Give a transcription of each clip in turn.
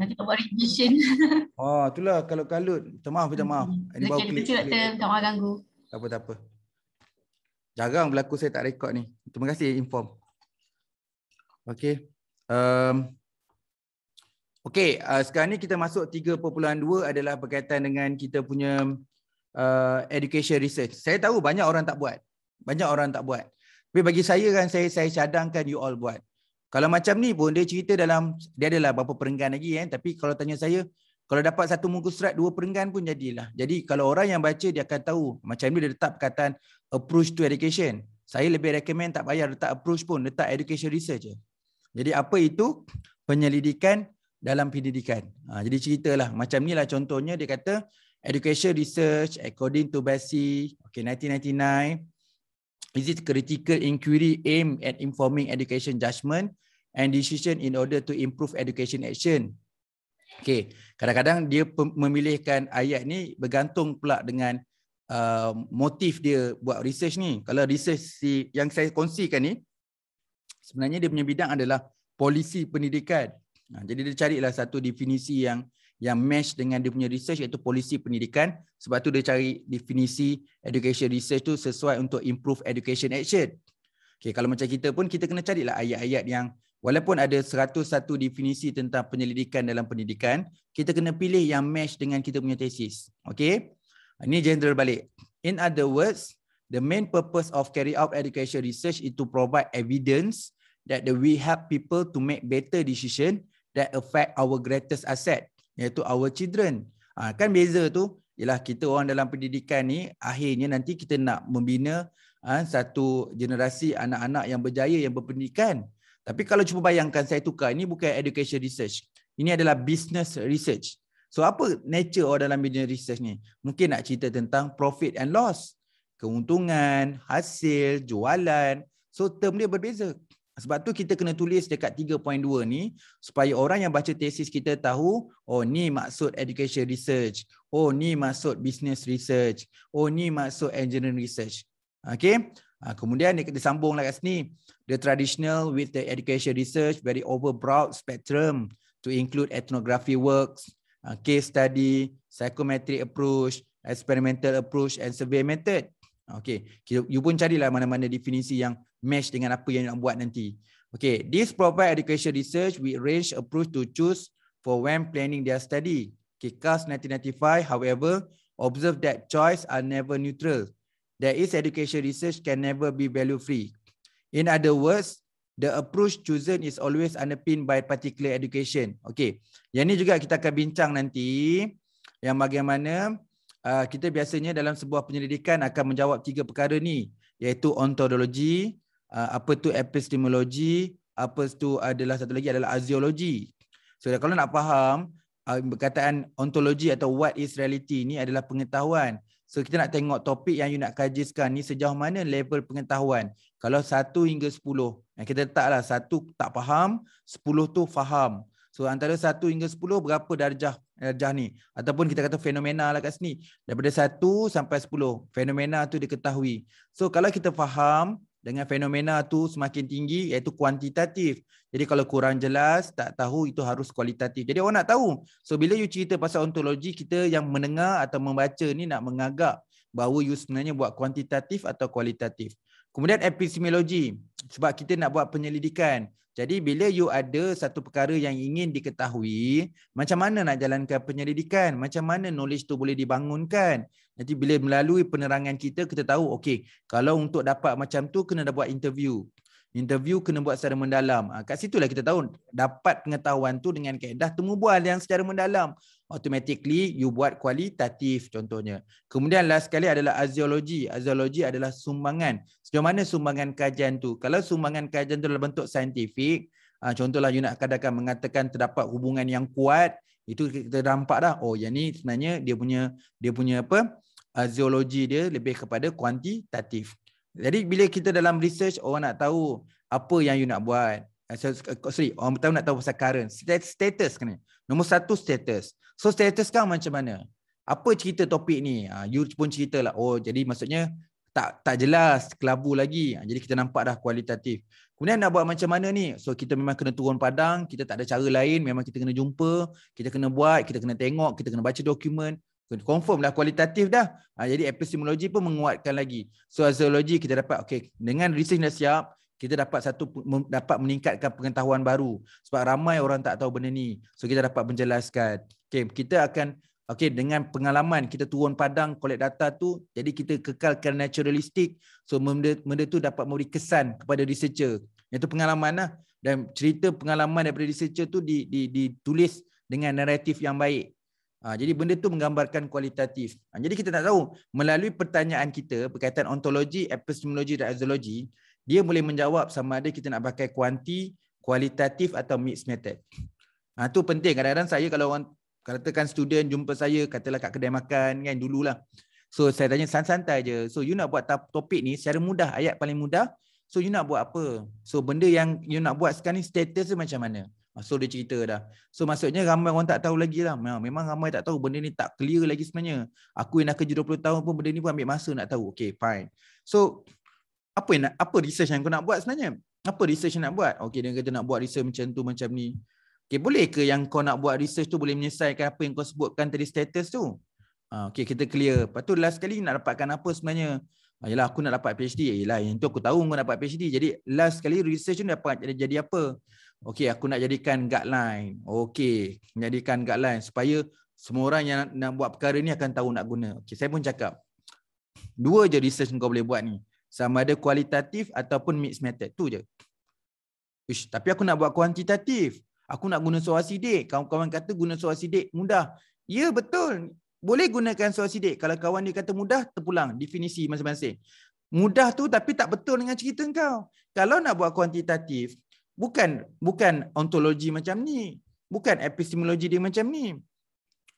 Nanti kau buat revision. Oh, itulah kalau kalut. Minta maaf, minta maaf. Hmm. Ini okay, baru klik. Terima kasih, Tak apa, tak apa. Jarang berlaku saya tak rekod ni. Terima kasih, inform. Okay. Um, okay, uh, sekarang ni kita masuk 3.2 adalah berkaitan dengan kita punya uh, education research. Saya tahu banyak orang tak buat. Banyak orang tak buat. Tapi bagi saya kan, saya, saya cadangkan you all buat. Kalau macam ni pun dia cerita dalam dia adalah berapa perenggan lagi kan eh? tapi kalau tanya saya kalau dapat satu muka surat dua perenggan pun jadilah. Jadi kalau orang yang baca dia akan tahu macam ni dia letak perkataan approach to education. Saya lebih recommend tak payah letak approach pun letak education research je. Jadi apa itu penyelidikan dalam pendidikan. Ha, jadi ceritalah macam ni lah contohnya dia kata education research according to Basi okay, 1999 is it critical inquiry aim at informing education judgement and decision in order to improve education action. Okay, kadang-kadang dia memilihkan ayat ni bergantung pula dengan uh, motif dia buat research ni. Kalau research si, yang saya kongsikan ni, sebenarnya dia punya bidang adalah polisi pendidikan. Ha, jadi dia carilah satu definisi yang yang match dengan dia punya research iaitu polisi pendidikan. Sebab tu dia cari definisi education research tu sesuai untuk improve education action. Okay, kalau macam kita pun, kita kena carilah ayat-ayat yang walaupun ada 101 definisi tentang penyelidikan dalam pendidikan, kita kena pilih yang match dengan kita punya tesis. Okay? Ini general balik. In other words, the main purpose of carry out education research is to provide evidence that we help people to make better decision that affect our greatest asset, iaitu our children. Ha, kan beza tu, ialah kita orang dalam pendidikan ni, akhirnya nanti kita nak membina ha, satu generasi anak-anak yang berjaya, yang berpendidikan. Tapi kalau cuba bayangkan saya tukar, ini bukan education research. Ini adalah business research. So apa nature orang dalam business research ni? Mungkin nak cerita tentang profit and loss. Keuntungan, hasil, jualan. So term dia berbeza. Sebab tu kita kena tulis dekat 3.2 ni supaya orang yang baca tesis kita tahu oh ni maksud education research, oh ni maksud business research, oh ni maksud engineering research. Okay. Ah, kemudian dia disambung lagi kat sini. The traditional with the education research very over broad spectrum to include ethnography works, ah, case study, psychometric approach, experimental approach and survey method. Okay, you pun carilah mana-mana definisi yang match dengan apa yang nak buat nanti. Okay, this provide education research with range approach to choose for when planning their study. Okay, CAS 1995, however, observe that choice are never neutral that is education research can never be value free. In other words, the approach chosen is always underpinned by particular education. Okay, yang ni juga kita akan bincang nanti yang bagaimana uh, kita biasanya dalam sebuah penyelidikan akan menjawab tiga perkara ni iaitu ontologi, uh, apa tu epistemologi, apa tu adalah satu lagi adalah aziologi. So kalau nak faham uh, perkataan ontologi atau what is reality ni adalah pengetahuan. So kita nak tengok topik yang you nak kaji sekarang ni sejauh mana level pengetahuan. Kalau 1 hingga 10. Kita letaklah 1 tak faham, 10 tu faham. So antara 1 hingga 10 berapa darjah darjah ni. Ataupun kita kata fenomena lah kat sini. Daripada 1 sampai 10. Fenomena tu diketahui. So kalau kita faham, dengan fenomena tu semakin tinggi iaitu kuantitatif. Jadi kalau kurang jelas, tak tahu itu harus kualitatif. Jadi orang nak tahu. So bila you cerita pasal ontologi, kita yang mendengar atau membaca ni nak mengagak bahawa you sebenarnya buat kuantitatif atau kualitatif. Kemudian epistemologi. Sebab kita nak buat penyelidikan. Jadi bila you ada satu perkara yang ingin diketahui, macam mana nak jalankan penyelidikan, macam mana knowledge tu boleh dibangunkan. Nanti bila melalui penerangan kita, kita tahu, okay, kalau untuk dapat macam tu, kena buat interview. Interview kena buat secara mendalam. Ha, kat situlah kita tahu, dapat pengetahuan tu dengan keedah temubual yang secara mendalam. Automatically, you buat kualitatif contohnya. Kemudian last sekali adalah aziologi. Aziologi adalah sumbangan. Macam mana sumbangan kajian tu? Kalau sumbangan kajian tu dalam bentuk saintifik, ah, contohlah you nak katakan mengatakan terdapat hubungan yang kuat, itu kita nampak dah. Oh, yang ni sebenarnya dia punya dia punya apa? Ah, zoologi dia lebih kepada kuantitatif. Jadi bila kita dalam research orang nak tahu apa yang you nak buat. Ah, eh, sorry, orang tahu nak tahu pasal current. Status kena. Nombor satu status. So status kau macam mana? Apa cerita topik ni? You pun cerita lah. Oh jadi maksudnya tak tak jelas kelabu lagi ha, jadi kita nampak dah kualitatif kemudian nak buat macam mana ni so kita memang kena turun padang kita tak ada cara lain memang kita kena jumpa kita kena buat kita kena tengok kita kena baca dokumen confirm dah kualitatif dah ha, jadi epistemologi pun menguatkan lagi so zoology kita dapat okey dengan research dah siap kita dapat satu dapat meningkatkan pengetahuan baru sebab ramai orang tak tahu benda ni so kita dapat menjelaskan okey kita akan Okey dengan pengalaman kita turun padang collect data tu jadi kita kekalkan naturalistik so benda, benda tu dapat memberi kesan kepada researcher iaitu lah dan cerita pengalaman daripada researcher tu di, di, ditulis dengan naratif yang baik. Ha, jadi benda tu menggambarkan kualitatif. Ha, jadi kita nak tahu melalui pertanyaan kita berkaitan ontologi, epistemologi dan azologi dia boleh menjawab sama ada kita nak pakai kuanti, kualitatif atau mixed method. Ha, tu penting kadang-kadang saya kalau orang kalau katakan student jumpa saya katalah kat kedai makan kan dululah so saya tanya santai-santai je so you nak buat topik ni secara mudah ayat paling mudah so you nak buat apa so benda yang you nak buat sekarang ni status dia macam mana ah, So dia cerita dah So maksudnya ramai orang tak tahu lagi lah Memang ramai tak tahu benda ni tak clear lagi sebenarnya Aku yang nak kerja 20 tahun pun benda ni pun ambil masa nak tahu Okay fine So apa yang nak, apa research yang kau nak buat sebenarnya Apa research yang nak buat Okay dia kata nak buat research macam tu macam ni Okay, boleh ke yang kau nak buat research tu boleh menyelesaikan apa yang kau sebutkan tadi status tu? Ha, ah, okay, kita clear. Lepas tu last kali nak dapatkan apa sebenarnya? Ha, yalah, aku nak dapat PhD. Eh, yalah, yang tu aku tahu kau dapat PhD. Jadi last kali research tu dapat jadi, jadi apa? Okay, aku nak jadikan guideline. Okay, jadikan guideline supaya semua orang yang nak, nak buat perkara ni akan tahu nak guna. Okay, saya pun cakap. Dua je research kau boleh buat ni. Sama ada kualitatif ataupun mixed method. tu je. Uish, tapi aku nak buat kuantitatif. Aku nak guna suara sidik. Kawan-kawan kata guna suara sidik mudah. Ya betul. Boleh gunakan suara sidik. Kalau kawan dia kata mudah, terpulang. Definisi masing-masing. Mudah tu tapi tak betul dengan cerita kau. Kalau nak buat kuantitatif, bukan bukan ontologi macam ni. Bukan epistemologi dia macam ni.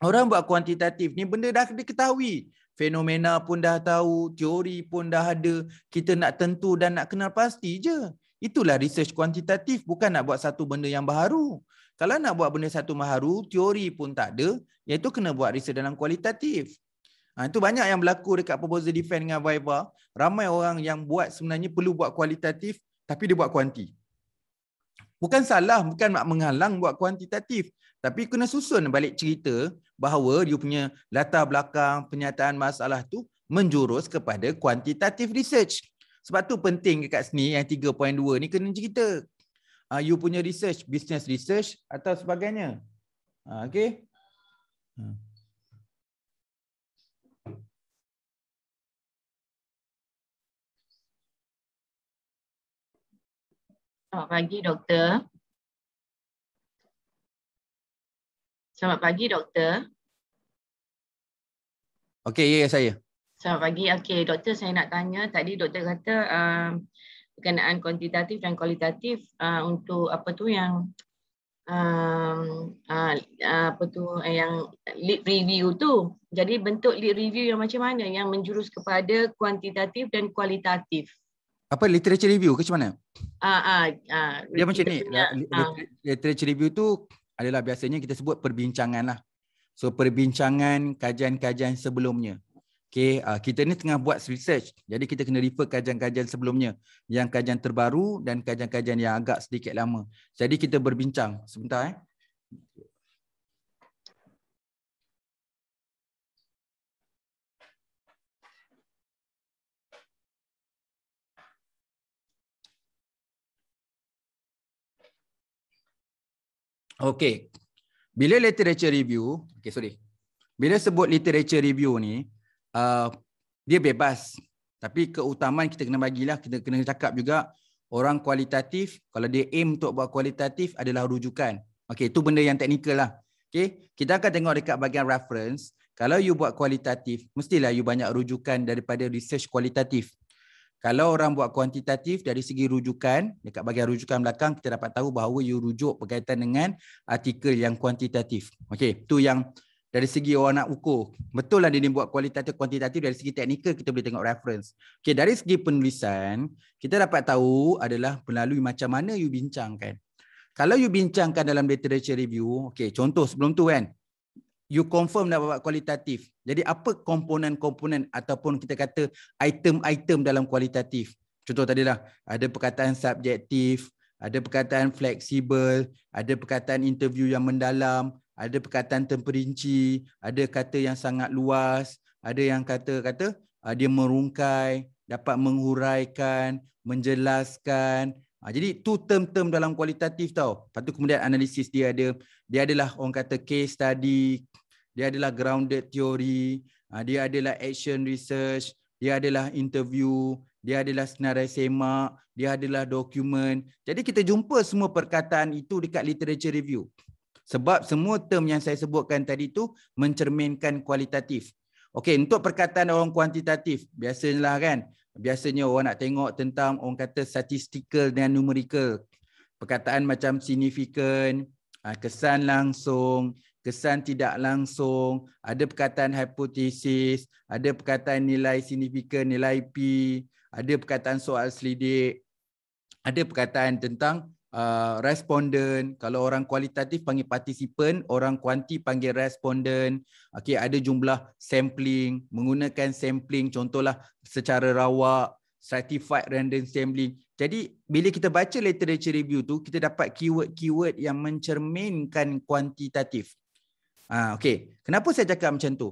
Orang buat kuantitatif ni benda dah diketahui. Fenomena pun dah tahu, teori pun dah ada. Kita nak tentu dan nak kenal pasti je. Itulah research kuantitatif bukan nak buat satu benda yang baharu. Kalau nak buat benda satu baharu, teori pun tak ada, iaitu kena buat riset dalam kualitatif. Ha, itu banyak yang berlaku dekat proposal defend dengan Viva. Ramai orang yang buat sebenarnya perlu buat kualitatif tapi dia buat kuanti. Bukan salah, bukan nak menghalang buat kuantitatif. Tapi kena susun balik cerita bahawa dia punya latar belakang penyataan masalah tu menjurus kepada kuantitatif research. Sebab tu penting dekat sini yang 3.2 ni kena cerita. Uh, you punya research, business research atau sebagainya. Uh, ah, okay. Hmm. Selamat pagi, Doktor. Selamat pagi, Doktor. Okey, ya, yeah, saya. Selamat pagi. Okey, doktor saya nak tanya tadi doktor kata uh, berkenaan kuantitatif dan kualitatif uh, untuk apa tu yang um, uh, uh apa tu eh, yang lead review tu. Jadi bentuk lead review yang macam mana yang menjurus kepada kuantitatif dan kualitatif? Apa literature review ke macam mana? Ah uh, ah uh, uh, dia macam ni. Punya, lah, ah. literature review tu adalah biasanya kita sebut perbincangan lah. So perbincangan kajian-kajian sebelumnya. Okay, uh, kita ni tengah buat research. Jadi kita kena refer kajian-kajian sebelumnya. Yang kajian terbaru dan kajian-kajian yang agak sedikit lama. Jadi kita berbincang sebentar. Eh. Okay. Bila literature review, okay sorry. Bila sebut literature review ni, uh, dia bebas. Tapi keutamaan kita kena bagilah, kita kena cakap juga orang kualitatif, kalau dia aim untuk buat kualitatif adalah rujukan. Okey, itu benda yang teknikal lah. Okey, kita akan tengok dekat bahagian reference. Kalau you buat kualitatif, mestilah you banyak rujukan daripada research kualitatif. Kalau orang buat kuantitatif dari segi rujukan, dekat bahagian rujukan belakang, kita dapat tahu bahawa you rujuk berkaitan dengan artikel yang kuantitatif. Okey, tu yang dari segi orang nak ukur. Betul lah dia buat kualitatif kuantitatif dari segi teknikal kita boleh tengok reference. Okay, dari segi penulisan, kita dapat tahu adalah melalui macam mana you bincangkan. Kalau you bincangkan dalam literature review, okay, contoh sebelum tu kan, you confirm dah buat kualitatif. Jadi apa komponen-komponen ataupun kita kata item-item dalam kualitatif. Contoh tadi lah, ada perkataan subjektif, ada perkataan fleksibel, ada perkataan interview yang mendalam, ada perkataan terperinci, ada kata yang sangat luas, ada yang kata-kata ah, dia merungkai, dapat menghuraikan, menjelaskan. Ah, jadi tu term-term dalam kualitatif tau. Lepas tu kemudian analisis dia ada, dia adalah orang kata case study, dia adalah grounded theory, ah, dia adalah action research, dia adalah interview, dia adalah senarai semak, dia adalah dokumen. Jadi kita jumpa semua perkataan itu dekat literature review. Sebab semua term yang saya sebutkan tadi tu mencerminkan kualitatif. Okey, untuk perkataan orang kuantitatif, biasanya kan, biasanya orang nak tengok tentang orang kata statistical dan numerical. Perkataan macam significant, ah, kesan langsung, kesan tidak langsung, ada perkataan hipotesis. ada perkataan nilai significant, nilai P, ada perkataan soal selidik, ada perkataan tentang uh, respondent, kalau orang kualitatif panggil participant, orang kuanti panggil responden. Okey, ada jumlah sampling, menggunakan sampling contohlah secara rawak, stratified random sampling. Jadi bila kita baca literature review tu, kita dapat keyword-keyword yang mencerminkan kuantitatif. Ah uh, kenapa saya cakap macam tu?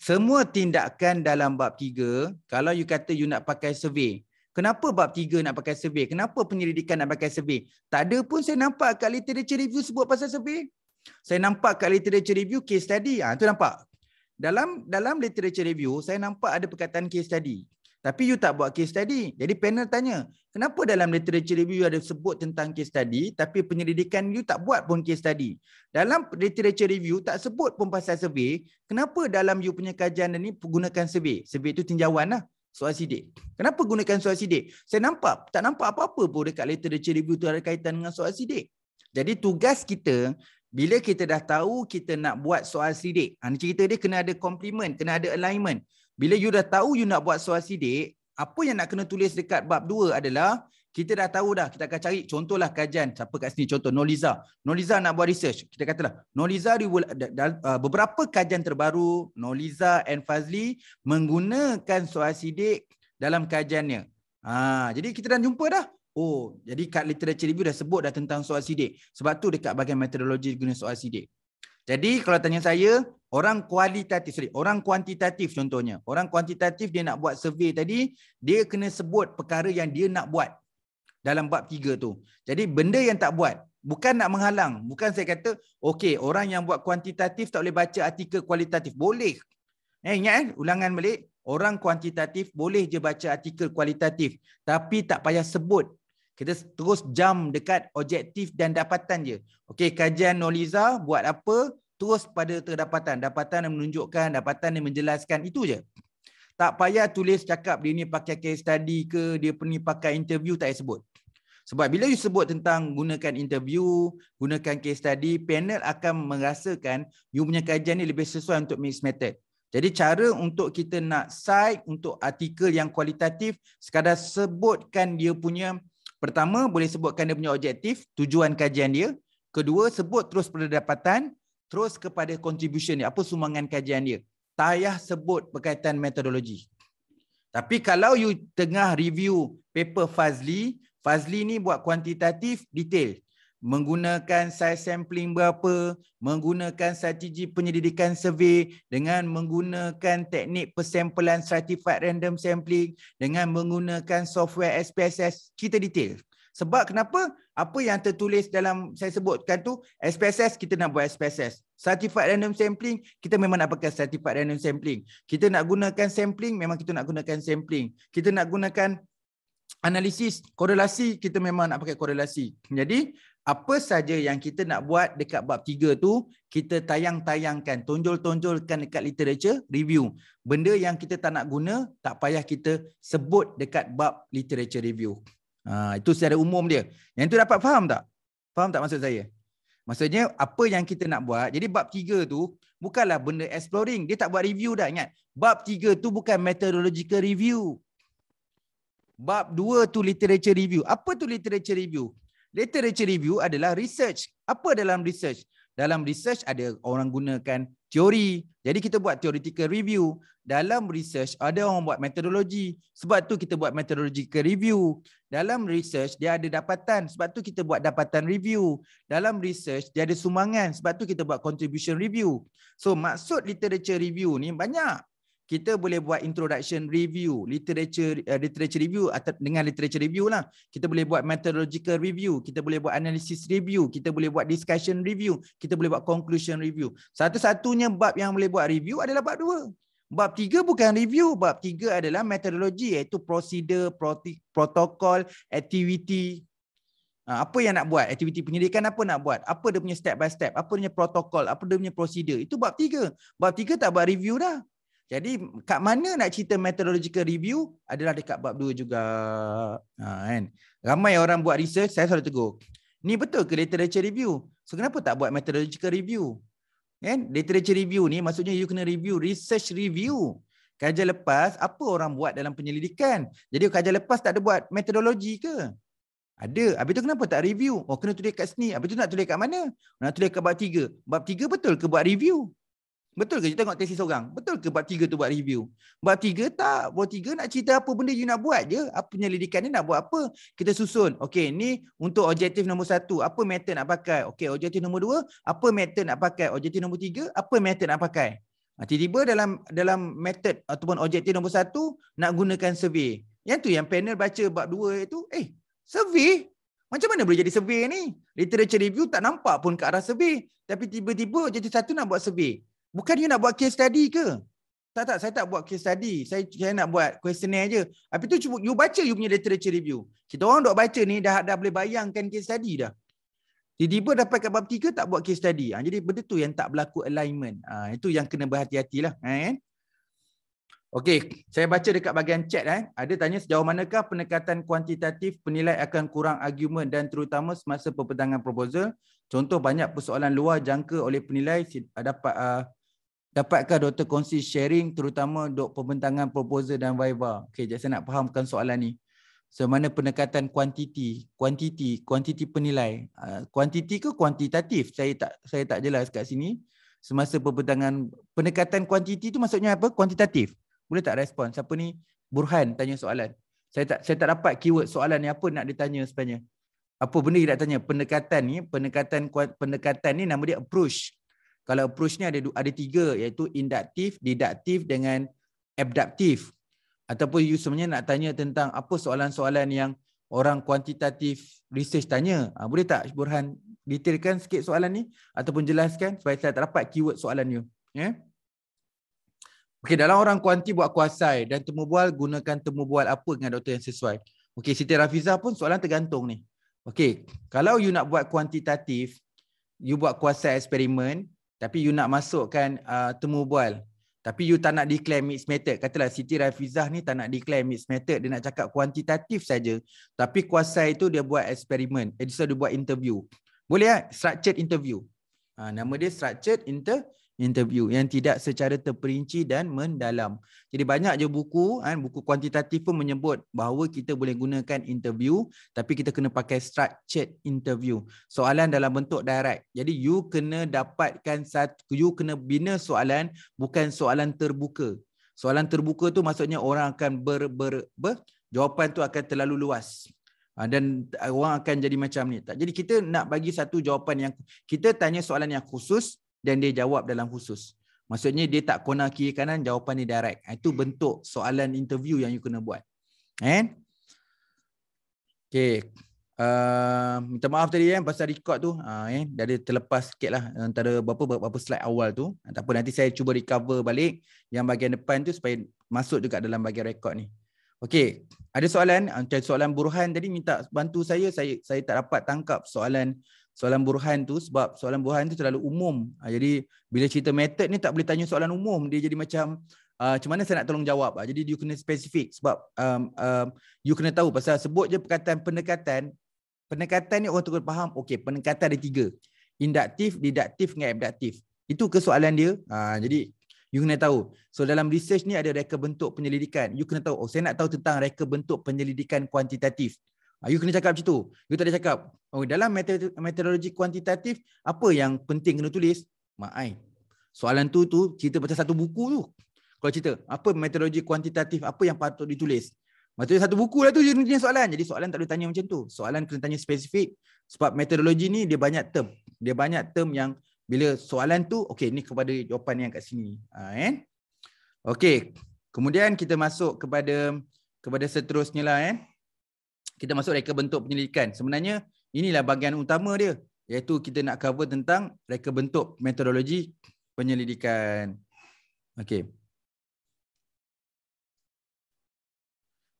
Semua tindakan dalam bab tiga, kalau you kata you nak pakai survey, Kenapa bab tiga nak pakai survey? Kenapa penyelidikan nak pakai survey? Tak ada pun saya nampak kat literature review sebut pasal survey. Saya nampak kat literature review case study. Ah ha, tu nampak. Dalam dalam literature review saya nampak ada perkataan case study. Tapi you tak buat case study. Jadi panel tanya, kenapa dalam literature review ada sebut tentang case study tapi penyelidikan you tak buat pun case study? Dalam literature review tak sebut pun pasal survey, kenapa dalam you punya kajian ni gunakan survey? Survey tu tinjauan lah. Soal sidik. Kenapa gunakan soal sidik? Saya nampak, tak nampak apa-apa pun dekat letter the review tu ada kaitan dengan soal sidik. Jadi tugas kita, bila kita dah tahu kita nak buat soal sidik, ha, cerita dia kena ada complement, kena ada alignment. Bila you dah tahu you nak buat soal sidik, apa yang nak kena tulis dekat bab 2 adalah kita dah tahu dah kita akan cari contohlah kajian siapa kat sini contoh Noliza Noliza nak buat research kita katalah Noliza uh, beberapa kajian terbaru Noliza and Fazli menggunakan soal suasidik dalam kajiannya ha, jadi kita dah jumpa dah oh jadi kat literature review dah sebut dah tentang soal suasidik sebab tu dekat bahagian metodologi guna soal suasidik jadi kalau tanya saya orang kualitatif sorry orang kuantitatif contohnya orang kuantitatif dia nak buat survey tadi dia kena sebut perkara yang dia nak buat dalam bab tiga tu. Jadi benda yang tak buat, bukan nak menghalang. Bukan saya kata, okay orang yang buat kuantitatif tak boleh baca artikel kualitatif. Boleh. Eh, ingat eh, ulangan balik. Orang kuantitatif boleh je baca artikel kualitatif. Tapi tak payah sebut. Kita terus jam dekat objektif dan dapatan je. Okay, kajian Noliza buat apa? Terus pada terdapatan. Dapatan yang menunjukkan, dapatan yang menjelaskan. Itu je. Tak payah tulis cakap dia ni pakai case study ke, dia pergi pakai interview, tak payah sebut. Sebab bila you sebut tentang gunakan interview, gunakan case study, panel akan merasakan you punya kajian ni lebih sesuai untuk mixed method. Jadi cara untuk kita nak cite untuk artikel yang kualitatif sekadar sebutkan dia punya pertama boleh sebutkan dia punya objektif, tujuan kajian dia. Kedua, sebut terus pendapatan, terus kepada contribution dia, apa sumbangan kajian dia. Tayah sebut berkaitan metodologi. Tapi kalau you tengah review paper Fazli, Fazli ni buat kuantitatif detail menggunakan size sampling berapa, menggunakan strategi penyelidikan survey dengan menggunakan teknik persampelan stratified random sampling dengan menggunakan software SPSS kita detail. Sebab kenapa? Apa yang tertulis dalam saya sebutkan tu SPSS kita nak buat SPSS. Stratified random sampling kita memang nak pakai stratified random sampling. Kita nak gunakan sampling memang kita nak gunakan sampling. Kita nak gunakan analisis korelasi kita memang nak pakai korelasi. Jadi apa saja yang kita nak buat dekat bab tiga tu kita tayang-tayangkan, tonjol-tonjolkan dekat literature review. Benda yang kita tak nak guna tak payah kita sebut dekat bab literature review. Ha, itu secara umum dia. Yang tu dapat faham tak? Faham tak maksud saya? Maksudnya apa yang kita nak buat. Jadi bab tiga tu bukanlah benda exploring. Dia tak buat review dah ingat. Bab tiga tu bukan methodological review. Bab dua tu literature review. Apa tu literature review? Literature review adalah research. Apa dalam research? Dalam research ada orang gunakan teori. Jadi kita buat theoretical review. Dalam research ada orang buat metodologi. Sebab tu kita buat methodological review. Dalam research dia ada dapatan. Sebab tu kita buat dapatan review. Dalam research dia ada sumangan Sebab tu kita buat contribution review. So maksud literature review ni banyak kita boleh buat introduction review literature uh, literature review atau dengan literature review lah kita boleh buat methodological review kita boleh buat analysis review kita boleh buat discussion review kita boleh buat conclusion review satu-satunya bab yang boleh buat review adalah bab dua bab tiga bukan review bab tiga adalah methodology iaitu prosedur, proti- protokol activity ha, apa yang nak buat aktiviti penyelidikan apa nak buat apa dia punya step by step apa dia punya protokol apa dia punya prosedur itu bab tiga bab tiga tak buat review dah jadi kat mana nak cerita methodological review adalah dekat bab 2 juga. Ha, kan? Ramai orang buat research, saya selalu tegur. Ni betul ke literature review? So kenapa tak buat methodological review? Kan? Literature review ni maksudnya you kena review, research review. Kajian lepas, apa orang buat dalam penyelidikan? Jadi kajian lepas tak ada buat metodologi ke? Ada. Habis tu kenapa tak review? Oh, kena tulis kat sini. Habis tu nak tulis kat mana? Nak tulis kat bab 3. Bab 3 betul ke buat review? Betul ke you tengok tesis seorang? Betul ke bab tiga tu buat review? Bab tiga tak. Bab tiga nak cerita apa benda you nak buat je. Apa penyelidikan ni nak buat apa. Kita susun. Okay ni untuk objektif nombor satu. Apa method nak pakai? Okay objektif nombor dua. Apa method nak pakai? Objektif nombor tiga. Apa method nak pakai? Ha, tiba-tiba dalam dalam method ataupun objektif nombor satu. Nak gunakan survey. Yang tu yang panel baca bab dua itu. Eh survey? Macam mana boleh jadi survey ni? Literature review tak nampak pun ke arah survey. Tapi tiba-tiba objektif satu nak buat survey. Bukan you nak buat case study ke? Tak tak, saya tak buat case study. Saya saya nak buat questionnaire je. Tapi tu cuba you baca you punya literature review. Kita orang dok baca ni dah dah boleh bayangkan case study dah. Tiba-tiba dapat kat bab tiga tak buat case study. Ha, jadi benda tu yang tak berlaku alignment. Ha, itu yang kena berhati-hatilah. Ha, kan? Okey, saya baca dekat bahagian chat eh. Ada tanya sejauh manakah pendekatan kuantitatif penilai akan kurang argument dan terutama semasa perpendangan proposal. Contoh banyak persoalan luar jangka oleh penilai dapat uh, Dapatkah Dr. Konsi sharing terutama dok pembentangan proposal dan viva? Okey, jadi saya nak fahamkan soalan ni. So, mana pendekatan kuantiti, kuantiti, kuantiti penilai. Ah, kuantiti ke kuantitatif? Saya tak saya tak jelas kat sini. Semasa pembentangan, pendekatan kuantiti tu maksudnya apa? Kuantitatif. Boleh tak respon? Siapa ni? Burhan tanya soalan. Saya tak saya tak dapat keyword soalan ni apa nak ditanya sebenarnya. Apa benda dia nak tanya? Pendekatan ni, pendekatan pendekatan ni nama dia approach kalau approach ni ada ada tiga iaitu induktif, deduktif dengan abduktif. Ataupun you sebenarnya nak tanya tentang apa soalan-soalan yang orang kuantitatif research tanya. Ha, boleh tak Burhan detailkan sikit soalan ni ataupun jelaskan supaya saya tak dapat keyword soalan you. Ya. Yeah? Okey, dalam orang kuanti buat kuasai dan temu bual gunakan temu bual apa dengan doktor yang sesuai. Okey, Siti Rafiza pun soalan tergantung ni. Okey, kalau you nak buat kuantitatif, you buat kuasai eksperimen, tapi you nak masukkan uh, temu bual tapi you tak nak declare mixed method katalah Siti Rafizah ni tak nak declare mixed method dia nak cakap kuantitatif saja tapi kuasa itu dia buat eksperimen eh, dia buat interview boleh tak? Kan? structured interview uh, nama dia structured inter interview yang tidak secara terperinci dan mendalam. Jadi banyak je buku, kan, buku kuantitatif pun menyebut bahawa kita boleh gunakan interview tapi kita kena pakai structured interview. Soalan dalam bentuk direct. Jadi you kena dapatkan satu, you kena bina soalan bukan soalan terbuka. Soalan terbuka tu maksudnya orang akan ber, ber, ber jawapan tu akan terlalu luas. Ah, dan orang akan jadi macam ni. Jadi kita nak bagi satu jawapan yang kita tanya soalan yang khusus dan dia jawab dalam khusus. Maksudnya dia tak kona kiri kanan jawapan ni direct. Ah, itu bentuk soalan interview yang you kena buat. Eh? Okay. Uh, minta maaf tadi eh, pasal record tu. Uh, eh, dah ada terlepas sikit lah antara berapa, berapa slide awal tu. Tak apa nanti saya cuba recover balik yang bahagian depan tu supaya masuk juga dalam bahagian record ni. Okay. Ada soalan. Soalan buruhan. tadi minta bantu saya. Saya, saya tak dapat tangkap soalan soalan burhan tu sebab soalan burhan tu terlalu umum. Ha, jadi bila cerita method ni tak boleh tanya soalan umum. Dia jadi macam uh, macam mana saya nak tolong jawab. Ha, jadi dia kena spesifik sebab um, um, you kena tahu pasal sebut je perkataan pendekatan. Pendekatan ni orang tu kena faham. Okey, pendekatan ada tiga. Induktif, deduktif dengan abduktif. Itu soalan dia. Ha, jadi you kena tahu. So dalam research ni ada reka bentuk penyelidikan. You kena tahu. Oh, saya nak tahu tentang reka bentuk penyelidikan kuantitatif. Ah, you kena cakap macam tu. You tak cakap. Oh, dalam metodologi kuantitatif, apa yang penting kena tulis? Ma'ai. Soalan tu tu cerita pasal satu buku tu. Kalau cerita, apa metodologi kuantitatif, apa yang patut ditulis? Maksudnya satu buku lah tu dia tanya soalan. Jadi soalan tak boleh tanya macam tu. Soalan kena tanya spesifik. Sebab metodologi ni dia banyak term. Dia banyak term yang bila soalan tu, okay ni kepada jawapan yang kat sini. Ha, ah, kan? eh? Okay. Kemudian kita masuk kepada kepada seterusnya lah. Eh? kita masuk reka bentuk penyelidikan. Sebenarnya inilah bahagian utama dia iaitu kita nak cover tentang reka bentuk metodologi penyelidikan. Okey.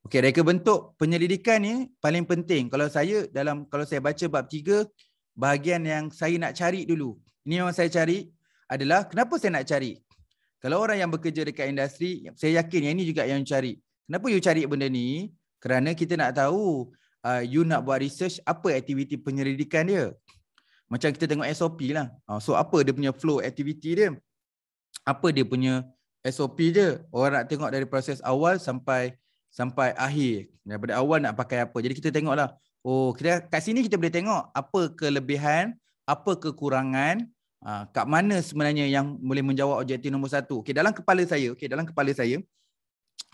Okey, reka bentuk penyelidikan ni paling penting. Kalau saya dalam kalau saya baca bab 3, bahagian yang saya nak cari dulu. Ini yang saya cari adalah kenapa saya nak cari? Kalau orang yang bekerja dekat industri, saya yakin yang ini juga yang cari. Kenapa you cari benda ni? kerana kita nak tahu uh, you nak buat research apa aktiviti penyelidikan dia macam kita tengok SOP lah uh, so apa dia punya flow aktiviti dia apa dia punya SOP dia orang nak tengok dari proses awal sampai sampai akhir daripada awal nak pakai apa jadi kita tengoklah oh kita kat sini kita boleh tengok apa kelebihan apa kekurangan Ha, kat mana sebenarnya yang boleh menjawab objektif nombor satu. Okay, dalam kepala saya, okay, dalam kepala saya,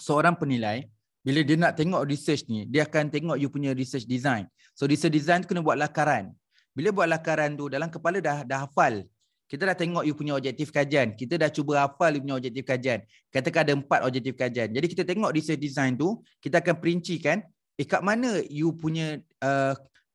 seorang penilai, bila dia nak tengok research ni, dia akan tengok you punya research design. So research design tu kena buat lakaran. Bila buat lakaran tu, dalam kepala dah dah hafal. Kita dah tengok you punya objektif kajian. Kita dah cuba hafal you punya objektif kajian. Katakan ada empat objektif kajian. Jadi kita tengok research design tu, kita akan perincikan eh kat mana you punya uh,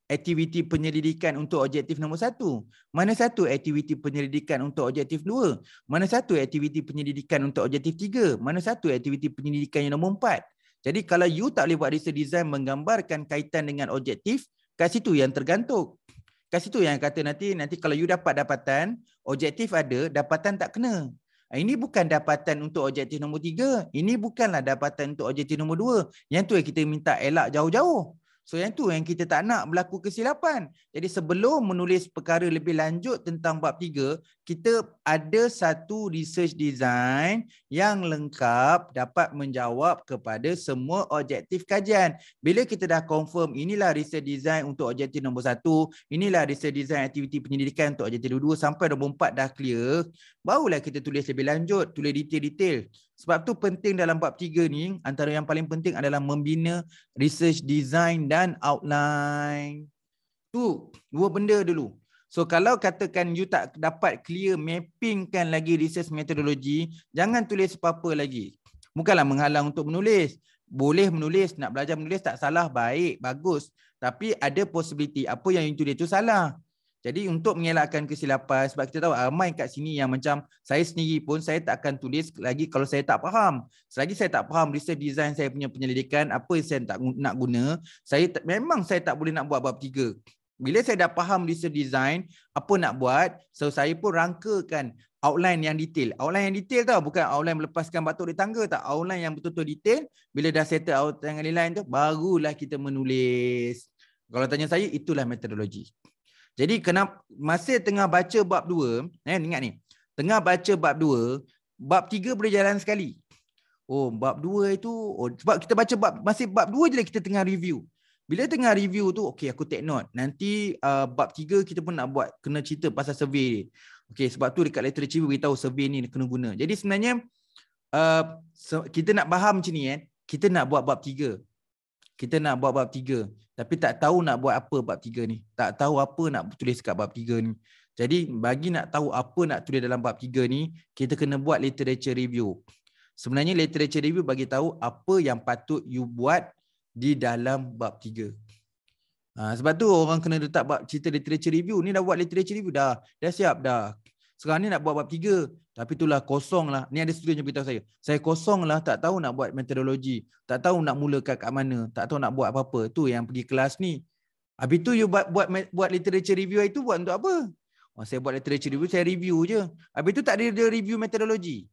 aktiviti penyelidikan untuk objektif nombor satu. Mana satu aktiviti penyelidikan untuk objektif dua? Mana satu aktiviti penyelidikan untuk objektif tiga? Mana satu aktiviti penyelidikan yang nombor empat? Jadi kalau you tak boleh buat research design menggambarkan kaitan dengan objektif, kat situ yang tergantung. Kat situ yang kata nanti nanti kalau you dapat dapatan, objektif ada, dapatan tak kena. Ah, ini bukan dapatan untuk objektif nombor tiga. Ini bukanlah dapatan untuk objektif nombor dua. Yang tu yang kita minta elak jauh-jauh. So yang tu yang kita tak nak berlaku kesilapan. Jadi sebelum menulis perkara lebih lanjut tentang bab tiga, kita ada satu research design yang lengkap dapat menjawab kepada semua objektif kajian. Bila kita dah confirm inilah research design untuk objektif nombor satu, inilah research design aktiviti penyelidikan untuk objektif nombor dua sampai nombor empat dah clear, barulah kita tulis lebih lanjut, tulis detail-detail. Sebab tu penting dalam bab tiga ni, antara yang paling penting adalah membina research design dan outline. Tu dua benda dulu. So kalau katakan you tak dapat clear mappingkan lagi research methodology, jangan tulis apa-apa lagi. Bukanlah menghalang untuk menulis. Boleh menulis, nak belajar menulis tak salah, baik, bagus. Tapi ada possibility apa yang itu dia tu salah. Jadi untuk mengelakkan kesilapan sebab kita tahu ramai kat sini yang macam saya sendiri pun saya tak akan tulis lagi kalau saya tak faham. Selagi saya tak faham research design saya punya penyelidikan apa yang saya tak nak guna, saya memang saya tak boleh nak buat bab tiga. Bila saya dah faham research design, apa nak buat, so saya pun rangkakan outline yang detail. Outline yang detail tau, bukan outline melepaskan batuk di tangga tak. Outline yang betul-betul detail, bila dah settle outline lain tu, barulah kita menulis. Kalau tanya saya, itulah metodologi. Jadi kenapa masa tengah baca bab dua eh, ingat ni, tengah baca bab dua bab tiga boleh jalan sekali. Oh, bab dua itu, oh, sebab kita baca bab, masih bab dua je lah kita tengah review. Bila tengah review tu, okay aku take note. Nanti uh, bab tiga kita pun nak buat, kena cerita pasal survey ni. Okay, sebab tu dekat letter kita tahu survey ni kena guna. Jadi sebenarnya, uh, so kita nak faham macam ni kan. Eh? Kita nak buat bab tiga. Kita nak buat bab tiga. Tapi tak tahu nak buat apa bab tiga ni. Tak tahu apa nak tulis kat bab tiga ni. Jadi bagi nak tahu apa nak tulis dalam bab tiga ni, kita kena buat literature review. Sebenarnya literature review bagi tahu apa yang patut you buat di dalam bab tiga Ha, sebab tu orang kena letak bab cerita literature review. Ni dah buat literature review dah. Dah siap dah. Sekarang ni nak buat bab tiga Tapi itulah kosong lah. Ni ada student yang beritahu saya. Saya kosong lah tak tahu nak buat metodologi. Tak tahu nak mulakan kat mana. Tak tahu nak buat apa-apa. Tu yang pergi kelas ni. Habis tu you buat, buat, buat literature review itu buat untuk apa? Oh, saya buat literature review, saya review je. Habis tu tak ada, ada review metodologi.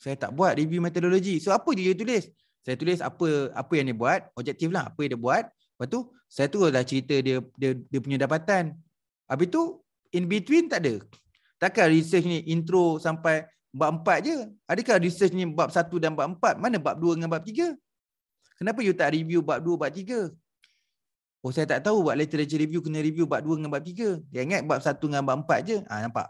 Saya tak buat review metodologi. So apa je dia tulis? saya tulis apa apa yang dia buat, objektif lah apa yang dia buat. Lepas tu saya teruslah cerita dia, dia dia punya dapatan. Habis tu in between tak ada. Takkan research ni intro sampai bab 4 je? Adakah research ni bab 1 dan bab 4? Mana bab 2 dengan bab 3? Kenapa you tak review bab 2 bab 3? Oh saya tak tahu buat literature review kena review bab 2 dengan bab 3. Dia ingat bab 1 dengan bab 4 je. Ah ha, nampak.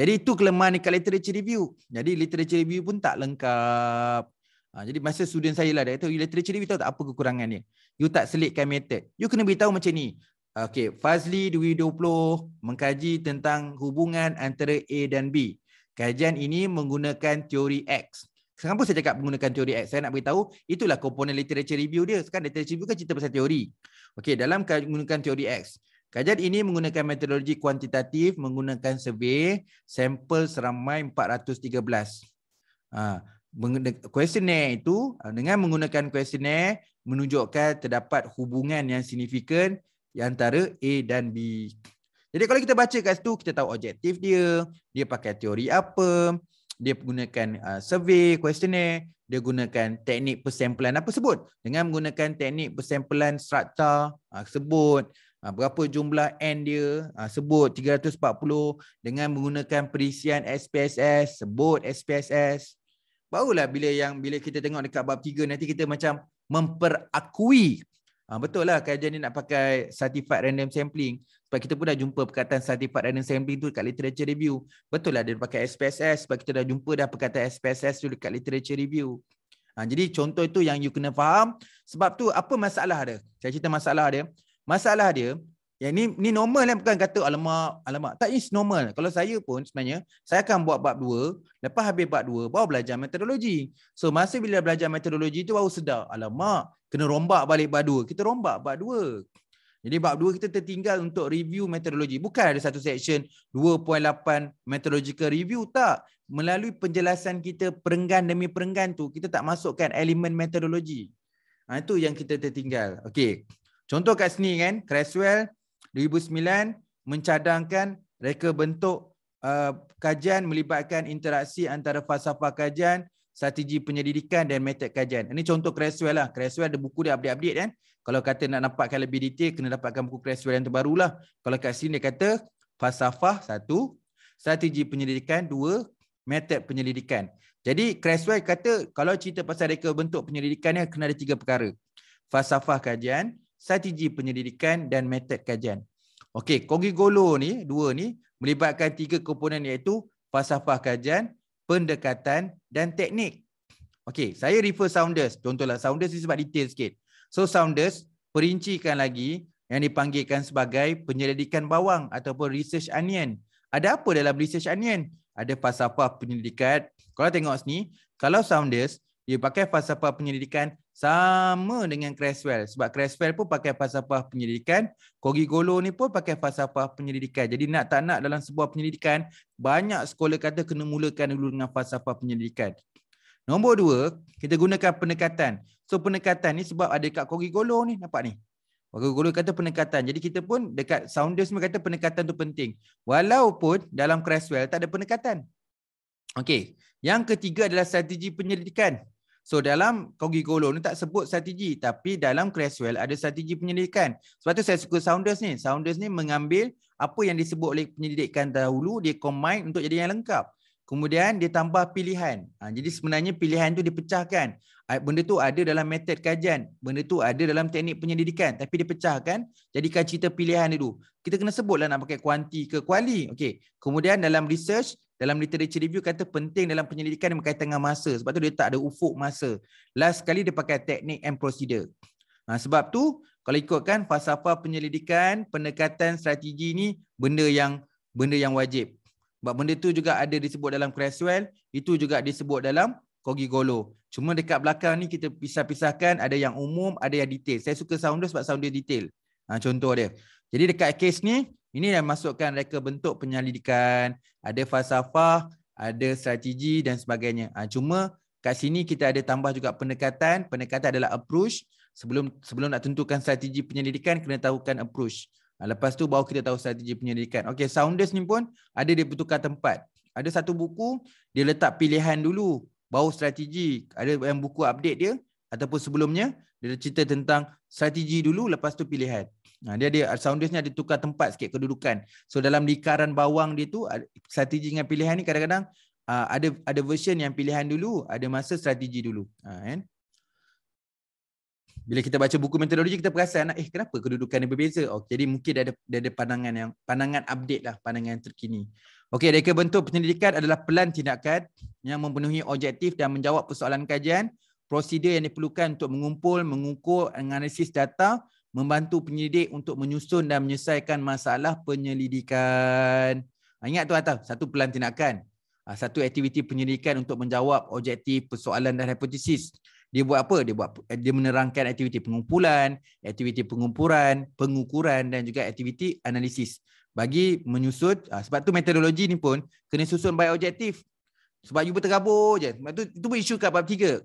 Jadi itu kelemahan dekat literature review. Jadi literature review pun tak lengkap. Ha, jadi masa student saya lah, dia kata, you literature ni, you tahu tak apa kekurangannya. You tak selitkan method. You kena beritahu macam ni. Okay, Fazli 2020 mengkaji tentang hubungan antara A dan B. Kajian ini menggunakan teori X. pun saya cakap menggunakan teori X? Saya nak beritahu, itulah komponen literature review dia. Sekarang literature review kan cerita pasal teori. Okay, dalam menggunakan teori X. Kajian ini menggunakan metodologi kuantitatif menggunakan survey sampel seramai 413. Haa. Kuesioner itu ah, dengan menggunakan kuesioner menunjukkan terdapat hubungan yang signifikan antara A dan B. Jadi kalau kita baca kat situ kita tahu objektif dia, dia pakai teori apa, dia menggunakan ah, survey, kuesioner. dia gunakan teknik persampelan apa sebut dengan menggunakan teknik persampelan strata ah, sebut berapa jumlah N dia sebut 340 dengan menggunakan perisian SPSS sebut SPSS barulah bila yang bila kita tengok dekat bab 3 nanti kita macam memperakui ha, betul lah kajian ni nak pakai certified random sampling sebab kita pun dah jumpa perkataan certified random sampling tu dekat literature review betul lah dia pakai SPSS sebab kita dah jumpa dah perkataan SPSS tu dekat literature review ha, jadi contoh itu yang you kena faham sebab tu apa masalah dia saya cerita masalah dia masalah dia yang ni ni normal lah bukan kata alamak alamak tak is normal. Kalau saya pun sebenarnya saya akan buat bab 2, lepas habis bab 2 baru belajar metodologi. So masa bila belajar metodologi tu baru sedar alamak kena rombak balik bab 2. Kita rombak bab 2. Jadi bab dua kita tertinggal untuk review metodologi. Bukan ada satu section 2.8 metodological review tak. Melalui penjelasan kita perenggan demi perenggan tu kita tak masukkan elemen metodologi. Ha, itu yang kita tertinggal. Okey. Contoh kat sini kan, Creswell 2009 mencadangkan reka bentuk uh, kajian melibatkan interaksi antara falsafah kajian, strategi penyelidikan dan metod kajian. Ini contoh Creswell lah. Creswell ada buku dia update-update kan. Kalau kata nak nampakkan lebih detail, kena dapatkan buku Creswell yang terbaru lah. Kalau kat sini dia kata, falsafah satu, strategi penyelidikan dua, metod penyelidikan. Jadi Creswell kata, kalau cerita pasal reka bentuk penyelidikan ni, kena ada tiga perkara. Falsafah kajian, strategi penyelidikan dan metod kajian. Okey, Kongi Golo ni, dua ni, melibatkan tiga komponen iaitu falsafah kajian, pendekatan dan teknik. Okey, saya refer Saunders. Contohlah Saunders ni sebab detail sikit. So Saunders perincikan lagi yang dipanggilkan sebagai penyelidikan bawang ataupun research onion. Ada apa dalam research onion? Ada falsafah penyelidikan. Kalau tengok sini, kalau Saunders, dia pakai falsafah penyelidikan sama dengan Creswell. Sebab Creswell pun pakai falsafah penyelidikan. Kogi Golo ni pun pakai falsafah penyelidikan. Jadi nak tak nak dalam sebuah penyelidikan, banyak sekolah kata kena mulakan dulu dengan falsafah penyelidikan. Nombor dua, kita gunakan pendekatan. So pendekatan ni sebab ada dekat Kogi Golo ni. Nampak ni? Kogi Golo kata pendekatan. Jadi kita pun dekat Saunders ni kata pendekatan tu penting. Walaupun dalam Creswell tak ada pendekatan. Okey. Yang ketiga adalah strategi penyelidikan. So dalam Kogi Kolo ni tak sebut strategi tapi dalam Creswell ada strategi penyelidikan. Sebab tu saya suka Saunders ni. Saunders ni mengambil apa yang disebut oleh penyelidikan dahulu dia combine untuk jadi yang lengkap. Kemudian dia tambah pilihan. Ha, jadi sebenarnya pilihan tu dipecahkan. Ha, benda tu ada dalam metod kajian. Benda tu ada dalam teknik penyelidikan. Tapi dipecahkan. Jadikan cerita pilihan dulu. Kita kena sebutlah nak pakai kuanti ke kuali. Okay. Kemudian dalam research, dalam literature review kata penting dalam penyelidikan yang berkaitan dengan masa sebab tu dia tak ada ufuk masa last sekali dia pakai teknik and procedure ha, sebab tu kalau ikutkan falsafah penyelidikan pendekatan strategi ni benda yang benda yang wajib sebab benda tu juga ada disebut dalam Creswell itu juga disebut dalam Kogi Golo cuma dekat belakang ni kita pisah-pisahkan ada yang umum ada yang detail saya suka sound dia sebab sound dia detail ha, contoh dia jadi dekat case ni ini yang masukkan reka bentuk penyelidikan, ada falsafah, ada strategi dan sebagainya. Ha, cuma kat sini kita ada tambah juga pendekatan. Pendekatan adalah approach. Sebelum sebelum nak tentukan strategi penyelidikan, kena tahukan approach. Ha, lepas tu baru kita tahu strategi penyelidikan. Okey, Saunders ni pun ada dia bertukar tempat. Ada satu buku, dia letak pilihan dulu. bawa strategi. Ada yang buku update dia. Ataupun sebelumnya, dia cerita tentang strategi dulu, lepas tu pilihan. Nah ha, dia dia soundersnya dia tukar tempat sikit kedudukan. So dalam lingkaran bawang dia tu strategi dengan pilihan ni kadang-kadang uh, ada ada version yang pilihan dulu, ada masa strategi dulu. Ha kan? Bila kita baca buku metodologi kita perasan eh kenapa kedudukan dia berbeza? Oh, jadi mungkin dia ada dia ada pandangan yang pandangan update lah, pandangan yang terkini. Okey, reka bentuk penyelidikan adalah pelan tindakan yang memenuhi objektif dan menjawab persoalan kajian, prosedur yang diperlukan untuk mengumpul, mengukur, menganalisis data, membantu penyidik untuk menyusun dan menyelesaikan masalah penyelidikan. Ha, ingat tu atas, satu pelan tindakan. Ha, satu aktiviti penyelidikan untuk menjawab objektif persoalan dan hipotesis. Dia buat apa? Dia buat dia menerangkan aktiviti pengumpulan, aktiviti pengumpulan, pengukuran dan juga aktiviti analisis. Bagi menyusun, ha, sebab tu metodologi ni pun kena susun by objektif. Sebab you bertergabur je. Sebab tu, itu pun isu kat bab tiga.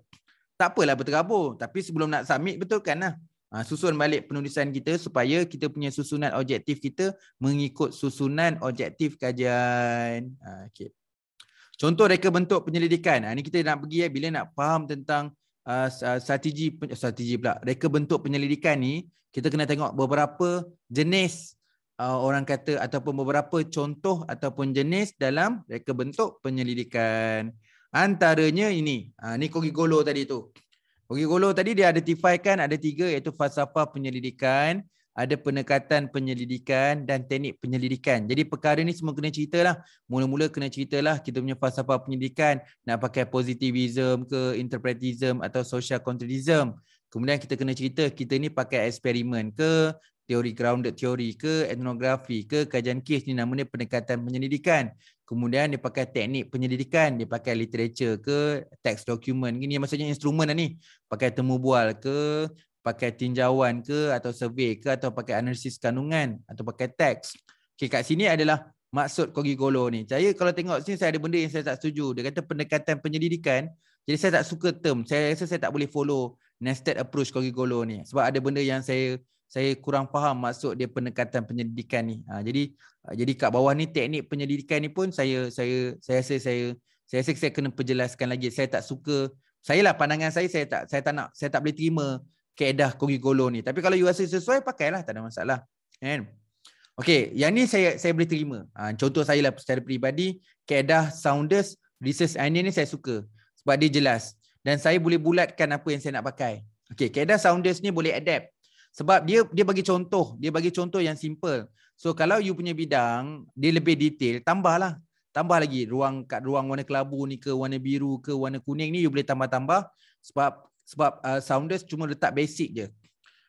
Tak apalah bertergabur. Tapi sebelum nak submit, betulkan lah. Ha, susun balik penulisan kita supaya kita punya susunan objektif kita mengikut susunan objektif kajian. Ha, okay. Contoh reka bentuk penyelidikan. Ini ha, kita nak pergi ya, bila nak faham tentang strategi, strategi pula. Reka bentuk penyelidikan ni, kita kena tengok beberapa jenis orang kata ataupun beberapa contoh ataupun jenis dalam reka bentuk penyelidikan. Antaranya ini. Ini Golo tadi tu. Okey, Golo tadi dia ada tifai kan ada tiga iaitu falsafah penyelidikan, ada pendekatan penyelidikan dan teknik penyelidikan. Jadi perkara ni semua kena cerita lah. Mula-mula kena cerita lah, kita punya falsafah penyelidikan nak pakai positivism ke interpretism atau social constructivism. Kemudian kita kena cerita kita ni pakai eksperimen ke teori grounded teori ke etnografi ke kajian kes ni namanya pendekatan penyelidikan. Kemudian dia pakai teknik penyelidikan, dia pakai literature ke, text document ke, ni maksudnya instrumen lah ni. Pakai temu bual ke, pakai tinjauan ke, atau survey ke, atau pakai analisis kandungan, atau pakai teks. Okay, kat sini adalah maksud Kogi Golo ni. Saya kalau tengok sini, saya ada benda yang saya tak setuju. Dia kata pendekatan penyelidikan, jadi saya tak suka term. Saya rasa saya tak boleh follow nested approach Kogi Golo ni. Sebab ada benda yang saya saya kurang faham maksud dia pendekatan penyelidikan ni. Ha, jadi ha, jadi kat bawah ni teknik penyelidikan ni pun saya saya saya rasa saya saya rasa saya kena perjelaskan lagi. Saya tak suka saya lah pandangan saya saya tak saya tak nak saya tak boleh terima keedah kogi golo ni. Tapi kalau you rasa sesuai pakailah tak ada masalah. Kan? Okey, yang ni saya saya boleh terima. Ha, contoh saya lah secara peribadi keedah Saunders Research Annual ni saya suka sebab dia jelas dan saya boleh bulatkan apa yang saya nak pakai. Okey, keedah Saunders ni boleh adapt sebab dia dia bagi contoh dia bagi contoh yang simple so kalau you punya bidang dia lebih detail tambahlah tambah lagi ruang kat ruang warna kelabu ni ke warna biru ke warna kuning ni you boleh tambah-tambah sebab sebab uh, sounders cuma letak basic je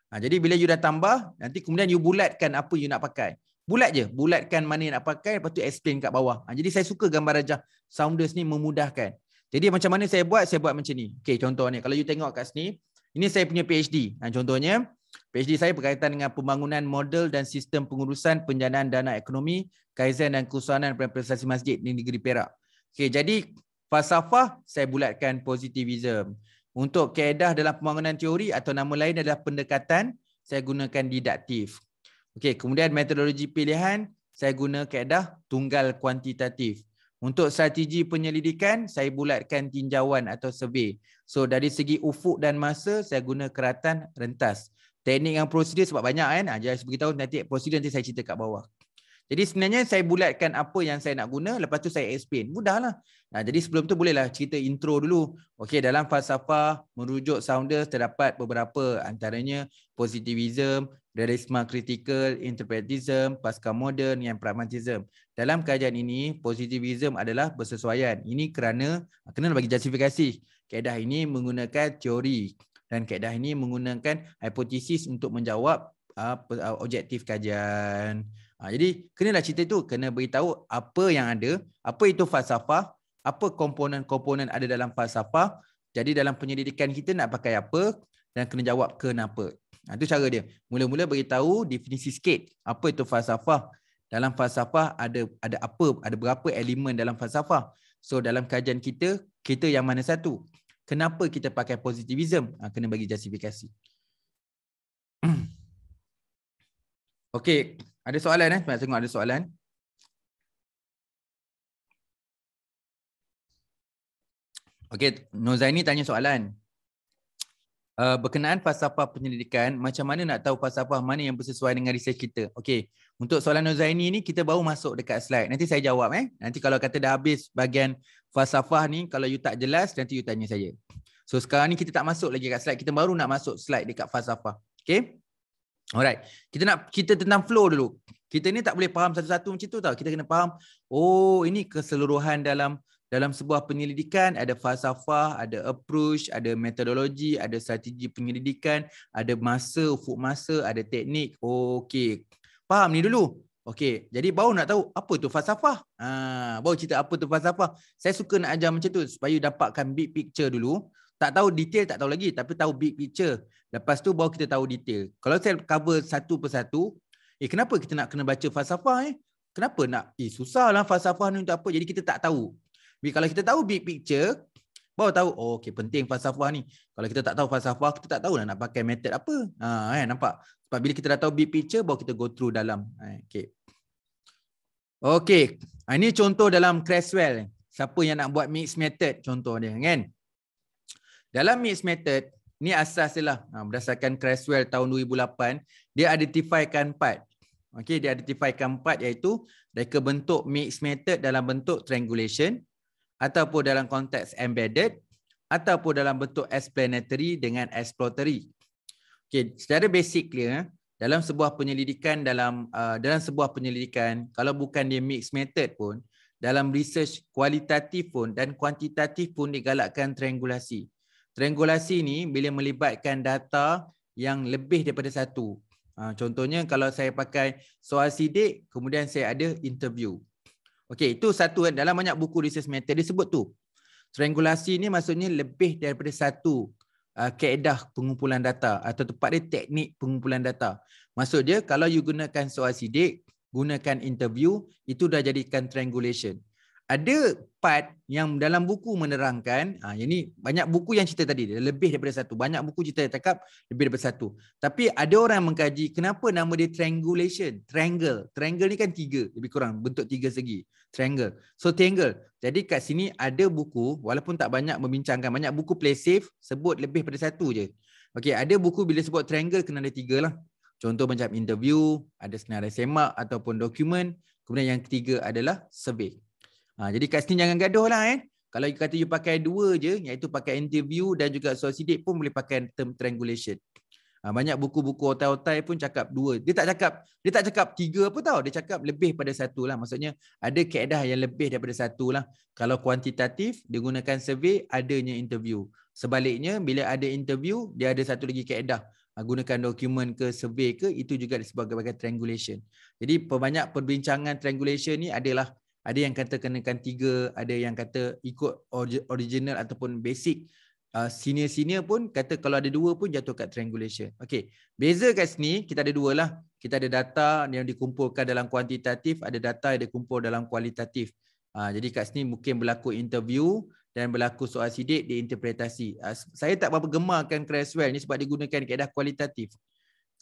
ha, jadi bila you dah tambah nanti kemudian you bulatkan apa you nak pakai bulat je bulatkan mana nak pakai lepas tu explain kat bawah ha, jadi saya suka gambar rajah sounders ni memudahkan jadi macam mana saya buat saya buat macam ni okey contohnya kalau you tengok kat sini ini saya punya PhD ha, contohnya PhD saya berkaitan dengan pembangunan model dan sistem pengurusan penjanaan dana ekonomi, kaizen dan keusahanan prestasi masjid di negeri Perak. Okay, jadi falsafah saya bulatkan positivism. Untuk kaedah dalam pembangunan teori atau nama lain adalah pendekatan, saya gunakan didaktif. Okay, kemudian metodologi pilihan, saya guna kaedah tunggal kuantitatif. Untuk strategi penyelidikan, saya bulatkan tinjauan atau survey. So dari segi ufuk dan masa, saya guna keratan rentas teknik dan prosedur sebab banyak kan. Ha, jadi saya beritahu nanti prosedur nanti saya cerita kat bawah. Jadi sebenarnya saya bulatkan apa yang saya nak guna, lepas tu saya explain. Mudahlah. Ha, ah, jadi sebelum tu bolehlah cerita intro dulu. Okey, dalam falsafah merujuk sounders terdapat beberapa antaranya positivism, realisme critical, interpretism, pasca modern dan pragmatism. Dalam kajian ini, positivism adalah bersesuaian. Ini kerana ah, kena bagi justifikasi. Kaedah ini menggunakan teori dan kaedah ini menggunakan hipotesis untuk menjawab uh, objektif kajian. Uh, jadi kenalah cerita tu, kena beritahu apa yang ada, apa itu falsafah, apa komponen-komponen ada dalam falsafah, jadi dalam penyelidikan kita nak pakai apa dan kena jawab kenapa. Nah, itu cara dia. Mula-mula beritahu definisi sikit apa itu falsafah. Dalam falsafah ada ada apa, ada berapa elemen dalam falsafah. So dalam kajian kita, kita yang mana satu? kenapa kita pakai positivism ha, kena bagi justifikasi Okey, ada soalan eh? Saya tengok ada soalan. Okey, Nozaini tanya soalan uh, berkenaan falsafah penyelidikan, macam mana nak tahu falsafah mana yang bersesuaian dengan research kita? Okey, untuk soalan Nozaini ni kita baru masuk dekat slide. Nanti saya jawab eh. Nanti kalau kata dah habis bahagian falsafah ni, kalau you tak jelas nanti you tanya saya. So sekarang ni kita tak masuk lagi dekat slide. Kita baru nak masuk slide dekat falsafah. Okey. Alright. Kita nak kita tentang flow dulu. Kita ni tak boleh faham satu-satu macam tu tau. Kita kena faham oh ini keseluruhan dalam dalam sebuah penyelidikan ada falsafah, ada approach, ada metodologi, ada strategi penyelidikan, ada masa, food masa, ada teknik. Okey. Faham ni dulu. Okey, jadi baru nak tahu apa tu falsafah. Ha, baru cerita apa tu falsafah. Saya suka nak ajar macam tu supaya dapatkan big picture dulu. Tak tahu detail tak tahu lagi tapi tahu big picture. Lepas tu baru kita tahu detail. Kalau saya cover satu persatu, eh kenapa kita nak kena baca falsafah eh? Kenapa nak? Eh susahlah falsafah ni untuk apa? Jadi kita tak tahu kalau kita tahu big picture, baru tahu oh, okey penting falsafah ni. Kalau kita tak tahu falsafah, kita tak tahu nak pakai method apa. Ha eh, nampak. Sebab bila kita dah tahu big picture, baru kita go through dalam. Ha, okey. Okey. Ha, ini contoh dalam Creswell. Siapa yang nak buat mixed method contoh dia kan? Dalam mixed method ni asas dia lah. Ha, berdasarkan Creswell tahun 2008, dia identifikan empat. Okey, dia identifikan empat iaitu mereka bentuk mixed method dalam bentuk triangulation, ataupun dalam konteks embedded ataupun dalam bentuk explanatory dengan exploratory. Okey, secara basic dia eh, dalam sebuah penyelidikan dalam uh, dalam sebuah penyelidikan kalau bukan dia mixed method pun dalam research kualitatif pun dan kuantitatif pun digalakkan triangulasi. Triangulasi ni bila melibatkan data yang lebih daripada satu. Uh, contohnya kalau saya pakai soal sidik kemudian saya ada interview. Okey, itu satu kan dalam banyak buku research method disebut tu. Triangulasi ni maksudnya lebih daripada satu uh, keedah pengumpulan data atau tepat dia teknik pengumpulan data. Maksud dia kalau you gunakan soal sidik, gunakan interview, itu dah jadikan triangulation ada part yang dalam buku menerangkan ha, yang banyak buku yang cerita tadi lebih daripada satu banyak buku cerita yang cakap lebih daripada satu tapi ada orang yang mengkaji kenapa nama dia triangulation triangle triangle ni kan tiga lebih kurang bentuk tiga segi triangle so triangle jadi kat sini ada buku walaupun tak banyak membincangkan banyak buku play safe sebut lebih daripada satu je Okay, ada buku bila sebut triangle kena ada tiga lah contoh macam interview ada senarai semak ataupun dokumen kemudian yang ketiga adalah survey Ha, jadi kat sini jangan gaduh lah eh. Kalau you kata you pakai dua je, iaitu pakai interview dan juga sosidik pun boleh pakai term triangulation. Ha, banyak buku-buku otai-otai pun cakap dua. Dia tak cakap dia tak cakap tiga apa tau. Dia cakap lebih pada satu lah. Maksudnya ada keadaan yang lebih daripada satu lah. Kalau kuantitatif, dia gunakan survey, adanya interview. Sebaliknya, bila ada interview, dia ada satu lagi keadaan. Ha, gunakan dokumen ke survey ke, itu juga disebabkan sebagai triangulation. Jadi, perbanyak perbincangan triangulation ni adalah ada yang kata kenakan tiga, ada yang kata ikut original ataupun basic. Ah, senior-senior pun kata kalau ada dua pun jatuh kat triangulation. Okay. Beza kat sini, kita ada dua lah. Kita ada data yang dikumpulkan dalam kuantitatif, ada data yang dikumpul dalam kualitatif. Ah, jadi kat sini mungkin berlaku interview dan berlaku soal sidik diinterpretasi. Ah, saya tak berapa gemarkan Creswell ni sebab digunakan keadaan kualitatif.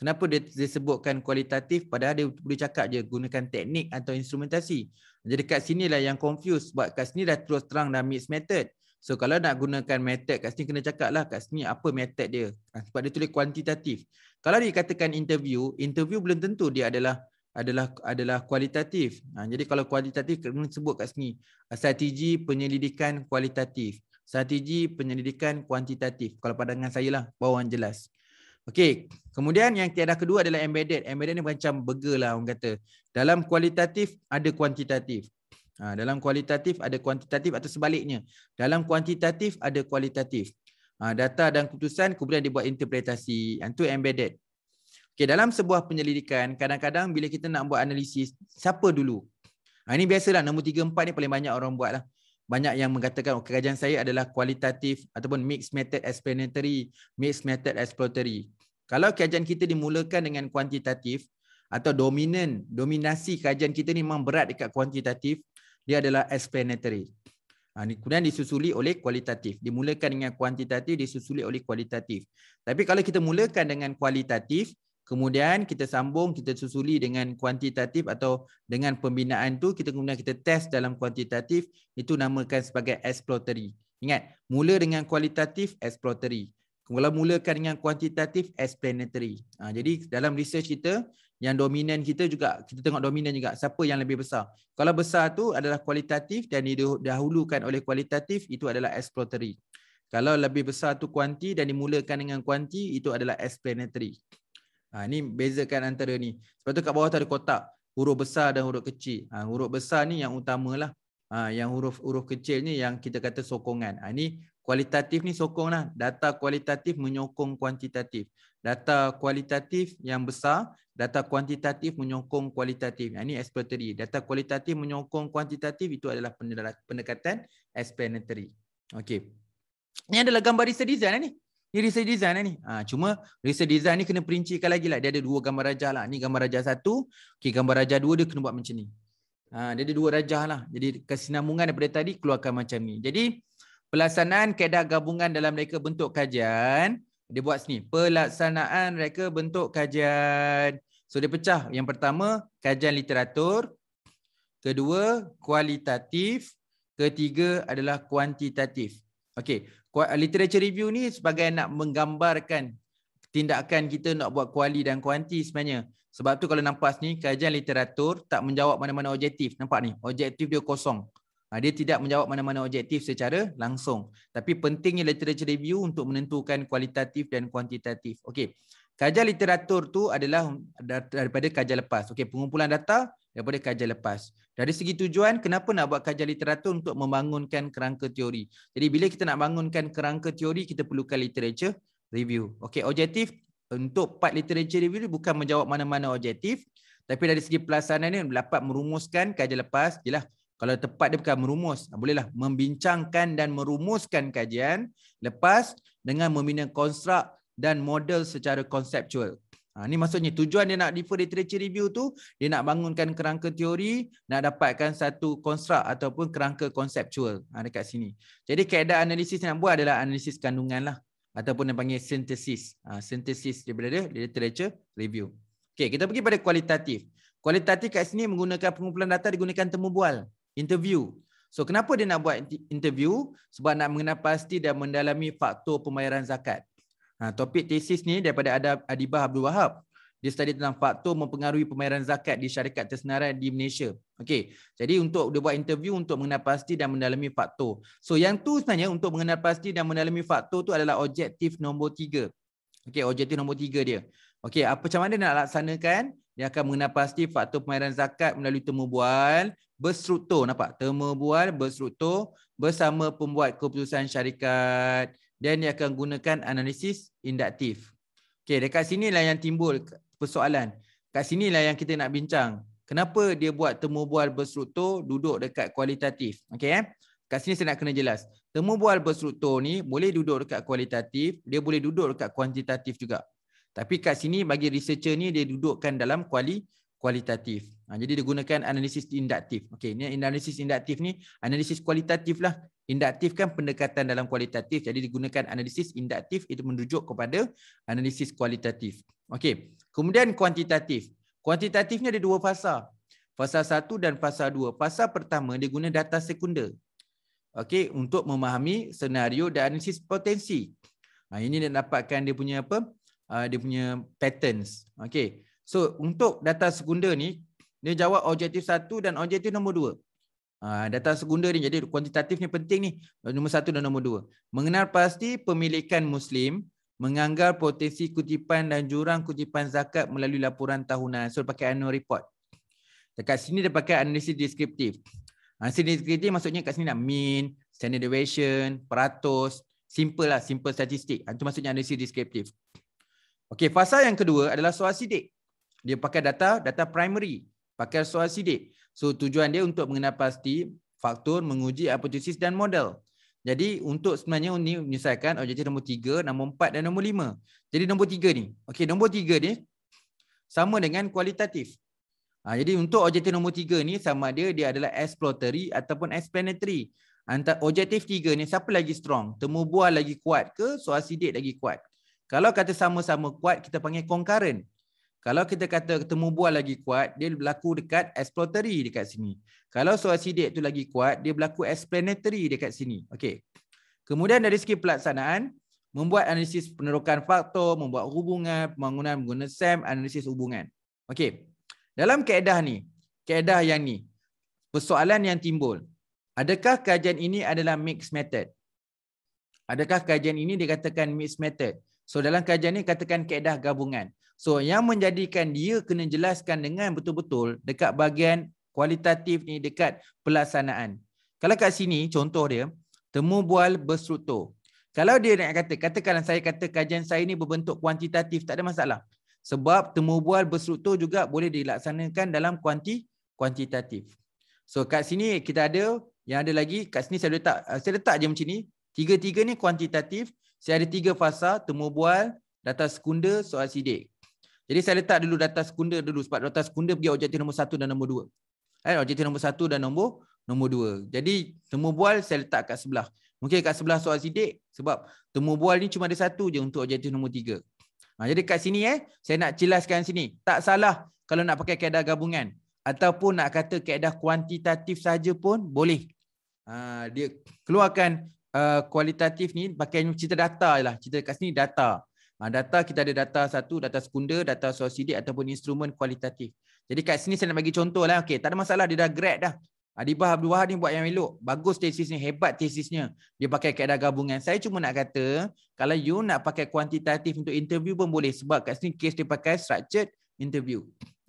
Kenapa dia, dia sebutkan kualitatif padahal dia boleh cakap je gunakan teknik atau instrumentasi. Jadi dekat sinilah yang confuse sebab kat sini dah terus terang dah mixed method. So kalau nak gunakan method kat sini kena cakap lah kat sini apa method dia. Ha, sebab dia tulis kuantitatif. Kalau dikatakan interview, interview belum tentu dia adalah adalah adalah kualitatif. Ha, jadi kalau kualitatif kena sebut kat sini. Strategi penyelidikan kualitatif. Strategi penyelidikan kuantitatif. Kalau pandangan saya lah bawaan jelas. Okey, Kemudian yang tiada kedua adalah embedded. Embedded ni macam burger lah orang kata. Dalam kualitatif ada kuantitatif. Ha, dalam kualitatif ada kuantitatif atau sebaliknya. Dalam kuantitatif ada kualitatif. Ha, data dan keputusan kemudian dibuat interpretasi. yang tu embedded. Okay, dalam sebuah penyelidikan, kadang-kadang bila kita nak buat analisis, siapa dulu? Ha, ini biasalah nombor tiga empat ni paling banyak orang buat lah. Banyak yang mengatakan okay, oh, kerajaan saya adalah kualitatif ataupun mixed method explanatory, mixed method exploratory. Kalau kajian kita dimulakan dengan kuantitatif atau dominan, dominasi kajian kita ni memang berat dekat kuantitatif, dia adalah explanatory. Ha, kemudian disusuli oleh kualitatif. Dimulakan dengan kuantitatif, disusuli oleh kualitatif. Tapi kalau kita mulakan dengan kualitatif, kemudian kita sambung, kita susuli dengan kuantitatif atau dengan pembinaan tu, kita kemudian kita test dalam kuantitatif, itu namakan sebagai exploratory. Ingat, mula dengan kualitatif, exploratory. Kalau mulakan dengan kuantitatif explanatory. Ha, jadi dalam research kita yang dominan kita juga kita tengok dominan juga siapa yang lebih besar. Kalau besar tu adalah kualitatif dan didahulukan oleh kualitatif itu adalah exploratory. Kalau lebih besar tu kuanti dan dimulakan dengan kuanti itu adalah explanatory. Ha, ini bezakan antara ni. Sebab tu kat bawah tu ada kotak huruf besar dan huruf kecil. Ha, huruf besar ni yang utamalah. Ha, yang huruf huruf kecil ni yang kita kata sokongan. Ha, ini kualitatif ni sokong lah. Data kualitatif menyokong kuantitatif. Data kualitatif yang besar, data kuantitatif menyokong kualitatif. Yang ini exploratory. Data kualitatif menyokong kuantitatif itu adalah pendekatan explanatory. Okay. Ini adalah gambar riset design lah ni. Ini riset design lah ni. Ha, cuma riset design ni kena perincikan lagi lah. Dia ada dua gambar rajah lah. Ini gambar rajah satu. Okey, gambar rajah dua dia kena buat macam ni. Ha, dia ada dua rajah lah. Jadi kesinambungan daripada tadi keluarkan macam ni. Jadi, pelaksanaan kaedah gabungan dalam reka bentuk kajian dia buat sini pelaksanaan reka bentuk kajian so dia pecah yang pertama kajian literatur kedua kualitatif ketiga adalah kuantitatif Okay, literature review ni sebagai nak menggambarkan tindakan kita nak buat kuali dan kuanti sebenarnya sebab tu kalau nampak ni kajian literatur tak menjawab mana-mana objektif nampak ni objektif dia kosong Ah, dia tidak menjawab mana-mana objektif secara langsung tapi pentingnya literature review untuk menentukan kualitatif dan kuantitatif okey kajian literatur tu adalah um, daripada kajian lepas okey pengumpulan data daripada kajian lepas dari segi tujuan kenapa nak buat kajian literatur untuk membangunkan kerangka teori jadi bila kita nak bangunkan kerangka teori kita perlukan literature review okey objektif untuk part literature review bukan menjawab mana-mana objektif tapi dari segi pelaksanaan ini dapat merumuskan kajian lepas jelah kalau tepat dia bukan merumus ah, bolehlah membincangkan dan merumuskan kajian lepas dengan membina konstruk dan model secara konseptual ha, ni maksudnya tujuan dia nak defer literature review tu dia nak bangunkan kerangka teori nak dapatkan satu konstruk ataupun kerangka konseptual ha, dekat sini jadi keadaan analisis yang nak buat adalah analisis kandungan lah ataupun yang panggil sintesis ha, sintesis daripada dia, literature review Okay, kita pergi pada kualitatif. Kualitatif kat sini menggunakan pengumpulan data digunakan temubual interview. So kenapa dia nak buat interview? Sebab nak mengenal pasti dan mendalami faktor pembayaran zakat. Ha, topik tesis ni daripada Adab Adibah Abdul Wahab. Dia study tentang faktor mempengaruhi pembayaran zakat di syarikat tersenarai di Malaysia. Okay. Jadi untuk dia buat interview untuk mengenal pasti dan mendalami faktor. So yang tu sebenarnya untuk mengenal pasti dan mendalami faktor tu adalah objektif nombor tiga. Okay, objektif nombor tiga dia. Okay, apa macam mana nak laksanakan? yang akan mengenapasti faktor pembayaran zakat melalui temu temubual berstruktur. Nampak? bual berstruktur bersama pembuat keputusan syarikat dan dia akan gunakan analisis induktif. Okey, dekat sinilah yang timbul persoalan. Kat sinilah yang kita nak bincang. Kenapa dia buat temu bual berstruktur duduk dekat kualitatif? Okey, eh? kat sini saya nak kena jelas. Temu bual berstruktur ni boleh duduk dekat kualitatif, dia boleh duduk dekat kuantitatif juga. Tapi kat sini bagi researcher ni dia dudukkan dalam kuali kualitatif. Ha, jadi dia gunakan analisis induktif. Okey, ni analisis induktif ni analisis kualitatif lah. Induktif kan pendekatan dalam kualitatif. Jadi digunakan analisis induktif itu merujuk kepada analisis kualitatif. Okey. Kemudian kuantitatif. Kuantitatifnya ada dua fasa. Fasa satu dan fasa dua. Fasa pertama dia guna data sekunder. Okey, untuk memahami senario dan analisis potensi. Ha, ini dia dapatkan dia punya apa? uh, dia punya patterns. Okay. So untuk data sekunder ni, dia jawab objektif satu dan objektif nombor dua. Uh, data sekunder ni, jadi kuantitatif ni penting ni. Uh, nombor satu dan nombor dua. Mengenal pasti pemilikan Muslim menganggar potensi kutipan dan jurang kutipan zakat melalui laporan tahunan. So pakai annual report. Dekat sini dia pakai analisis deskriptif. Analisis deskriptif maksudnya kat sini nak mean, standard deviation, peratus, simple lah, simple statistik. Itu ah, maksudnya analisis deskriptif. Okey, fasa yang kedua adalah soal sidik. Dia pakai data data primary, pakai soal sidik. So tujuan dia untuk mengenal pasti faktor menguji hypothesis dan model. Jadi untuk sebenarnya ini menyelesaikan objektif nombor tiga, nombor empat dan nombor lima. Jadi nombor tiga ni. Okey, nombor tiga ni sama dengan kualitatif. Ha, jadi untuk objektif nombor tiga ni sama dia dia adalah exploratory ataupun explanatory. Antara objektif tiga ni siapa lagi strong? Temu buah lagi kuat ke soal sidik lagi kuat? Kalau kata sama-sama kuat, kita panggil concurrent. Kalau kita kata temu buah lagi kuat, dia berlaku dekat exploratory dekat sini. Kalau suasidik tu lagi kuat, dia berlaku explanatory dekat sini. Okey. Kemudian dari segi pelaksanaan, membuat analisis penerokan faktor, membuat hubungan, pembangunan guna SEM, analisis hubungan. Okey. Dalam keedah ni, keedah yang ni, persoalan yang timbul. Adakah kajian ini adalah mixed method? Adakah kajian ini dikatakan mixed method? So dalam kajian ni katakan kaedah gabungan. So yang menjadikan dia kena jelaskan dengan betul-betul dekat bahagian kualitatif ni dekat pelaksanaan. Kalau kat sini contoh dia temu bual berstruktur. Kalau dia nak kata katakanlah saya kata kajian saya ni berbentuk kuantitatif tak ada masalah. Sebab temu bual berstruktur juga boleh dilaksanakan dalam kuanti kuantitatif. So kat sini kita ada yang ada lagi kat sini saya letak saya letak je macam ni. Tiga-tiga ni kuantitatif, saya ada tiga fasa temu bual, data sekunda, soal sidik. Jadi saya letak dulu data sekunda dulu sebab data sekunda pergi objektif nombor satu dan nombor dua. Eh, objektif nombor satu dan nombor nombor dua, Jadi temu bual saya letak kat sebelah. Mungkin kat sebelah soal sidik sebab temu bual ni cuma ada satu je untuk objektif nombor tiga. Ha, jadi kat sini eh saya nak jelaskan sini. Tak salah kalau nak pakai kaedah gabungan ataupun nak kata kaedah kuantitatif saja pun boleh. Ha, dia keluarkan Eh, kualitatif ni pakai cerita data je lah. Cerita kat sini data. Uh, data kita ada data satu, data sekunder, data sosidik ataupun instrumen kualitatif. Jadi kat sini saya nak bagi contoh lah. Okay, tak ada masalah dia dah grad dah. Adibah ha, Abdul Wahab ni buat yang elok. Bagus tesis ni, hebat tesisnya. Dia pakai kaedah gabungan. Saya cuma nak kata, kalau you nak pakai kuantitatif untuk interview pun boleh. Sebab kat sini case dia pakai structured interview.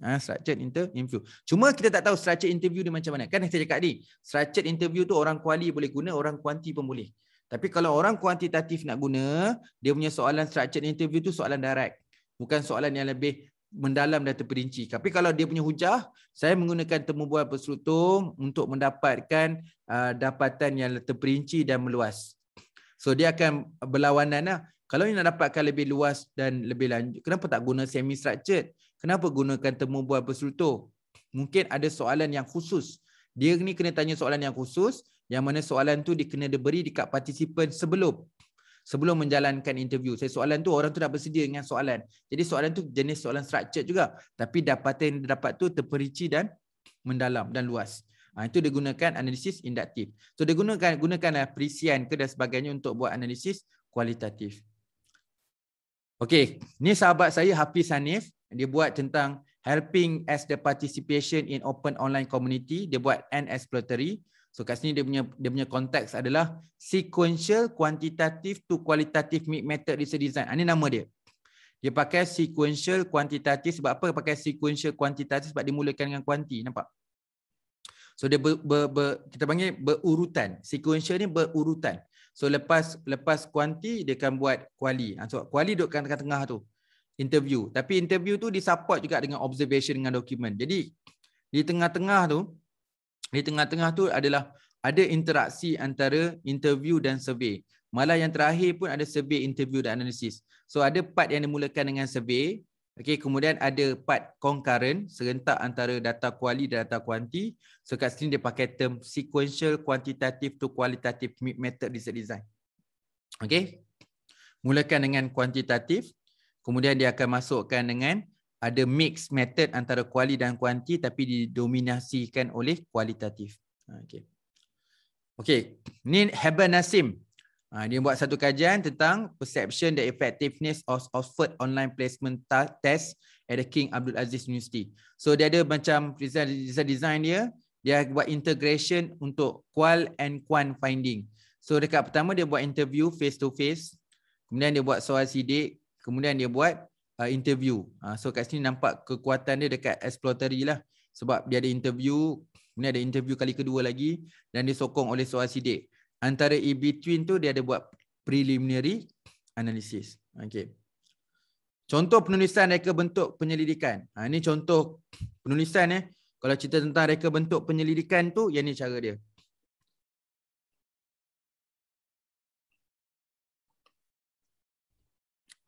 Ah, ha, structured interview. Cuma kita tak tahu structured interview dia macam mana. Kan saya cakap ni, structured interview tu orang kuali boleh guna, orang kuanti pun boleh. Tapi kalau orang kuantitatif nak guna, dia punya soalan structured interview tu soalan direct. Bukan soalan yang lebih mendalam dan terperinci. Tapi kalau dia punya hujah, saya menggunakan temubual perselutung untuk mendapatkan uh, dapatan yang terperinci dan meluas. So dia akan berlawanan lah. Kalau ni nak dapatkan lebih luas dan lebih lanjut, kenapa tak guna semi-structured? kenapa gunakan temu bual berserutuh? Mungkin ada soalan yang khusus. Dia ni kena tanya soalan yang khusus yang mana soalan tu dia kena diberi dekat participant sebelum sebelum menjalankan interview. Saya soalan tu orang tu dah bersedia dengan soalan. Jadi soalan tu jenis soalan structured juga. Tapi dapat yang dapat tu terperinci dan mendalam dan luas. Ha, itu dia gunakan analisis induktif. So dia gunakan gunakanlah perisian ke dan sebagainya untuk buat analisis kualitatif. Okey, ni sahabat saya Hafiz Hanif dia buat tentang helping as the participation in open online community dia buat and exploratory so kat sini dia punya dia punya konteks adalah sequential quantitative to qualitative meet method research design ini ah, nama dia dia pakai sequential quantitative sebab apa pakai sequential quantitative sebab dimulakan dengan kuanti nampak so dia ber, ber, ber, kita panggil berurutan sequential ni berurutan so lepas lepas kuanti dia akan buat kuali ah, sebab so, kuali duduk kat tengah tu interview. Tapi interview tu disupport juga dengan observation dengan dokumen. Jadi di tengah-tengah tu di tengah-tengah tu adalah ada interaksi antara interview dan survey. Malah yang terakhir pun ada survey, interview dan analisis. So ada part yang dimulakan dengan survey. Okay, kemudian ada part concurrent, serentak antara data kuali dan data kuanti. So kat sini dia pakai term sequential quantitative to qualitative method design. Okay, mulakan dengan kuantitative kemudian dia akan masukkan dengan ada mix method antara kuali dan kuanti tapi didominasikan oleh kualitatif. Ha, okey. Okey, ni Heber Nasim. Ha, dia buat satu kajian tentang perception the effectiveness of offered online placement test at the King Abdul Aziz University. So dia ada macam design design dia, dia buat integration untuk qual and quant finding. So dekat pertama dia buat interview face to face, kemudian dia buat soal sidik, kemudian dia buat uh, interview. Uh, so kat sini nampak kekuatan dia dekat exploratory lah sebab dia ada interview, kemudian ada interview kali kedua lagi dan disokong oleh Soal Sidik. Antara in between tu dia ada buat preliminary analysis. Okay. Contoh penulisan reka bentuk penyelidikan. Ha, ini contoh penulisan eh. Kalau cerita tentang reka bentuk penyelidikan tu, yang ni cara dia.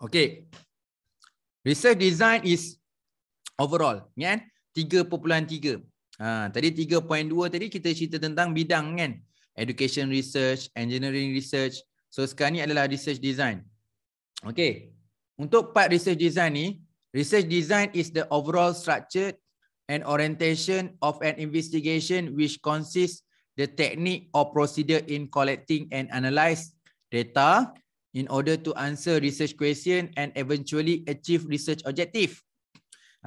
Okay. Research design is overall. Ya kan? 3.3. Ha, tadi 3.2 tadi kita cerita tentang bidang kan. Education research, engineering research. So sekarang ni adalah research design. Okay. Untuk part research design ni, research design is the overall structure and orientation of an investigation which consists the technique or procedure in collecting and analyse data in order to answer research question and eventually achieve research objective.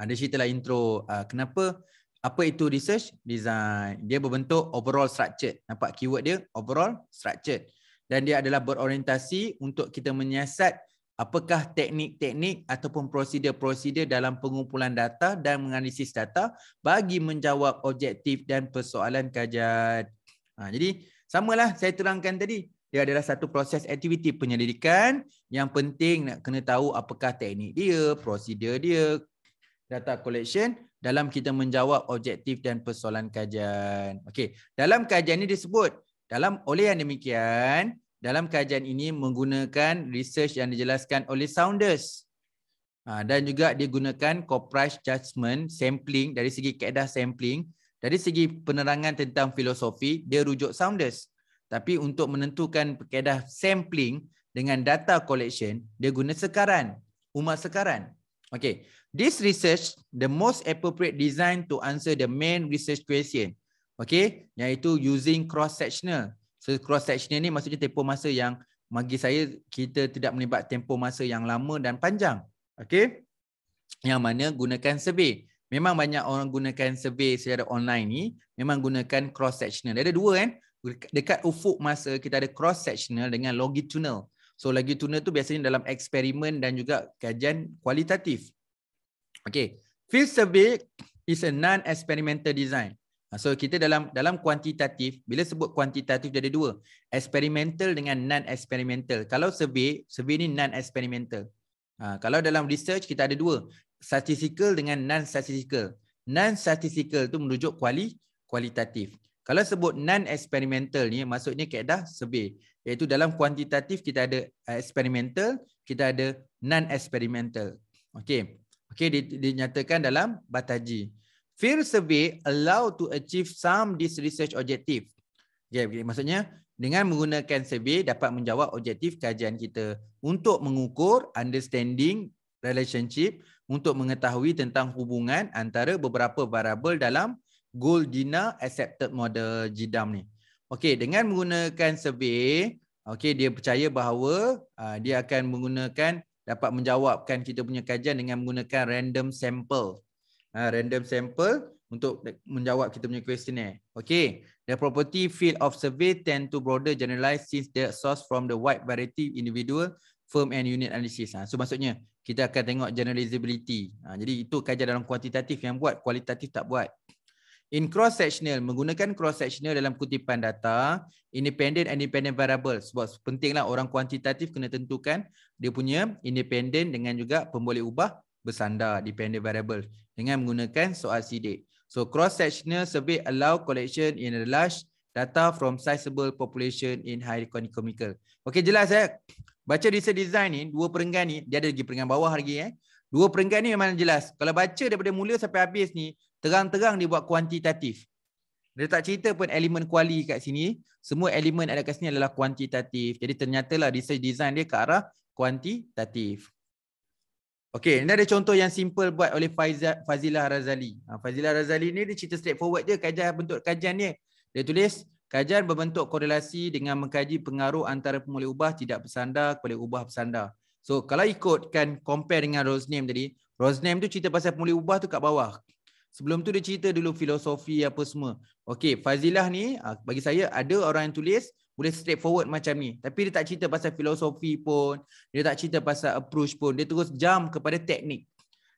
Ada ah, cerita lah intro uh, kenapa apa itu research design. Dia berbentuk overall structured. Nampak keyword dia overall structured. Dan dia adalah berorientasi untuk kita menyiasat apakah teknik-teknik ataupun prosedur-prosedur dalam pengumpulan data dan menganalisis data bagi menjawab objektif dan persoalan kajian. Ha, jadi samalah saya terangkan tadi dia adalah satu proses aktiviti penyelidikan yang penting nak kena tahu apakah teknik dia, prosedur dia, data collection dalam kita menjawab objektif dan persoalan kajian. Okey, dalam kajian ini disebut dalam oleh yang demikian, dalam kajian ini menggunakan research yang dijelaskan oleh Saunders. Ha, dan juga digunakan corpus judgment sampling dari segi kaedah sampling, dari segi penerangan tentang filosofi dia rujuk Saunders. Tapi untuk menentukan kaedah sampling dengan data collection, dia guna sekaran, umat sekaran. Okay, this research, the most appropriate design to answer the main research question. Okay, iaitu using cross-sectional. So cross-sectional ni maksudnya tempoh masa yang bagi saya, kita tidak melibat tempoh masa yang lama dan panjang. Okay, yang mana gunakan survey. Memang banyak orang gunakan survey secara online ni, memang gunakan cross-sectional. Ada dua kan, eh? dekat ufuk masa kita ada cross sectional dengan longitudinal. So longitudinal tu biasanya dalam eksperimen dan juga kajian kualitatif. Okay, field survey is a non experimental design. Ha, so kita dalam dalam kuantitatif, bila sebut kuantitatif jadi dua, experimental dengan non experimental. Kalau survey, survey ni non experimental. Ha, kalau dalam research kita ada dua, statistical dengan non statistical. Non statistical tu merujuk kuali kualitatif. Kalau sebut non-experimental ni, maksudnya keadaan survey. Iaitu dalam kuantitatif kita ada eh, experimental, kita ada non-experimental. Okey, okay, dinyatakan dalam Bataji. Field survey allow to achieve some this research objective. Okay, okay, maksudnya, dengan menggunakan survey dapat menjawab objektif kajian kita untuk mengukur understanding relationship untuk mengetahui tentang hubungan antara beberapa variable dalam Goldina accepted model jidam ni. Okey, dengan menggunakan survey, okey dia percaya bahawa uh, dia akan menggunakan dapat menjawabkan kita punya kajian dengan menggunakan random sample. Ha, random sample untuk menjawab kita punya questionnaire. Okey, the property field of survey tend to broader generalize since the source from the wide variety individual firm and unit analysis. Ha, so maksudnya kita akan tengok generalizability. Ha, jadi itu kajian dalam kuantitatif yang buat, kualitatif tak buat. In cross-sectional, menggunakan cross-sectional dalam kutipan data, independent and independent variable. Sebab pentinglah orang kuantitatif kena tentukan dia punya independent dengan juga pemboleh ubah bersandar, dependent variable. Dengan menggunakan soal sidik. So cross-sectional survey allow collection in a large data from sizable population in high economical. Okay jelas eh. Baca research design ni, dua perenggan ni, dia ada lagi perenggan bawah lagi eh. Dua perenggan ni memang jelas. Kalau baca daripada mula sampai habis ni, terang-terang dia buat kuantitatif. Dia tak cerita pun elemen kuali kat sini. Semua elemen ada kat sini adalah kuantitatif. Jadi ternyata lah research design dia ke arah kuantitatif. Okay, ini ada contoh yang simple buat oleh Fazila Razali. Ha, Fazila Razali ni dia cerita straightforward je kajian bentuk kajian dia. Dia tulis, kajian berbentuk korelasi dengan mengkaji pengaruh antara pemulih ubah tidak bersandar kepada ubah bersandar. So kalau ikutkan compare dengan Rosnam tadi, Rosnam tu cerita pasal pemulih ubah tu kat bawah. Sebelum tu dia cerita dulu filosofi apa semua. Okey, Fazilah ni ah, bagi saya ada orang yang tulis boleh straightforward macam ni. Tapi dia tak cerita pasal filosofi pun, dia tak cerita pasal approach pun. Dia terus jump kepada teknik.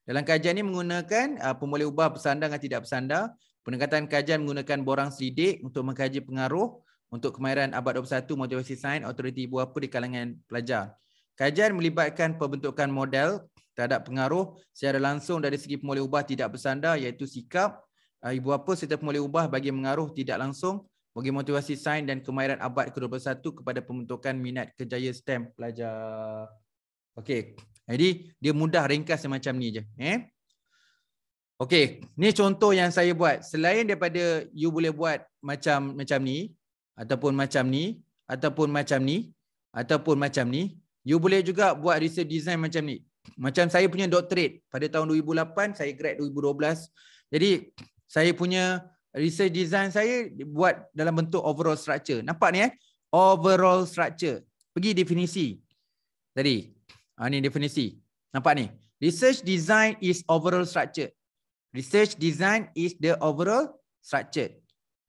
Dalam kajian ni menggunakan uh, ah, pemboleh ubah bersandar dan tidak bersandar. Pendekatan kajian menggunakan borang sidik untuk mengkaji pengaruh untuk kemahiran abad 21 motivasi sains, autoriti buah apa di kalangan pelajar. Kajian melibatkan pembentukan model terhadap pengaruh secara langsung dari segi pemulih ubah tidak bersandar iaitu sikap uh, ibu bapa serta pemulih ubah bagi mengaruh tidak langsung bagi motivasi sains dan kemahiran abad ke-21 kepada pembentukan minat kejaya STEM pelajar. Okey. Jadi dia mudah ringkas macam ni je. Eh? Okey, ni contoh yang saya buat. Selain daripada you boleh buat macam macam ni ataupun macam ni ataupun macam ni ataupun macam ni, you boleh juga buat research design macam ni macam saya punya doctorate pada tahun 2008 saya grad 2012 jadi saya punya research design saya buat dalam bentuk overall structure nampak ni eh overall structure pergi definisi tadi ha, ni definisi nampak ni research design is overall structure research design is the overall structure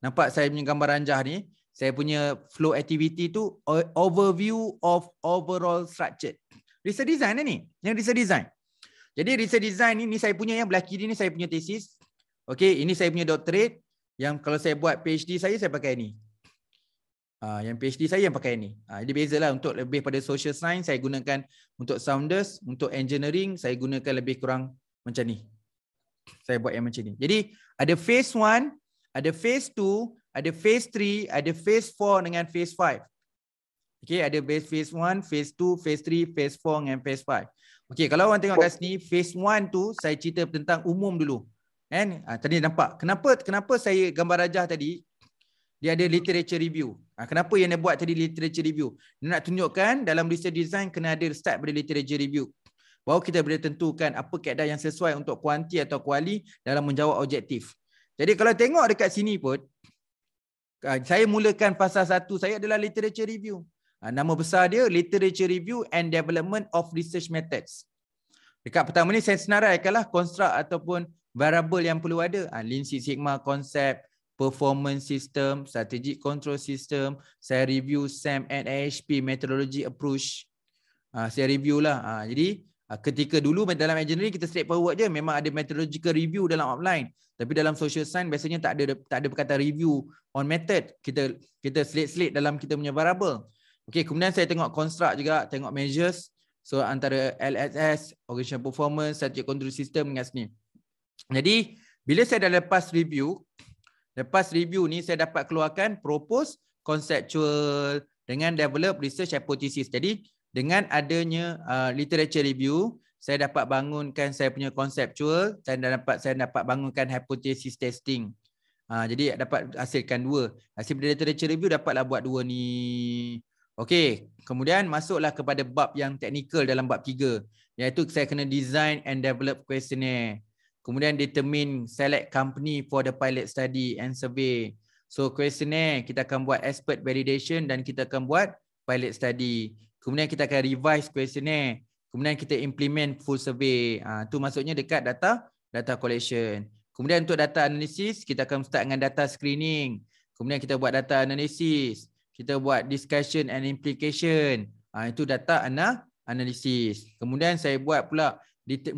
nampak saya punya gambar ranjah ni saya punya flow activity tu overview of overall structure Research design lah ni. Yang research design. Jadi research design ni, ni saya punya yang belah kiri ni saya punya tesis. Okay, ini saya punya doctorate. Yang kalau saya buat PhD saya, saya pakai ni. Uh, yang PhD saya yang pakai ni. Uh, jadi bezalah untuk lebih pada social science, saya gunakan untuk sounders, untuk engineering, saya gunakan lebih kurang macam ni. Saya buat yang macam ni. Jadi ada phase 1, ada phase 2, ada phase 3, ada phase 4 dengan phase 5. Okay, ada phase phase 1, phase 2, phase 3, phase 4 and phase 5. Okay, kalau orang tengok kat sini, phase 1 tu saya cerita tentang umum dulu. Kan? Ha, tadi nampak. Kenapa kenapa saya gambar rajah tadi, dia ada literature review. Ha, kenapa yang dia buat tadi literature review? Dia nak tunjukkan dalam research design kena ada start pada literature review. Baru kita boleh tentukan apa keadaan yang sesuai untuk kuanti atau kuali dalam menjawab objektif. Jadi kalau tengok dekat sini pun, ah, saya mulakan pasal satu saya adalah literature review. Ah, nama besar dia literature review and development of research methods. Dekat pertama ni saya senaraikanlah construct ataupun variable yang perlu ada. Ha, Lean Six Sigma concept, performance system, strategic control system, saya review SAM and AHP methodology approach. Ha, saya review lah. Ha, jadi ketika dulu dalam engineering kita straight forward je memang ada methodological review dalam offline tapi dalam social science biasanya tak ada tak ada perkataan review on method kita kita selit-selit dalam kita punya variable Okay, kemudian saya tengok construct juga, tengok measures. So antara LSS, Organization Performance, Strategic Control System dengan sini. Jadi, bila saya dah lepas review, lepas review ni saya dapat keluarkan propose conceptual dengan develop research hypothesis. Jadi, dengan adanya uh, literature review, saya dapat bangunkan saya punya conceptual dan dapat saya dapat bangunkan hypothesis testing. Uh, jadi, dapat hasilkan dua. Hasil literature review dapatlah buat dua ni. Okey, kemudian masuklah kepada bab yang teknikal dalam bab tiga, iaitu saya kena design and develop questionnaire. Kemudian determine select company for the pilot study and survey. So questionnaire kita akan buat expert validation dan kita akan buat pilot study. Kemudian kita akan revise questionnaire. Kemudian kita implement full survey. Ah ha, tu maksudnya dekat data data collection. Kemudian untuk data analysis kita akan start dengan data screening. Kemudian kita buat data analysis kita buat discussion and implication. Ha, itu data ana analisis. Kemudian saya buat pula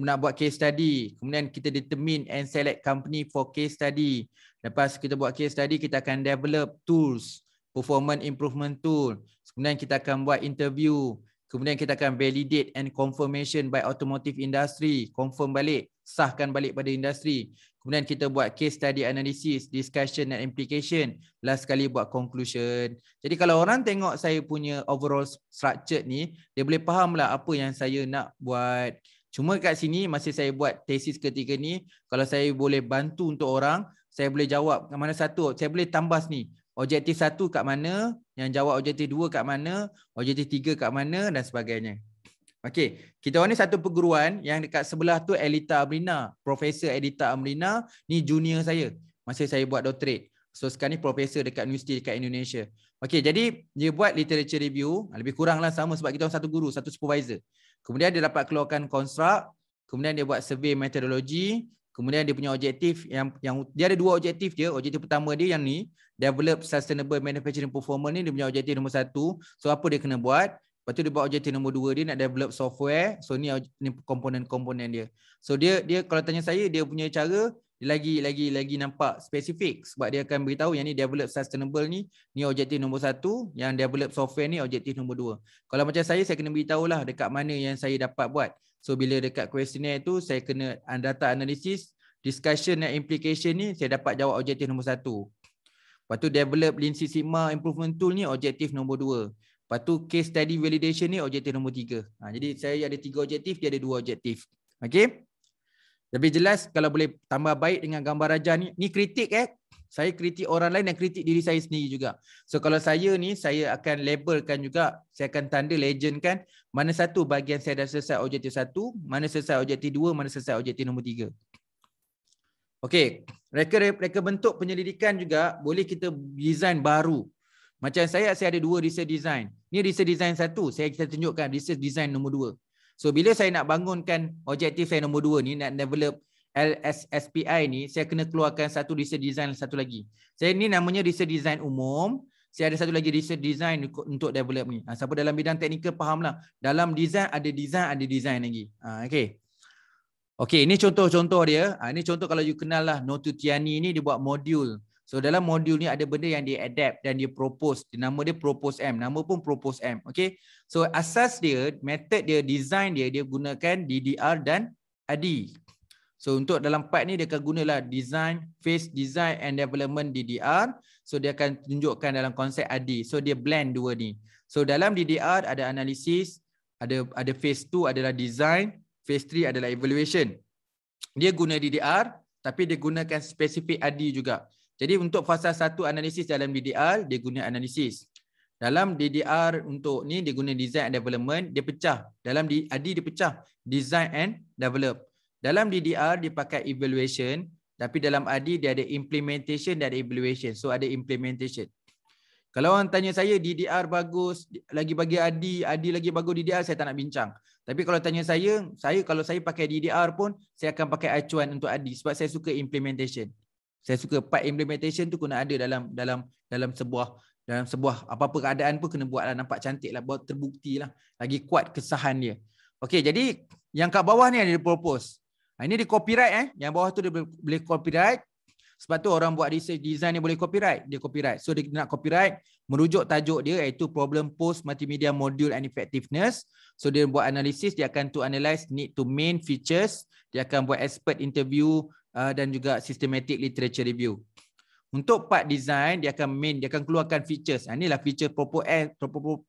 nak buat case study. Kemudian kita determine and select company for case study. Lepas kita buat case study, kita akan develop tools, performance improvement tool. Kemudian kita akan buat interview. Kemudian kita akan validate and confirmation by automotive industry. Confirm balik, sahkan balik pada industri. Kemudian kita buat case study analysis, discussion and implication. Last sekali buat conclusion. Jadi kalau orang tengok saya punya overall structure ni, dia boleh faham lah apa yang saya nak buat. Cuma kat sini, masa saya buat tesis ketiga ni, kalau saya boleh bantu untuk orang, saya boleh jawab kat mana satu, saya boleh tambah ni. Objektif satu kat mana, yang jawab objektif dua kat mana, objektif tiga kat mana dan sebagainya. Okey, kita orang ni satu perguruan yang dekat sebelah tu Elita Amrina, Profesor Elita Amrina ni junior saya masa saya buat doctorate. So sekarang ni profesor dekat universiti dekat Indonesia. Okey, jadi dia buat literature review, ah, lebih kuranglah sama sebab kita orang satu guru, satu supervisor. Kemudian dia dapat keluarkan construct, kemudian dia buat survey methodology, kemudian dia punya objektif yang yang dia ada dua objektif dia. Objektif pertama dia yang ni, develop sustainable manufacturing performance ni dia punya objektif nombor satu. So apa dia kena buat? Lepas tu dia buat objektif nombor dua dia nak develop software. So ni komponen-komponen dia. So dia dia kalau tanya saya dia punya cara dia lagi lagi lagi nampak spesifik sebab dia akan beritahu yang ni develop sustainable ni ni objektif nombor satu yang develop software ni objektif nombor dua. Kalau macam saya saya kena beritahu lah dekat mana yang saya dapat buat. So bila dekat questionnaire tu saya kena data analysis discussion and implication ni saya dapat jawab objektif nombor satu. Lepas tu develop Lean Six Sigma improvement tool ni objektif nombor dua. Lepas tu case study validation ni objektif nombor tiga. Ha, jadi saya ada tiga objektif, dia ada dua objektif. Okay. Lebih jelas kalau boleh tambah baik dengan gambar raja ni. Ni kritik eh. Saya kritik orang lain dan kritik diri saya sendiri juga. So kalau saya ni, saya akan labelkan juga. Saya akan tanda legend kan. Mana satu bahagian saya dah selesai objektif satu. Mana selesai objektif dua. Mana selesai objektif nombor tiga. Okay. Reka, reka bentuk penyelidikan juga. Boleh kita design baru. Macam saya, saya ada dua research design. Ini research design satu. Saya kita tunjukkan research design nombor dua. So, bila saya nak bangunkan objektif saya nombor dua ni, nak develop LSSPI ni, saya kena keluarkan satu research design satu lagi. Saya ni namanya research design umum. Saya ada satu lagi research design untuk develop ni. Ha, siapa dalam bidang teknikal, fahamlah. Dalam design, ada design, ada design lagi. Ha, okay. Okay, ini contoh-contoh dia. Ha, ini contoh kalau you kenal lah Notutiani Tiani ni, dia buat modul. So dalam modul ni ada benda yang dia adapt dan dia propose. Nama dia propose M. Nama pun propose M. Okay. So asas dia, method dia, design dia, dia gunakan DDR dan AD. So untuk dalam part ni dia akan gunalah design, phase design and development DDR. So dia akan tunjukkan dalam konsep AD. So dia blend dua ni. So dalam DDR ada analisis, ada ada phase 2 adalah design, phase 3 adalah evaluation. Dia guna DDR tapi dia gunakan spesifik AD juga. Jadi untuk fasa satu analisis dalam DDR, dia guna analisis. Dalam DDR untuk ni, dia guna design and development, dia pecah. Dalam ADI, dia pecah. Design and develop. Dalam DDR, dia pakai evaluation. Tapi dalam ADI, dia ada implementation dan evaluation. So ada implementation. Kalau orang tanya saya, DDR bagus, lagi bagi ADI, ADI lagi bagus DDR, saya tak nak bincang. Tapi kalau tanya saya, saya kalau saya pakai DDR pun, saya akan pakai acuan untuk ADI sebab saya suka implementation saya suka part implementation tu kena ada dalam dalam dalam sebuah dalam sebuah apa-apa keadaan pun kena buatlah nampak cantik lah buat terbukti lah lagi kuat kesahan dia Okey, jadi yang kat bawah ni ada dia propose ha, ini dia copyright eh yang bawah tu dia boleh, boleh copyright sebab tu orang buat research design ni boleh copyright dia copyright so dia nak copyright merujuk tajuk dia iaitu problem post multimedia module and effectiveness so dia buat analisis dia akan to analyze need to main features dia akan buat expert interview Uh, dan juga systematic literature review. Untuk part design dia akan main dia akan keluarkan features. Ha inilah feature propose M,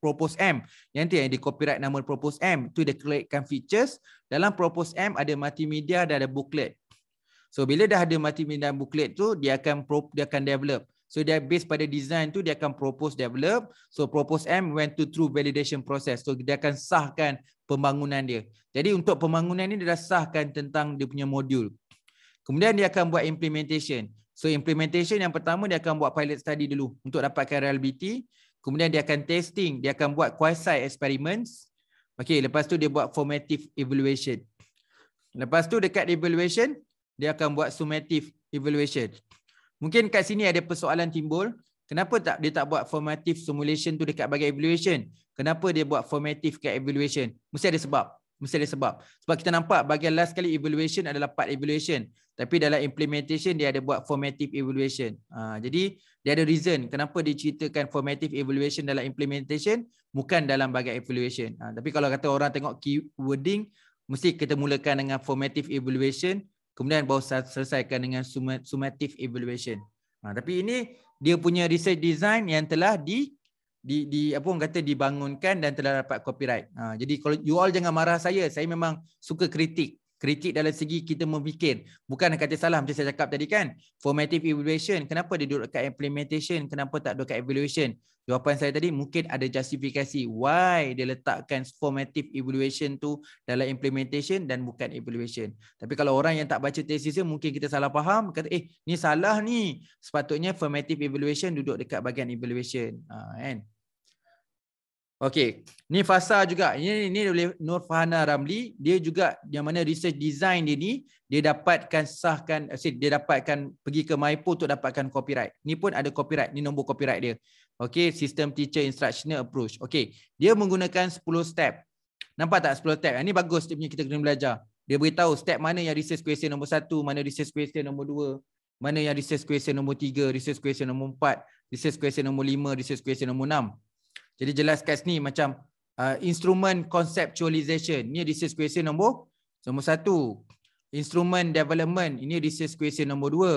propose M. Yang nanti yang di copyright nama propose M tu dia keluarkan features. Dalam propose M ada multimedia dan ada booklet. So bila dah ada multimedia dan booklet tu dia akan dia akan develop. So dia based pada design tu dia akan propose develop. So propose M went to through validation process. So dia akan sahkan pembangunan dia. Jadi untuk pembangunan ni dia dah sahkan tentang dia punya modul. Kemudian dia akan buat implementation. So implementation yang pertama dia akan buat pilot study dulu untuk dapatkan reliability. Kemudian dia akan testing, dia akan buat quasi experiments. Okey, lepas tu dia buat formative evaluation. Lepas tu dekat evaluation, dia akan buat summative evaluation. Mungkin kat sini ada persoalan timbul, kenapa tak dia tak buat formative simulation tu dekat bahagian evaluation? Kenapa dia buat formative kat evaluation? Mesti ada sebab. Mesti ada sebab. Sebab kita nampak bahagian last kali evaluation adalah part evaluation. Tapi dalam implementation dia ada buat formative evaluation. Ha, jadi dia ada reason kenapa diceritakan formative evaluation dalam implementation bukan dalam bagian evaluation. Ha, tapi kalau kata orang tengok keywording mesti kita mulakan dengan formative evaluation kemudian baru selesaikan dengan summative evaluation. Ha, tapi ini dia punya research design yang telah di di, di apa orang kata dibangunkan dan telah dapat copyright. Ha, jadi kalau you all jangan marah saya, saya memang suka kritik. Kritik dalam segi kita memikir. Bukan kata salah macam saya cakap tadi kan. Formative evaluation. Kenapa dia duduk dekat implementation? Kenapa tak duduk dekat evaluation? Jawapan saya tadi mungkin ada justifikasi why dia letakkan formative evaluation tu dalam implementation dan bukan evaluation. Tapi kalau orang yang tak baca thesis mungkin kita salah faham. Kata eh ni salah ni. Sepatutnya formative evaluation duduk dekat bagian evaluation. Ha, kan? Okey, ni fasa juga. Ini ini oleh Nur Fahana Ramli, dia juga yang mana research design dia ni dia dapatkan sahkan eh, dia dapatkan pergi ke MIPO untuk dapatkan copyright. Ni pun ada copyright, ni nombor copyright dia. Okey, system teacher instructional approach. Okey, dia menggunakan 10 step. Nampak tak 10 step? Ini bagus dia punya kita kena belajar. Dia beritahu step mana yang research question nombor 1, mana research question nombor 2, mana yang research question nombor tiga research question nombor empat research question nombor lima research question nombor enam. Jadi jelas kat sini macam uh, instrument conceptualization. Ini research question nombor nombor satu. Instrument development. Ini research question nombor dua.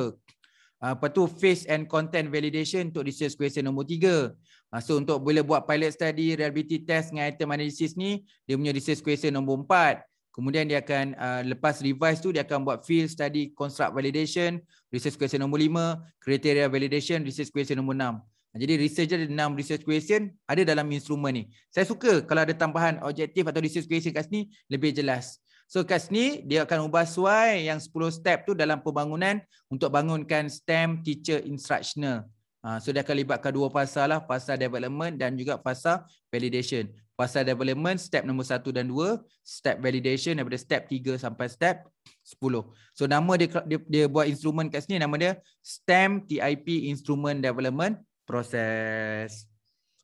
Uh, lepas tu phase and content validation untuk research question nombor tiga. Uh, so untuk boleh buat pilot study, reliability test dengan item analysis ni, dia punya research question nombor empat. Kemudian dia akan uh, lepas revise tu dia akan buat field study construct validation research question nombor lima criteria validation research question nombor enam. Jadi research ada enam research question ada dalam instrumen ni. Saya suka kalau ada tambahan objektif atau research question kat sini lebih jelas. So kat sini dia akan ubah suai yang 10 step tu dalam pembangunan untuk bangunkan STEM teacher instructional. Ah, so dia akan libatkan dua pasal lah, pasal development dan juga pasal validation. Pasal development step nombor 1 dan 2, step validation daripada step 3 sampai step 10. So nama dia dia, dia buat instrumen kat sini nama dia STEM TIP Instrument Development proses.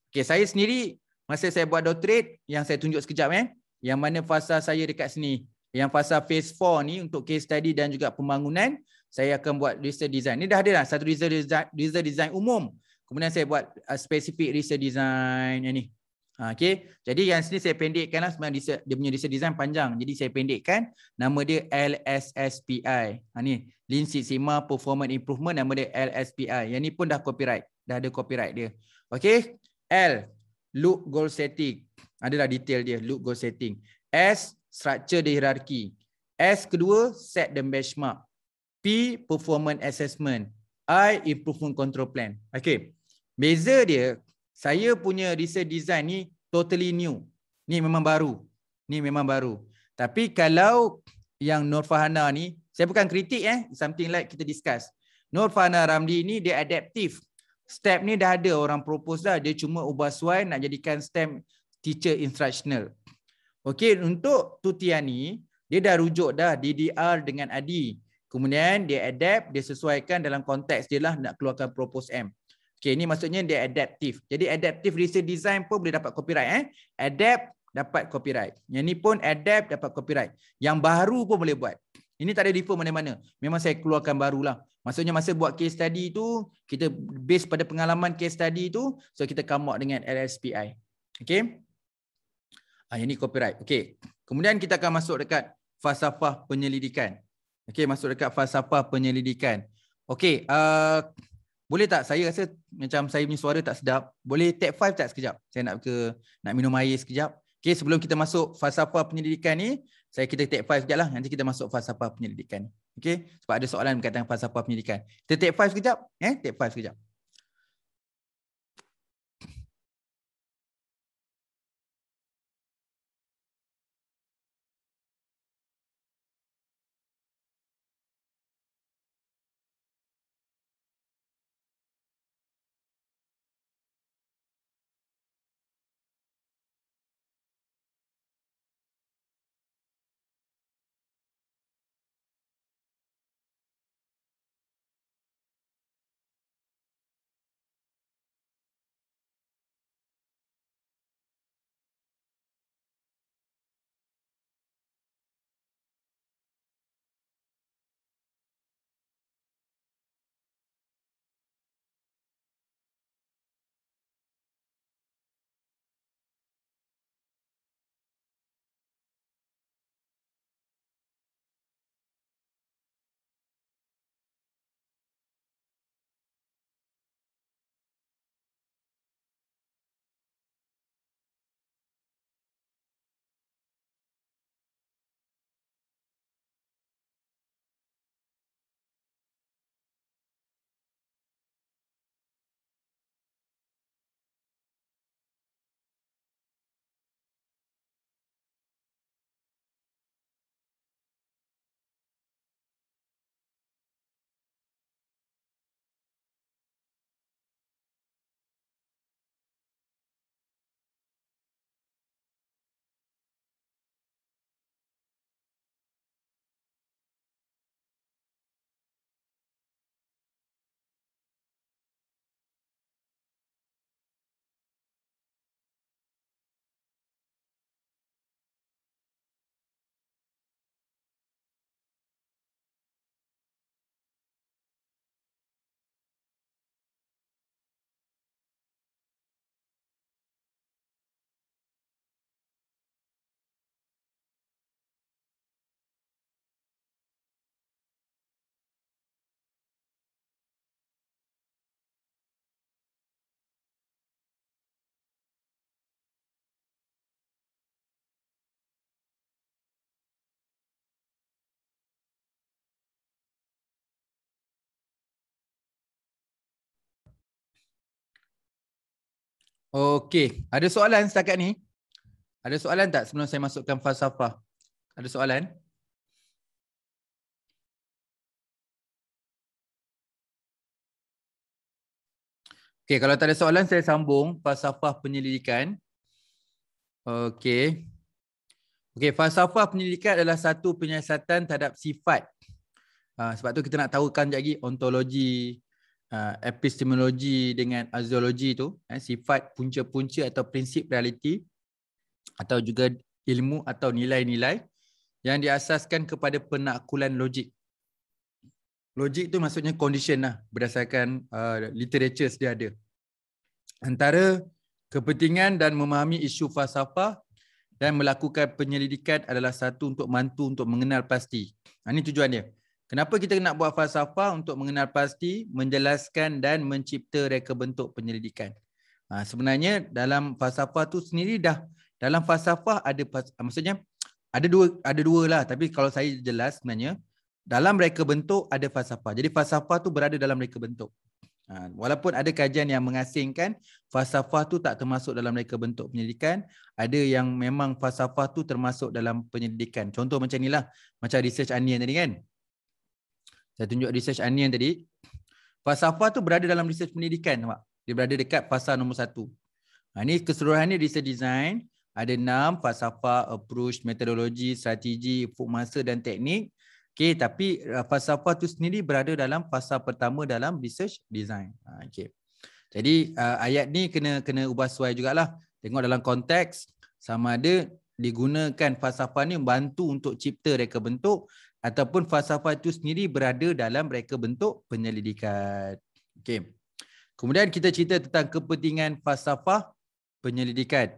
Okay, saya sendiri masa saya buat doctorate yang saya tunjuk sekejap eh, yang mana fasa saya dekat sini. Yang fasa phase 4 ni untuk case study dan juga pembangunan, saya akan buat research design. Ini dah ada lah satu research design, research design umum. Kemudian saya buat uh, specific research design yang ni. Ha, okay. Jadi yang sini saya pendekkan lah sebenarnya research, dia punya research design panjang. Jadi saya pendekkan nama dia LSSPI. Ha, ni Lean Six Sigma Performance Improvement nama dia LSPI. Yang ni pun dah copyright dah ada copyright dia. Okay. L, loop goal setting. Adalah detail dia, loop goal setting. S, structure the hierarchy. S kedua, set the benchmark. P, performance assessment. I, improvement control plan. Okay. Beza dia, saya punya research design ni totally new. Ni memang baru. Ni memang baru. Tapi kalau yang Norfahana ni, saya bukan kritik eh, something like kita discuss. Norfahana Ramli ni dia adaptif. Step ni dah ada orang propose dah. Dia cuma ubah suai nak jadikan STEM teacher instructional. Okey, untuk Tutiani, dia dah rujuk dah DDR dengan ADI. Kemudian dia adapt, dia sesuaikan dalam konteks dia lah nak keluarkan propose M. Okey, ni maksudnya dia adaptif Jadi adaptive research design pun boleh dapat copyright eh. Adapt dapat copyright. Yang ni pun adapt dapat copyright. Yang baru pun boleh buat. Ini tak ada refer mana-mana. Memang saya keluarkan barulah. Maksudnya masa buat case study tu, kita base pada pengalaman case study tu, so kita come up dengan LSPI. Okay. Ah, ini copyright. Okay. Kemudian kita akan masuk dekat falsafah penyelidikan. Okay, masuk dekat falsafah penyelidikan. Okay. Uh, boleh tak saya rasa macam saya punya suara tak sedap. Boleh tap five tak sekejap? Saya nak ke nak minum air sekejap. Okay, sebelum kita masuk falsafah penyelidikan ni, saya kita take five sekejap lah. Nanti kita masuk fasa apa penyelidikan. Okay? Sebab ada soalan berkaitan fasa apa penyelidikan. Kita take five sekejap. Eh? Take five sekejap. Okey, ada soalan setakat ni? Ada soalan tak sebelum saya masukkan falsafah? Ada soalan? Okey, kalau tak ada soalan saya sambung falsafah penyelidikan. Okey. Okey, falsafah penyelidikan adalah satu penyiasatan terhadap sifat. Uh, sebab tu kita nak tahu kan lagi ontologi, uh, epistemologi dengan azologi tu eh, sifat punca-punca atau prinsip realiti atau juga ilmu atau nilai-nilai yang diasaskan kepada penakulan logik. Logik tu maksudnya condition lah berdasarkan uh, literature dia ada. Antara kepentingan dan memahami isu falsafah dan melakukan penyelidikan adalah satu untuk mantu untuk mengenal pasti. Ini ha, tujuan dia. Kenapa kita nak buat falsafah untuk mengenal pasti, menjelaskan dan mencipta reka bentuk penyelidikan? Ha, sebenarnya dalam falsafah tu sendiri dah dalam falsafah ada ah, maksudnya ada dua ada dua lah tapi kalau saya jelas sebenarnya dalam reka bentuk ada falsafah. Jadi falsafah tu berada dalam reka bentuk. Ha, walaupun ada kajian yang mengasingkan falsafah tu tak termasuk dalam reka bentuk penyelidikan, ada yang memang falsafah tu termasuk dalam penyelidikan. Contoh macam inilah, macam research Anian tadi kan. Saya tunjuk research Anian tadi. Falsafah tu berada dalam research pendidikan nampak. Dia berada dekat pasal nombor satu. Ha, ini keseluruhan ni research design. Ada enam falsafah, approach, metodologi, strategi, masa dan teknik. Okay, tapi uh, falsafah tu sendiri berada dalam pasal pertama dalam research design. Ha, okay. Jadi uh, ayat ni kena kena ubah suai jugalah. Tengok dalam konteks sama ada digunakan falsafah ni membantu untuk cipta reka bentuk ataupun falsafah itu sendiri berada dalam mereka bentuk penyelidikan. Okey. Kemudian kita cerita tentang kepentingan falsafah penyelidikan.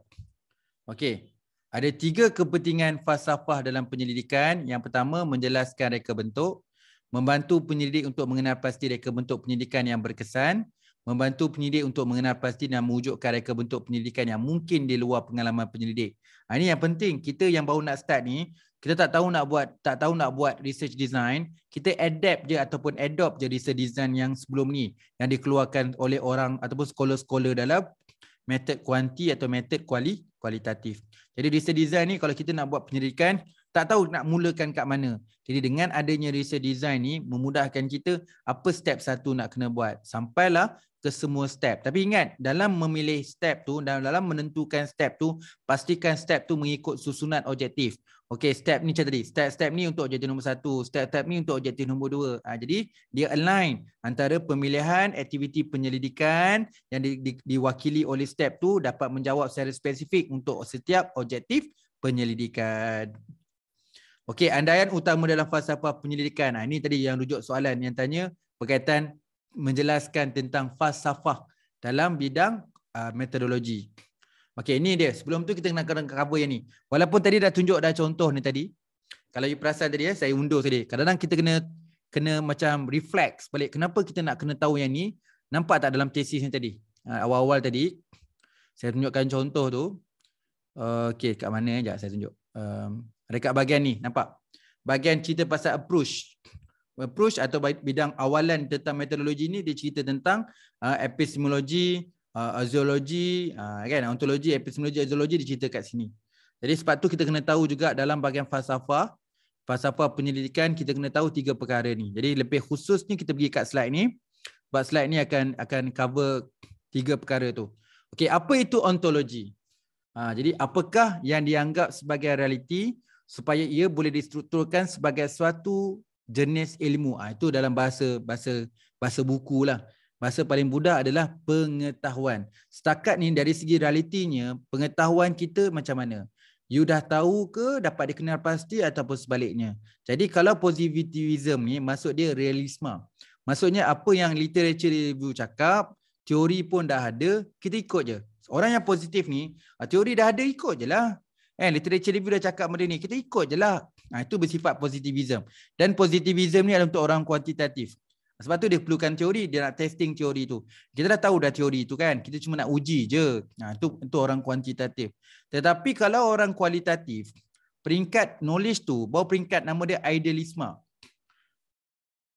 Okey. Ada tiga kepentingan falsafah dalam penyelidikan. Yang pertama menjelaskan reka bentuk, membantu penyelidik untuk mengenal pasti reka bentuk penyelidikan yang berkesan, membantu penyelidik untuk mengenal pasti dan mewujudkan reka bentuk penyelidikan yang mungkin di luar pengalaman penyelidik. Ha, ini yang penting. Kita yang baru nak start ni, kita tak tahu nak buat tak tahu nak buat research design kita adapt je ataupun adopt je research design yang sebelum ni yang dikeluarkan oleh orang ataupun scholar-scholar dalam method kuanti atau method kuali kualitatif jadi research design ni kalau kita nak buat penyelidikan tak tahu nak mulakan kat mana jadi dengan adanya research design ni memudahkan kita apa step satu nak kena buat sampailah ke semua step tapi ingat dalam memilih step tu dan dalam menentukan step tu pastikan step tu mengikut susunan objektif Okay step ni macam tadi Step-step ni untuk objektif nombor satu Step-step ni untuk objektif nombor dua ha, Jadi dia align Antara pemilihan aktiviti penyelidikan Yang di, di, diwakili oleh step tu Dapat menjawab secara spesifik Untuk setiap objektif penyelidikan Okay andaian utama dalam fasa falsafah penyelidikan ha, Ini tadi yang rujuk soalan yang tanya Berkaitan menjelaskan tentang fasa falsafah Dalam bidang uh, metodologi Okay ni dia. Sebelum tu kita nak kena cover yang ni. Walaupun tadi dah tunjuk dah contoh ni tadi. Kalau you perasan tadi ya, saya undur tadi. Kadang-kadang kita kena kena macam reflex balik. Kenapa kita nak kena tahu yang ni? Nampak tak dalam tesis ni tadi? Ha, awal-awal tadi, saya tunjukkan contoh tu. Eh, okay, kat mana? Eh? Sekejap saya tunjuk. Um, dekat bahagian ni, nampak? Bahagian cerita pasal approach. Approach atau bidang awalan tentang metodologi ni, dia cerita tentang epistemologi, uh, ah, azeologi ah, uh, ah, kan ontologi epistemologi azeologi dicerita kat sini. Jadi sebab tu kita kena tahu juga dalam bahagian falsafah falsafah penyelidikan kita kena tahu tiga perkara ni. Jadi lebih khususnya kita pergi kat slide ni. Sebab slide ni akan akan cover tiga perkara tu. Okey, apa itu ontologi? Ha, jadi apakah yang dianggap sebagai realiti supaya ia boleh distrukturkan sebagai suatu jenis ilmu? Ha, itu dalam bahasa bahasa bahasa bukulah. Masa paling mudah adalah pengetahuan. Setakat ni dari segi realitinya, pengetahuan kita macam mana? You dah tahu ke dapat dikenal pasti ataupun sebaliknya? Jadi kalau positivism ni maksud dia realisma. Maksudnya apa yang literature review cakap, teori pun dah ada, kita ikut je. Orang yang positif ni, ah, teori dah ada ikut je lah. Eh, literature review dah cakap benda ni, kita ikut je lah. Ha, itu bersifat positivism. Dan positivism ni adalah untuk orang kuantitatif. Sebab tu dia perlukan teori, dia nak testing teori tu. Kita dah tahu dah teori tu kan. Kita cuma nak uji je. Nah, ha, tu, tu orang kuantitatif. Tetapi kalau orang kualitatif, peringkat knowledge tu, bawa peringkat nama dia idealisme.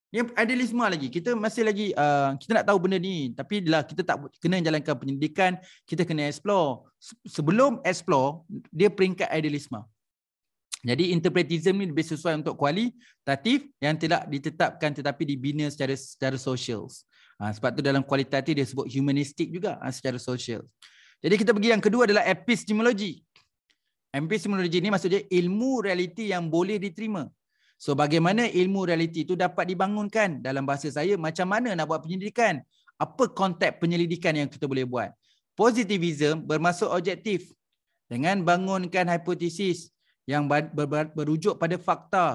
Yang idealisme lagi. Kita masih lagi, uh, kita nak tahu benda ni. Tapi lah kita tak kena jalankan penyelidikan, kita kena explore. Sebelum explore, dia peringkat idealisme. Jadi interpretism ni lebih sesuai untuk kualitatif yang tidak ditetapkan tetapi dibina secara secara sosial. Ha, sebab tu dalam kualitatif dia sebut humanistik juga ha, secara sosial. Jadi kita pergi yang kedua adalah epistemologi. Epistemologi ni maksudnya ilmu realiti yang boleh diterima. So bagaimana ilmu realiti itu dapat dibangunkan dalam bahasa saya macam mana nak buat penyelidikan? Apa konteks penyelidikan yang kita boleh buat? Positivism bermaksud objektif dengan bangunkan hipotesis yang ber, ber, berujuk pada fakta.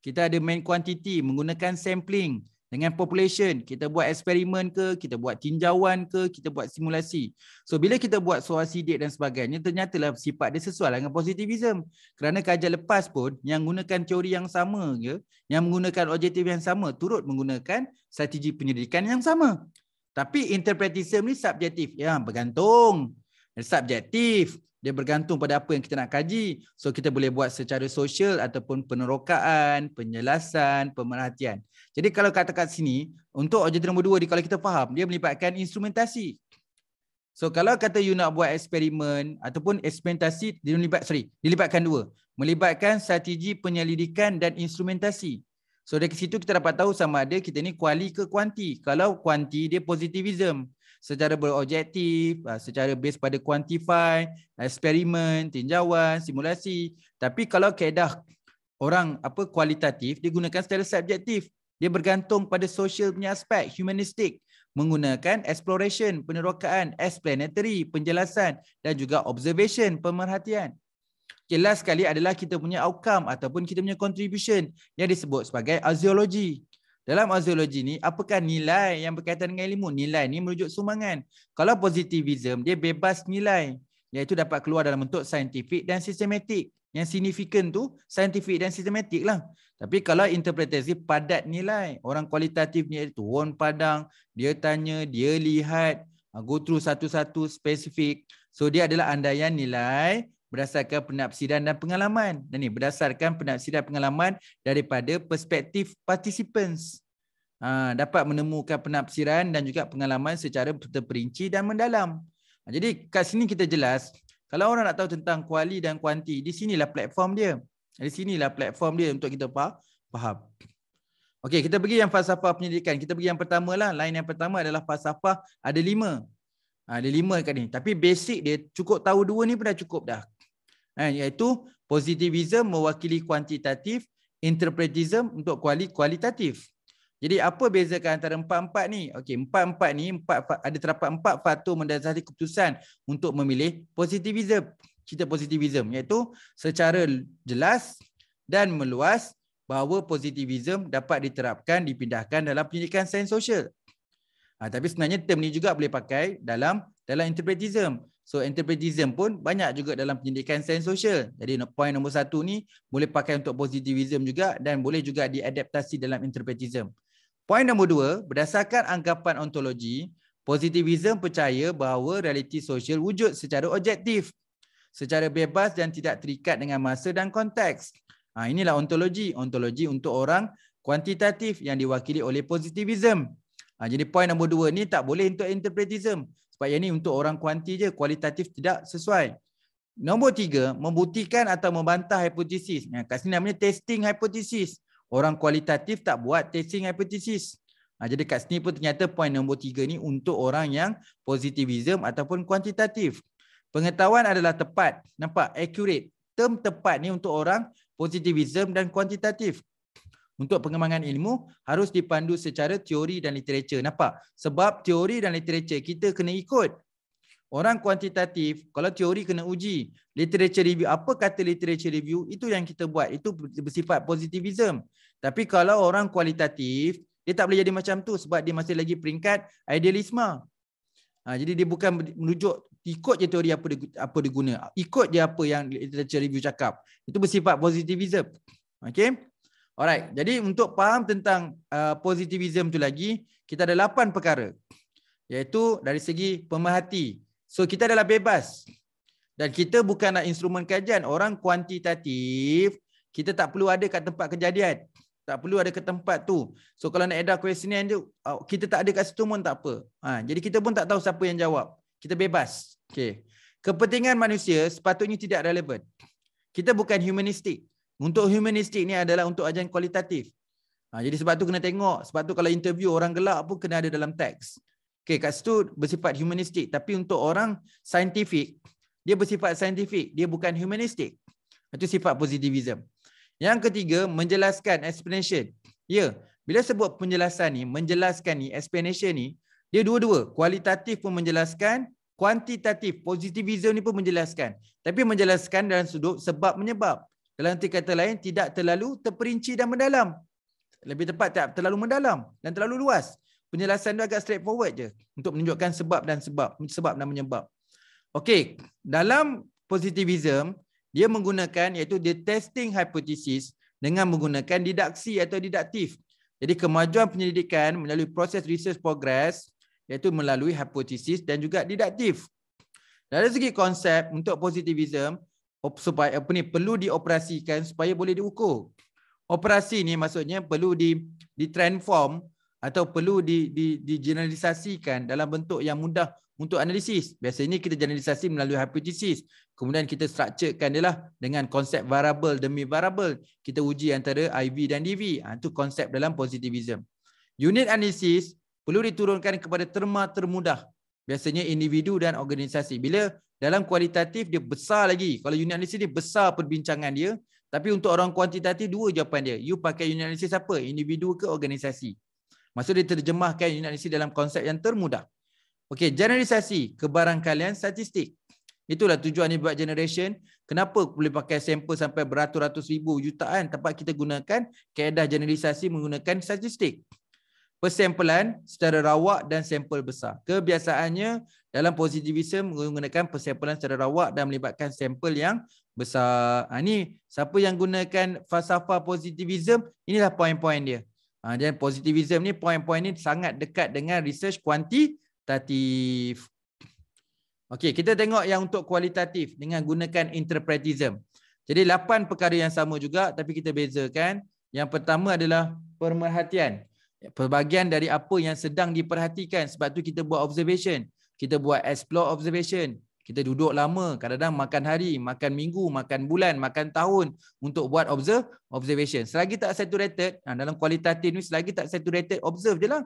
Kita ada main quantity menggunakan sampling dengan population. Kita buat eksperimen ke, kita buat tinjauan ke, kita buat simulasi. So bila kita buat soal sidik dan sebagainya, ternyatalah sifat dia sesuai lah dengan positivism. Kerana kajian lepas pun yang menggunakan teori yang sama, ya, yang menggunakan objektif yang sama, turut menggunakan strategi penyelidikan yang sama. Tapi interpretism ni subjektif. Ya, bergantung. Subjektif. Dia bergantung pada apa yang kita nak kaji. So kita boleh buat secara sosial ataupun penerokaan, penjelasan, pemerhatian. Jadi kalau kata kat sini, untuk objek nombor dua kalau kita faham, dia melibatkan instrumentasi. So kalau kata you nak buat eksperimen ataupun eksperimentasi, dia melibat, sorry, dilibatkan dua. Melibatkan strategi penyelidikan dan instrumentasi. So dari situ kita dapat tahu sama ada kita ni kuali ke kuanti. Kalau kuanti dia positivism secara berobjektif, ah, secara based pada quantify, eksperimen, tinjauan, simulasi. Tapi kalau kaedah orang apa kualitatif, dia gunakan secara subjektif. Dia bergantung pada social punya aspek, humanistik. Menggunakan exploration, penerokaan, explanatory, penjelasan dan juga observation, pemerhatian. Okay, last sekali adalah kita punya outcome ataupun kita punya contribution yang disebut sebagai azeology. Dalam azologi ni, apakah nilai yang berkaitan dengan ilmu? Nilai ni merujuk sumbangan. Kalau positivism, dia bebas nilai. Iaitu dapat keluar dalam bentuk saintifik dan sistematik. Yang signifikan tu, saintifik dan sistematik lah. Tapi kalau interpretasi padat nilai, orang kualitatif ni turun padang, dia tanya, dia lihat, ah, go through satu-satu spesifik. So dia adalah andaian nilai berdasarkan penafsiran dan pengalaman. Dan ni berdasarkan penafsiran pengalaman daripada perspektif participants. Ha, dapat menemukan penafsiran dan juga pengalaman secara terperinci dan mendalam. Ha, jadi kat sini kita jelas, kalau orang nak tahu tentang kuali dan kuanti, di sinilah platform dia. Di sinilah platform dia untuk kita faham. Okey, kita pergi yang falsafah penyelidikan? Kita pergi yang pertama lah. Lain yang pertama adalah falsafah ada lima. Ha, ada lima kat ni. Tapi basic dia cukup tahu dua ni pun dah cukup dah. Eh, iaitu positivism mewakili kuantitatif, interpretism untuk kuali kualitatif. Jadi apa bezakan antara empat-empat ni? Okey, empat-empat ni empat ada terdapat empat faktor mendasari keputusan untuk memilih positivism. Cita positivism iaitu secara jelas dan meluas bahawa positivism dapat diterapkan dipindahkan dalam pendidikan sains sosial. Ha, tapi sebenarnya term ni juga boleh pakai dalam dalam interpretism. So entrepreneurism pun banyak juga dalam pendidikan sains sosial. Jadi point nombor satu ni boleh pakai untuk positivism juga dan boleh juga diadaptasi dalam entrepreneurism. Point nombor dua, berdasarkan anggapan ontologi, positivism percaya bahawa realiti sosial wujud secara objektif, secara bebas dan tidak terikat dengan masa dan konteks. Ha, inilah ontologi. Ontologi untuk orang kuantitatif yang diwakili oleh positivism. Ha, jadi point nombor dua ni tak boleh untuk interpretism. Sebab yang ni untuk orang kuanti je, kualitatif tidak sesuai. Nombor tiga, membuktikan atau membantah hipotesis. Ya, kat sini namanya testing hipotesis. Orang kualitatif tak buat testing hipotesis. Ha, jadi kat sini pun ternyata poin nombor tiga ni untuk orang yang positivism ataupun kuantitatif. Pengetahuan adalah tepat. Nampak? Accurate. Term tepat ni untuk orang positivism dan kuantitatif untuk pengembangan ilmu harus dipandu secara teori dan literature. Nampak? Sebab teori dan literature kita kena ikut. Orang kuantitatif, kalau teori kena uji. Literature review, apa kata literature review? Itu yang kita buat. Itu bersifat positivism. Tapi kalau orang kualitatif, dia tak boleh jadi macam tu sebab dia masih lagi peringkat idealisme. Ha, jadi dia bukan menuju ikut je teori apa dia, apa dia guna. Ikut je apa yang literature review cakap. Itu bersifat positivism. Okay. Alright, jadi untuk faham tentang uh, positivism tu lagi, kita ada lapan perkara. Iaitu dari segi pemerhati. So kita adalah bebas. Dan kita bukan nak instrumen kajian. Orang kuantitatif, kita tak perlu ada kat tempat kejadian. Tak perlu ada ke tempat tu. So kalau nak edar questionnaire tu, uh, kita tak ada kat situ pun tak apa. Ha, jadi kita pun tak tahu siapa yang jawab. Kita bebas. Okay. Kepentingan manusia sepatutnya tidak relevan. Kita bukan humanistik. Untuk humanistik ni adalah untuk ajaran kualitatif. Ha, jadi sebab tu kena tengok. Sebab tu kalau interview orang gelap pun kena ada dalam teks. Okay, kat situ bersifat humanistik. Tapi untuk orang saintifik, dia bersifat saintifik. Dia bukan humanistik. Itu sifat positivism. Yang ketiga, menjelaskan explanation. Ya, bila sebut penjelasan ni, menjelaskan ni, explanation ni, dia dua-dua. Kualitatif pun menjelaskan, kuantitatif, positivism ni pun menjelaskan. Tapi menjelaskan dalam sudut sebab-menyebab. Dalam arti kata lain, tidak terlalu terperinci dan mendalam. Lebih tepat tak terlalu mendalam dan terlalu luas. Penjelasan itu agak straightforward je untuk menunjukkan sebab dan sebab, sebab dan menyebab. Okey, dalam positivism, dia menggunakan iaitu the testing hypothesis dengan menggunakan didaksi atau didaktif. Jadi kemajuan penyelidikan melalui proses research progress iaitu melalui hypothesis dan juga didaktif. Dari segi konsep untuk positivism, supaya apa ni perlu dioperasikan supaya boleh diukur. Operasi ni maksudnya perlu di di transform atau perlu di di di generalisasikan dalam bentuk yang mudah untuk analisis. Biasanya kita generalisasi melalui hypothesis. Kemudian kita structurekan dia lah dengan konsep variable demi variable. Kita uji antara IV dan DV. Ha, itu konsep dalam positivism. Unit analisis perlu diturunkan kepada terma termudah. Biasanya individu dan organisasi. Bila dalam kualitatif dia besar lagi. Kalau unit analisis dia besar perbincangan dia. Tapi untuk orang kuantitatif dua jawapan dia. You pakai unit analisis apa? Individu ke organisasi? Maksud dia terjemahkan unit analisis dalam konsep yang termudah. Okey, generalisasi, kebarangkalian statistik. Itulah tujuan dia buat generation. Kenapa boleh pakai sampel sampai beratus-ratus ribu jutaan tempat kita gunakan kaedah generalisasi menggunakan statistik persampulan secara rawak dan sampel besar. Kebiasaannya dalam positivism menggunakan persampulan secara rawak dan melibatkan sampel yang besar. Ha, ini siapa yang gunakan falsafah positivism, inilah poin-poin dia. Ha, dan positivism ni poin-poin ni sangat dekat dengan research kuantitatif. Okey, kita tengok yang untuk kualitatif dengan gunakan interpretism. Jadi lapan perkara yang sama juga tapi kita bezakan. Yang pertama adalah pemerhatian. Ya, pelbagian dari apa yang sedang diperhatikan sebab tu kita buat observation kita buat explore observation kita duduk lama kadang-kadang makan hari makan minggu makan bulan makan tahun untuk buat observe observation selagi tak saturated ha, dalam kualitatif ni selagi tak saturated observe je lah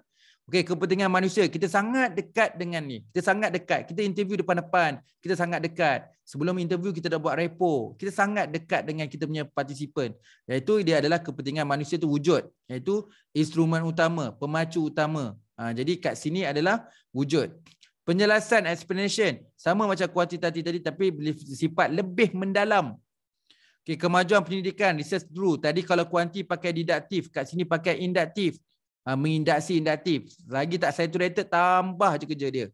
Okey, kepentingan manusia. Kita sangat dekat dengan ni. Kita sangat dekat. Kita interview depan-depan. Kita sangat dekat. Sebelum interview, kita dah buat repo. Kita sangat dekat dengan kita punya participant. Iaitu dia adalah kepentingan manusia itu wujud. Iaitu instrumen utama, pemacu utama. Ha, jadi kat sini adalah wujud. Penjelasan, explanation. Sama macam kuantitatif tadi tapi sifat lebih mendalam. Okay, kemajuan pendidikan, research dulu. Tadi kalau kuanti pakai didaktif, kat sini pakai indaktif. Ah, mengindaksi-indaktif. Lagi tak saturated, tambah je kerja dia.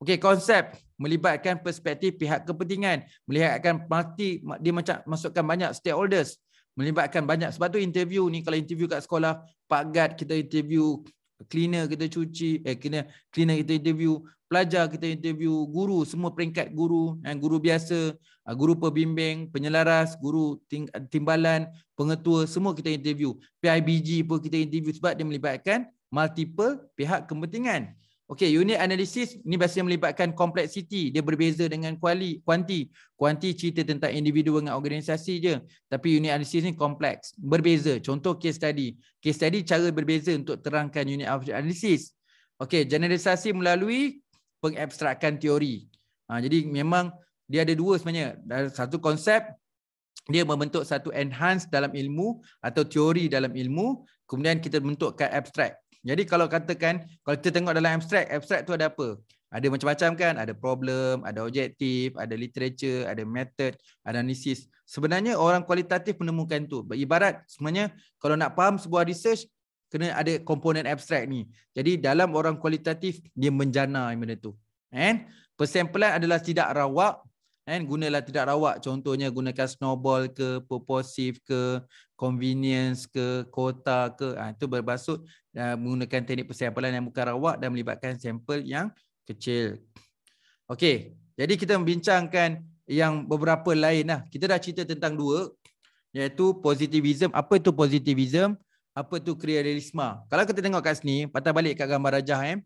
Okey, konsep melibatkan perspektif pihak kepentingan, melihatkan parti dia macam masukkan banyak stakeholders, melibatkan banyak sebab tu interview ni kalau interview kat sekolah, pak gad kita interview cleaner kita cuci eh kena cleaner kita interview pelajar kita interview guru semua peringkat guru eh, guru biasa ah, guru pembimbing penyelaras guru timbalan pengetua semua kita interview PIBG pun kita interview sebab dia melibatkan multiple pihak kepentingan Okey, unit analisis ni biasanya melibatkan kompleksiti. Dia berbeza dengan kuali, kuanti. Kuanti cerita tentang individu dengan organisasi je. Tapi unit analisis ni kompleks. Berbeza. Contoh case study. Case study cara berbeza untuk terangkan unit analisis. Okey, generalisasi melalui pengabstrakkan teori. Ha, jadi memang dia ada dua sebenarnya. Satu konsep, dia membentuk satu enhance dalam ilmu atau teori dalam ilmu. Kemudian kita bentukkan abstrak. Jadi kalau katakan, kalau kita tengok dalam abstract, abstract tu ada apa? Ada macam-macam kan? Ada problem, ada objektif, ada literature, ada method, ada analisis. Sebenarnya orang kualitatif menemukan tu. Ibarat sebenarnya kalau nak faham sebuah research, kena ada komponen abstract ni. Jadi dalam orang kualitatif, dia menjana benda tu. And persamplean adalah tidak rawak, kan gunalah tidak rawak contohnya gunakan snowball ke purposive ke convenience ke kota ke ha, itu berbasut uh, ha, menggunakan teknik persampelan yang bukan rawak dan melibatkan sampel yang kecil okey jadi kita membincangkan yang beberapa lain lah. kita dah cerita tentang dua iaitu positivism apa itu positivism apa itu kriarisma kalau kita tengok kat sini patah balik kat gambar rajah eh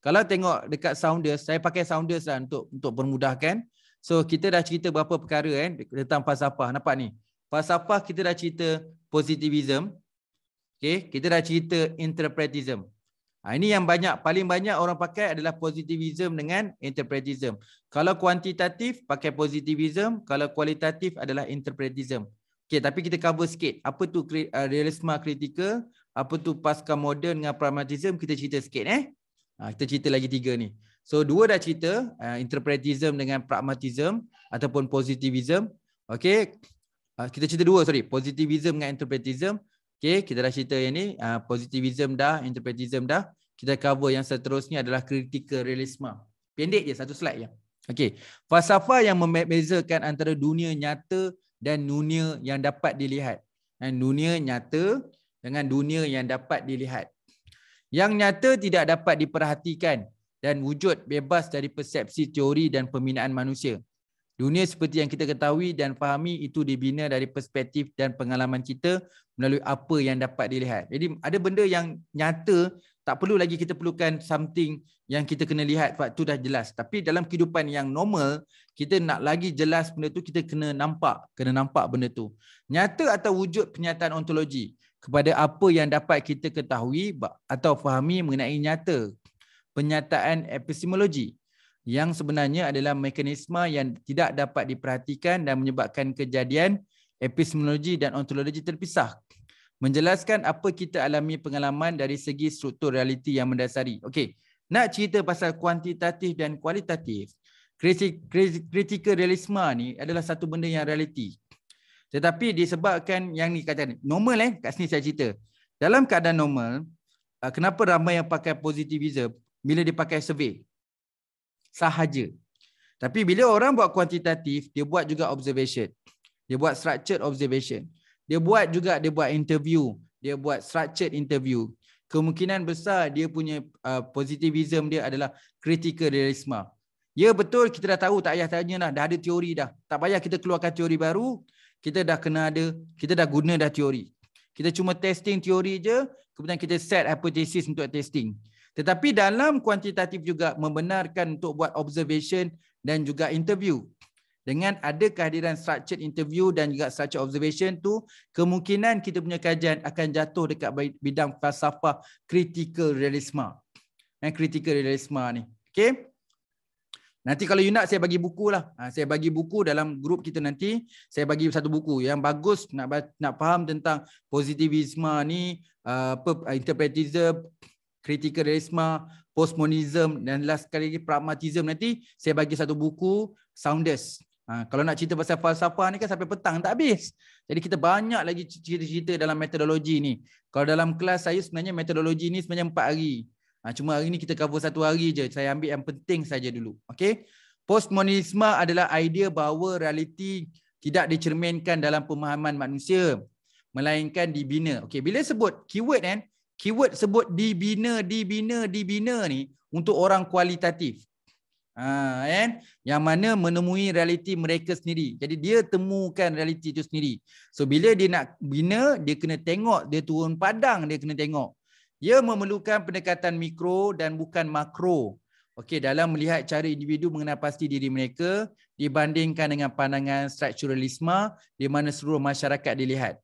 kalau tengok dekat sounders saya pakai sounders lah untuk untuk permudahkan So kita dah cerita berapa perkara eh tentang falsafah. Nampak ni. Falsafah kita dah cerita positivism. okay? kita dah cerita interpretism. Ha, ini yang banyak paling banyak orang pakai adalah positivism dengan interpretism. Kalau kuantitatif pakai positivism, kalau kualitatif adalah interpretism. Okay, tapi kita cover sikit. Apa tu uh, realisme kritikal? Apa tu pasca modern dengan pragmatism? Kita cerita sikit eh. Ha, kita cerita lagi tiga ni. So dua dah cerita uh, interpretism dengan pragmatism ataupun positivism. Okay, Uh, kita cerita dua sorry, positivism dengan interpretism. Okay, kita dah cerita yang ni, uh, positivism dah, interpretism dah. Kita cover yang seterusnya adalah critical realism. Pendek je satu slide ya. Okay, Falsafah yang membezakan antara dunia nyata dan dunia yang dapat dilihat. Dan dunia nyata dengan dunia yang dapat dilihat. Yang nyata tidak dapat diperhatikan dan wujud bebas dari persepsi teori dan pembinaan manusia. Dunia seperti yang kita ketahui dan fahami itu dibina dari perspektif dan pengalaman kita melalui apa yang dapat dilihat. Jadi ada benda yang nyata tak perlu lagi kita perlukan something yang kita kena lihat sebab tu dah jelas. Tapi dalam kehidupan yang normal, kita nak lagi jelas benda tu kita kena nampak, kena nampak benda tu. Nyata atau wujud pernyataan ontologi kepada apa yang dapat kita ketahui atau fahami mengenai nyata penyataan epistemologi yang sebenarnya adalah mekanisme yang tidak dapat diperhatikan dan menyebabkan kejadian epistemologi dan ontologi terpisah. Menjelaskan apa kita alami pengalaman dari segi struktur realiti yang mendasari. Okey, nak cerita pasal kuantitatif dan kualitatif. Kritikal realisme ni adalah satu benda yang realiti. Tetapi disebabkan yang ni kata normal eh, kat sini saya cerita. Dalam keadaan normal, ah, kenapa ramai yang pakai positivism? bila dia pakai survey sahaja tapi bila orang buat kuantitatif dia buat juga observation dia buat structured observation dia buat juga dia buat interview dia buat structured interview kemungkinan besar dia punya uh, positivism dia adalah critical realism ya betul kita dah tahu tak payah tanyalah dah ada teori dah tak payah kita keluarkan teori baru kita dah kena ada kita dah guna dah teori kita cuma testing teori je kemudian kita set hypothesis untuk testing tetapi dalam kuantitatif juga membenarkan untuk buat observation dan juga interview. Dengan ada kehadiran structured interview dan juga structured observation tu, kemungkinan kita punya kajian akan jatuh dekat bidang falsafah critical realisme. Eh, critical realisme ni. Okay. Nanti kalau you nak saya bagi buku lah. Ha, saya bagi buku dalam grup kita nanti. Saya bagi satu buku yang bagus nak nak faham tentang positivisme ni, uh, interpretism, critical realism, postmodernism dan last sekali lagi pragmatism nanti saya bagi satu buku Sounders. Ha, kalau nak cerita pasal falsafah ni kan sampai petang tak habis. Jadi kita banyak lagi cerita-cerita dalam metodologi ni. Kalau dalam kelas saya sebenarnya metodologi ni sebenarnya empat hari. Ha, cuma hari ni kita cover satu hari je. Saya ambil yang penting saja dulu. Okay. Postmodernisme adalah idea bahawa realiti tidak dicerminkan dalam pemahaman manusia. Melainkan dibina. Okay. Bila sebut keyword kan. Eh, keyword sebut dibina dibina dibina ni untuk orang kualitatif ha kan yang mana menemui realiti mereka sendiri jadi dia temukan realiti itu sendiri so bila dia nak bina dia kena tengok dia turun padang dia kena tengok Ia memerlukan pendekatan mikro dan bukan makro okey dalam melihat cara individu mengenal pasti diri mereka dibandingkan dengan pandangan strukturalisme di mana seluruh masyarakat dilihat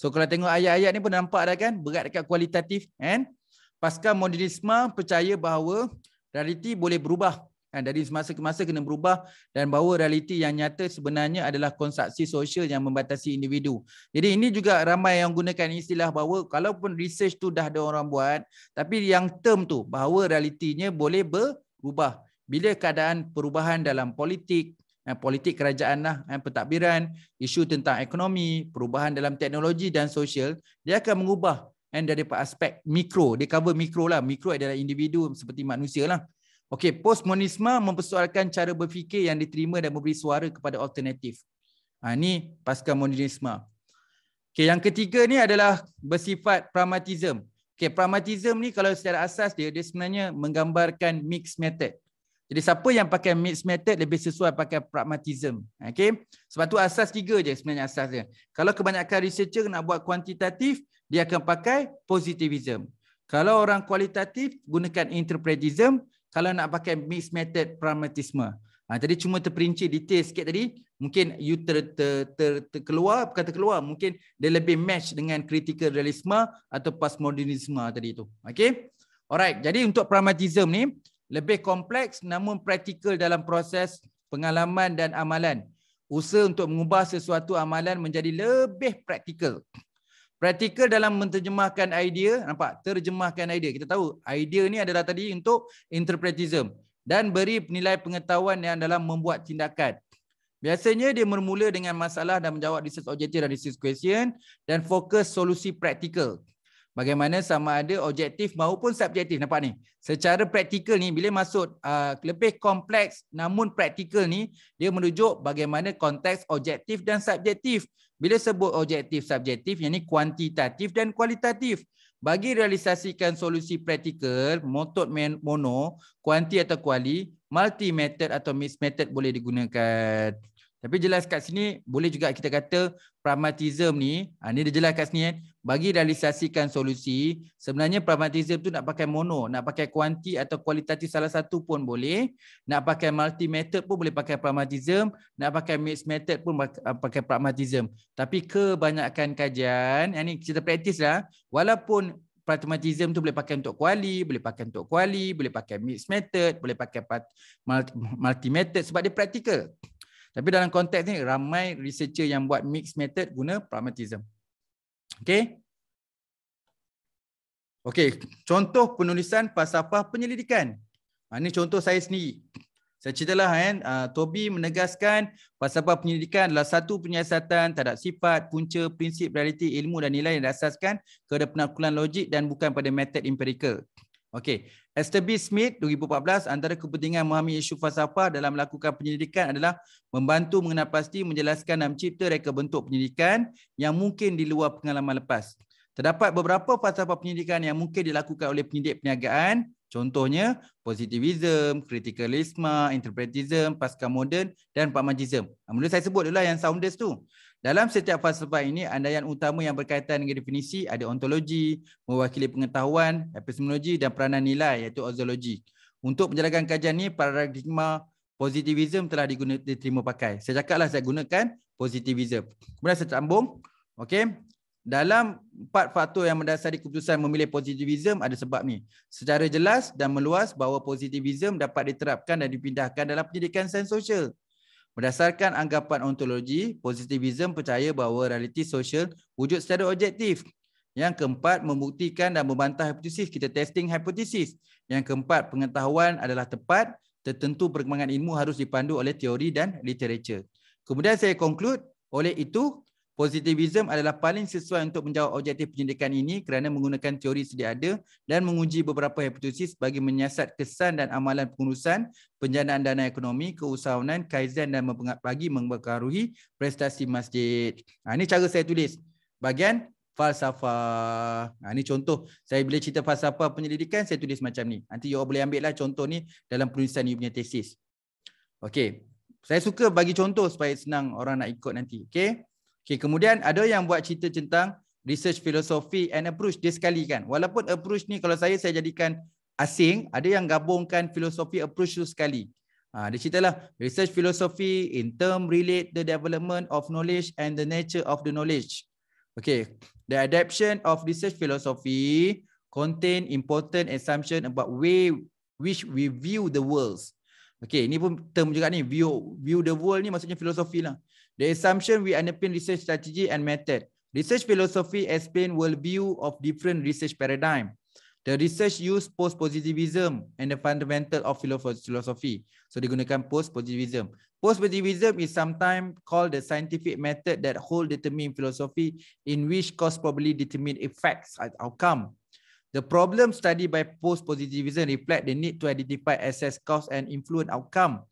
So kalau tengok ayat-ayat ni pun nampak dah kan berat dekat kualitatif kan. pasca modernisme percaya bahawa realiti boleh berubah kan dari semasa ke masa kena berubah dan bahawa realiti yang nyata sebenarnya adalah konstruksi sosial yang membatasi individu. Jadi ini juga ramai yang gunakan istilah bahawa kalaupun research tu dah ada orang buat tapi yang term tu bahawa realitinya boleh berubah. Bila keadaan perubahan dalam politik, eh, politik kerajaan lah, eh, pentadbiran, isu tentang ekonomi, perubahan dalam teknologi dan sosial, dia akan mengubah eh, dari aspek mikro. Dia cover mikro lah. Mikro adalah individu seperti manusia lah. Okey, postmodernisme mempersoalkan cara berfikir yang diterima dan memberi suara kepada alternatif. Ha, ini pasca modernisme. Okey, yang ketiga ni adalah bersifat pragmatisme. Okey, pragmatisme ni kalau secara asas dia dia sebenarnya menggambarkan mixed method. Jadi siapa yang pakai mixed method lebih sesuai pakai pragmatism. Okay. Sebab tu asas tiga je sebenarnya asas dia. Kalau kebanyakan researcher nak buat kuantitatif, dia akan pakai positivism. Kalau orang kualitatif, gunakan interpretism. Kalau nak pakai mixed method pragmatisme. Ha, jadi cuma terperinci detail sikit tadi. Mungkin you ter, ter, ter, ter, keluar, bukan terkeluar. Mungkin dia lebih match dengan critical realism atau postmodernisme tadi tu. Okay. Alright, jadi untuk pragmatism ni, lebih kompleks namun praktikal dalam proses pengalaman dan amalan. Usaha untuk mengubah sesuatu amalan menjadi lebih praktikal. Praktikal dalam menterjemahkan idea, nampak? Terjemahkan idea. Kita tahu idea ni adalah tadi untuk interpretism dan beri nilai pengetahuan yang dalam membuat tindakan. Biasanya dia bermula dengan masalah dan menjawab research objective dan research question dan fokus solusi praktikal bagaimana sama ada objektif maupun subjektif nampak ni secara praktikal ni bila maksud uh, lebih kompleks namun praktikal ni dia menunjuk bagaimana konteks objektif dan subjektif bila sebut objektif subjektif yang ni kuantitatif dan kualitatif bagi realisasikan solusi praktikal method mono kuanti atau kuali multi method atau mixed method boleh digunakan tapi jelas kat sini boleh juga kita kata pragmatism ni, ha, ni dia jelas kat sini kan. Bagi realisasikan solusi, sebenarnya pragmatism tu nak pakai mono, nak pakai kuanti atau kualitatif salah satu pun boleh. Nak pakai multi method pun boleh pakai pragmatism, nak pakai mixed method pun ah, pakai pragmatism. Tapi kebanyakan kajian, yang ni kita praktis lah, walaupun pragmatism tu boleh pakai untuk kuali, boleh pakai untuk kuali, boleh pakai mixed method, boleh pakai multi method sebab dia praktikal. Tapi dalam konteks ni ramai researcher yang buat mixed method guna pragmatism. Okay, okay contoh penulisan falsafah penyelidikan. Ini ha, contoh saya sendiri. Saya ceritalah eh, kan, ah, Toby menegaskan falsafah penyelidikan adalah satu penyiasatan terhadap sifat, punca, prinsip, realiti, ilmu dan nilai yang dasarkan kepada penakulan logik dan bukan pada method empirical. Okey, Esther B. Smith 2014 antara kepentingan memahami isu falsafah dalam melakukan penyelidikan adalah membantu mengenal pasti menjelaskan dan mencipta reka bentuk penyelidikan yang mungkin di luar pengalaman lepas. Terdapat beberapa falsafah penyelidikan yang mungkin dilakukan oleh penyidik perniagaan contohnya positivism, criticalism, interpretism, pasca modern dan pragmatism. Mula saya sebut dulu lah yang sounders tu. Dalam setiap falsafah ini, andaian utama yang berkaitan dengan definisi ada ontologi, mewakili pengetahuan, epistemologi dan peranan nilai iaitu ozologi. Untuk menjalankan kajian ini, paradigma positivism telah diguna, diterima pakai. Saya cakaplah saya gunakan positivism. Kemudian saya sambung. Okay. Dalam empat faktor yang mendasari keputusan memilih positivism ada sebab ni. Secara jelas dan meluas bahawa positivism dapat diterapkan dan dipindahkan dalam pendidikan sains sosial. Berdasarkan anggapan ontologi, positivism percaya bahawa realiti sosial wujud secara objektif. Yang keempat, membuktikan dan membantah hipotesis. Kita testing hipotesis. Yang keempat, pengetahuan adalah tepat. Tertentu perkembangan ilmu harus dipandu oleh teori dan literature. Kemudian saya conclude. Oleh itu, Positivism adalah paling sesuai untuk menjawab objektif penyelidikan ini kerana menggunakan teori sedia ada dan menguji beberapa hipotesis bagi menyiasat kesan dan amalan pengurusan, penjanaan dana ekonomi, keusahawanan, kaizen dan bagi mempengaruhi prestasi masjid. Ha, ini cara saya tulis. Bagian falsafah. Ha, ini contoh. Saya bila cerita falsafah penyelidikan, saya tulis macam ni. Nanti you boleh ambil lah contoh ni dalam penulisan you punya tesis. Okay, Saya suka bagi contoh supaya senang orang nak ikut nanti. Okay. Okay, kemudian ada yang buat cerita tentang research philosophy and approach dia sekali kan. Walaupun approach ni kalau saya saya jadikan asing, ada yang gabungkan filosofi approach tu sekali. Ha, dia ceritalah research philosophy in term relate the development of knowledge and the nature of the knowledge. Okay, the adaption of research philosophy contain important assumption about way which we view the world. Okay, ni pun term juga ni view view the world ni maksudnya filosofi lah. The assumption we underpin research strategy and method. Research philosophy explain worldview of different research paradigm. The research use post-positivism and the fundamental of philosophy. So dia gunakan post-positivism. Post-positivism is sometimes called the scientific method that hold determine philosophy in which cause probably determine effects at outcome. The problem studied by post-positivism reflect the need to identify assess cause and influence outcome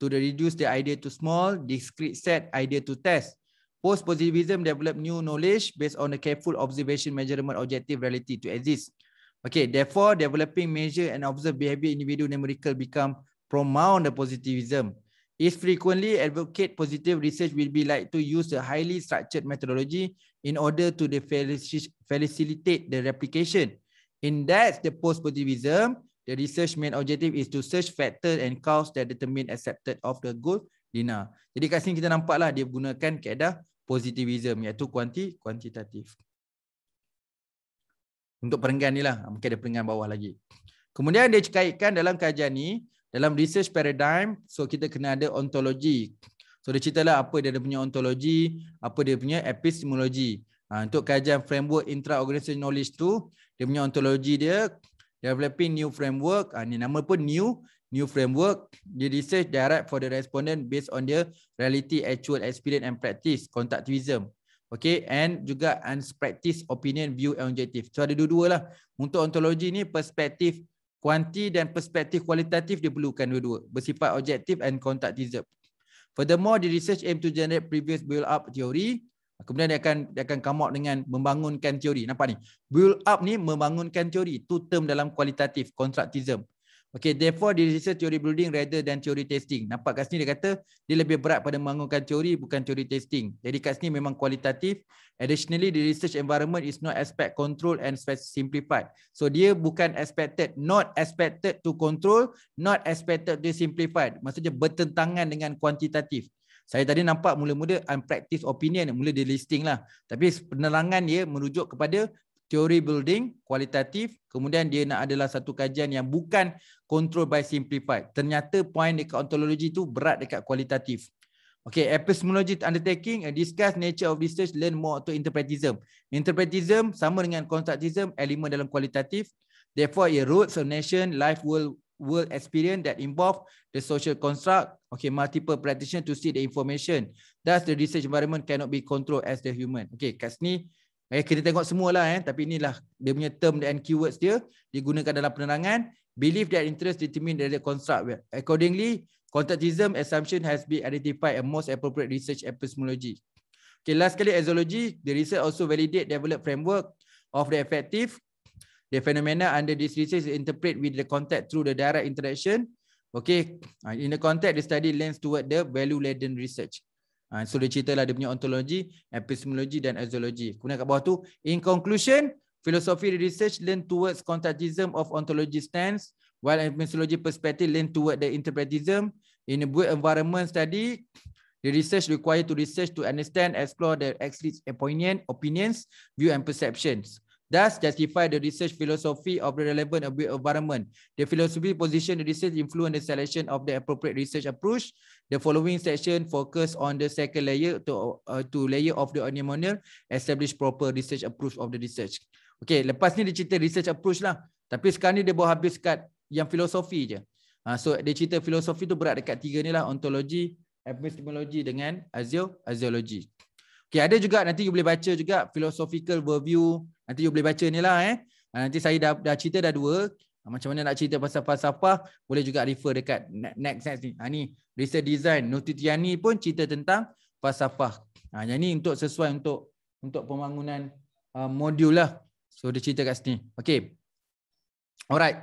to reduce the idea to small, discrete set, idea to test. Post-positivism develop new knowledge based on the careful observation measurement objective reality to exist. Okay, therefore, developing measure and observe behavior individual numerical become promote the positivism. If frequently advocate positive research will be like to use a highly structured methodology in order to facilitate the replication. In that, the post-positivism The research main objective is to search factors and cause that determine accepted of the gold dinar. Jadi kat sini kita lah dia gunakan kaedah positivism iaitu kuanti kuantitatif. Untuk perenggan ni lah. Mungkin ada perenggan bawah lagi. Kemudian dia kaitkan dalam kajian ni, dalam research paradigm, so kita kena ada ontologi. So dia lah apa dia ada punya ontologi, apa dia punya epistemologi. Ha, untuk kajian framework intra-organization knowledge tu, dia punya ontologi dia, developing new framework ah, ni nama pun new new framework the research direct for the respondent based on their reality actual experience and practice contactivism okay and juga and opinion view and objective so ada dua-dua lah untuk ontologi ni perspektif kuanti dan perspektif kualitatif diperlukan dua-dua bersifat objektif and contactivism Furthermore, the research aim to generate previous build-up theory Kemudian dia akan dia akan come out dengan membangunkan teori. Nampak ni? Build up ni membangunkan teori. Two term dalam kualitatif, constructivism. Okay, therefore dia rasa teori building rather than teori testing. Nampak kat sini dia kata dia lebih berat pada membangunkan teori bukan teori testing. Jadi kat sini memang kualitatif. Additionally, the research environment is not aspect control and simplified. So dia bukan expected, not expected to control, not expected to simplified. Maksudnya bertentangan dengan kuantitatif. Saya tadi nampak mula-mula unpracticed opinion mula di listing lah. Tapi penerangan dia merujuk kepada teori building, kualitatif, kemudian dia nak adalah satu kajian yang bukan control by simplified. Ternyata point dekat ontologi tu berat dekat kualitatif. Okay, epistemology undertaking, uh, discuss nature of research, learn more to interpretism. Interpretism sama dengan constructism, elemen dalam kualitatif. Therefore, it roots a nation, life, world, world experience that involve the social construct, okay, multiple practitioner to see the information. Thus, the research environment cannot be controlled as the human. Okay, kat sini, eh, kita tengok semualah, eh, tapi inilah dia punya term dan keywords dia digunakan dalam penerangan. Believe that interest determine the construct. Accordingly, contactism assumption has been identified a most appropriate research epistemology. Okay, last kali, ezology, the research also validate developed framework of the effective the phenomena under this research is interpreted with the contact through the direct interaction. Okay, ah, in the contact, the study lends toward the value-laden research. Ah, so, dia ceritalah dia punya ontologi, epistemologi dan azoologi. Kemudian kat bawah tu, in conclusion, philosophy research lend towards contactism of ontology stance, while epistemology perspective lend toward the interpretism. In a built environment study, the research required to research to understand, explore the explicit opinion, opinions, view and perceptions thus justify the research philosophy of the relevant environment. The philosophy position the research influence the selection of the appropriate research approach. The following section focus on the second layer to uh, to layer of the animal establish proper research approach of the research. Okay, lepas ni dia cerita research approach lah. Tapi sekarang ni dia boleh habis kat yang filosofi je. Ha, so dia cerita filosofi tu berat dekat tiga ni lah. Ontologi, epistemologi dengan azio, aziologi. Okay, ya, ada juga nanti you boleh baca juga philosophical worldview. Nanti you boleh baca ni lah eh. Ah, nanti saya dah, dah cerita dah dua. Ah, macam mana nak cerita pasal falsafah, boleh juga refer dekat next next ni. Ha, ni research design. Nutitiani pun cerita tentang falsafah. Ha, yang ni untuk sesuai untuk untuk pembangunan uh, modul lah. So dia cerita kat sini. Okay. Alright.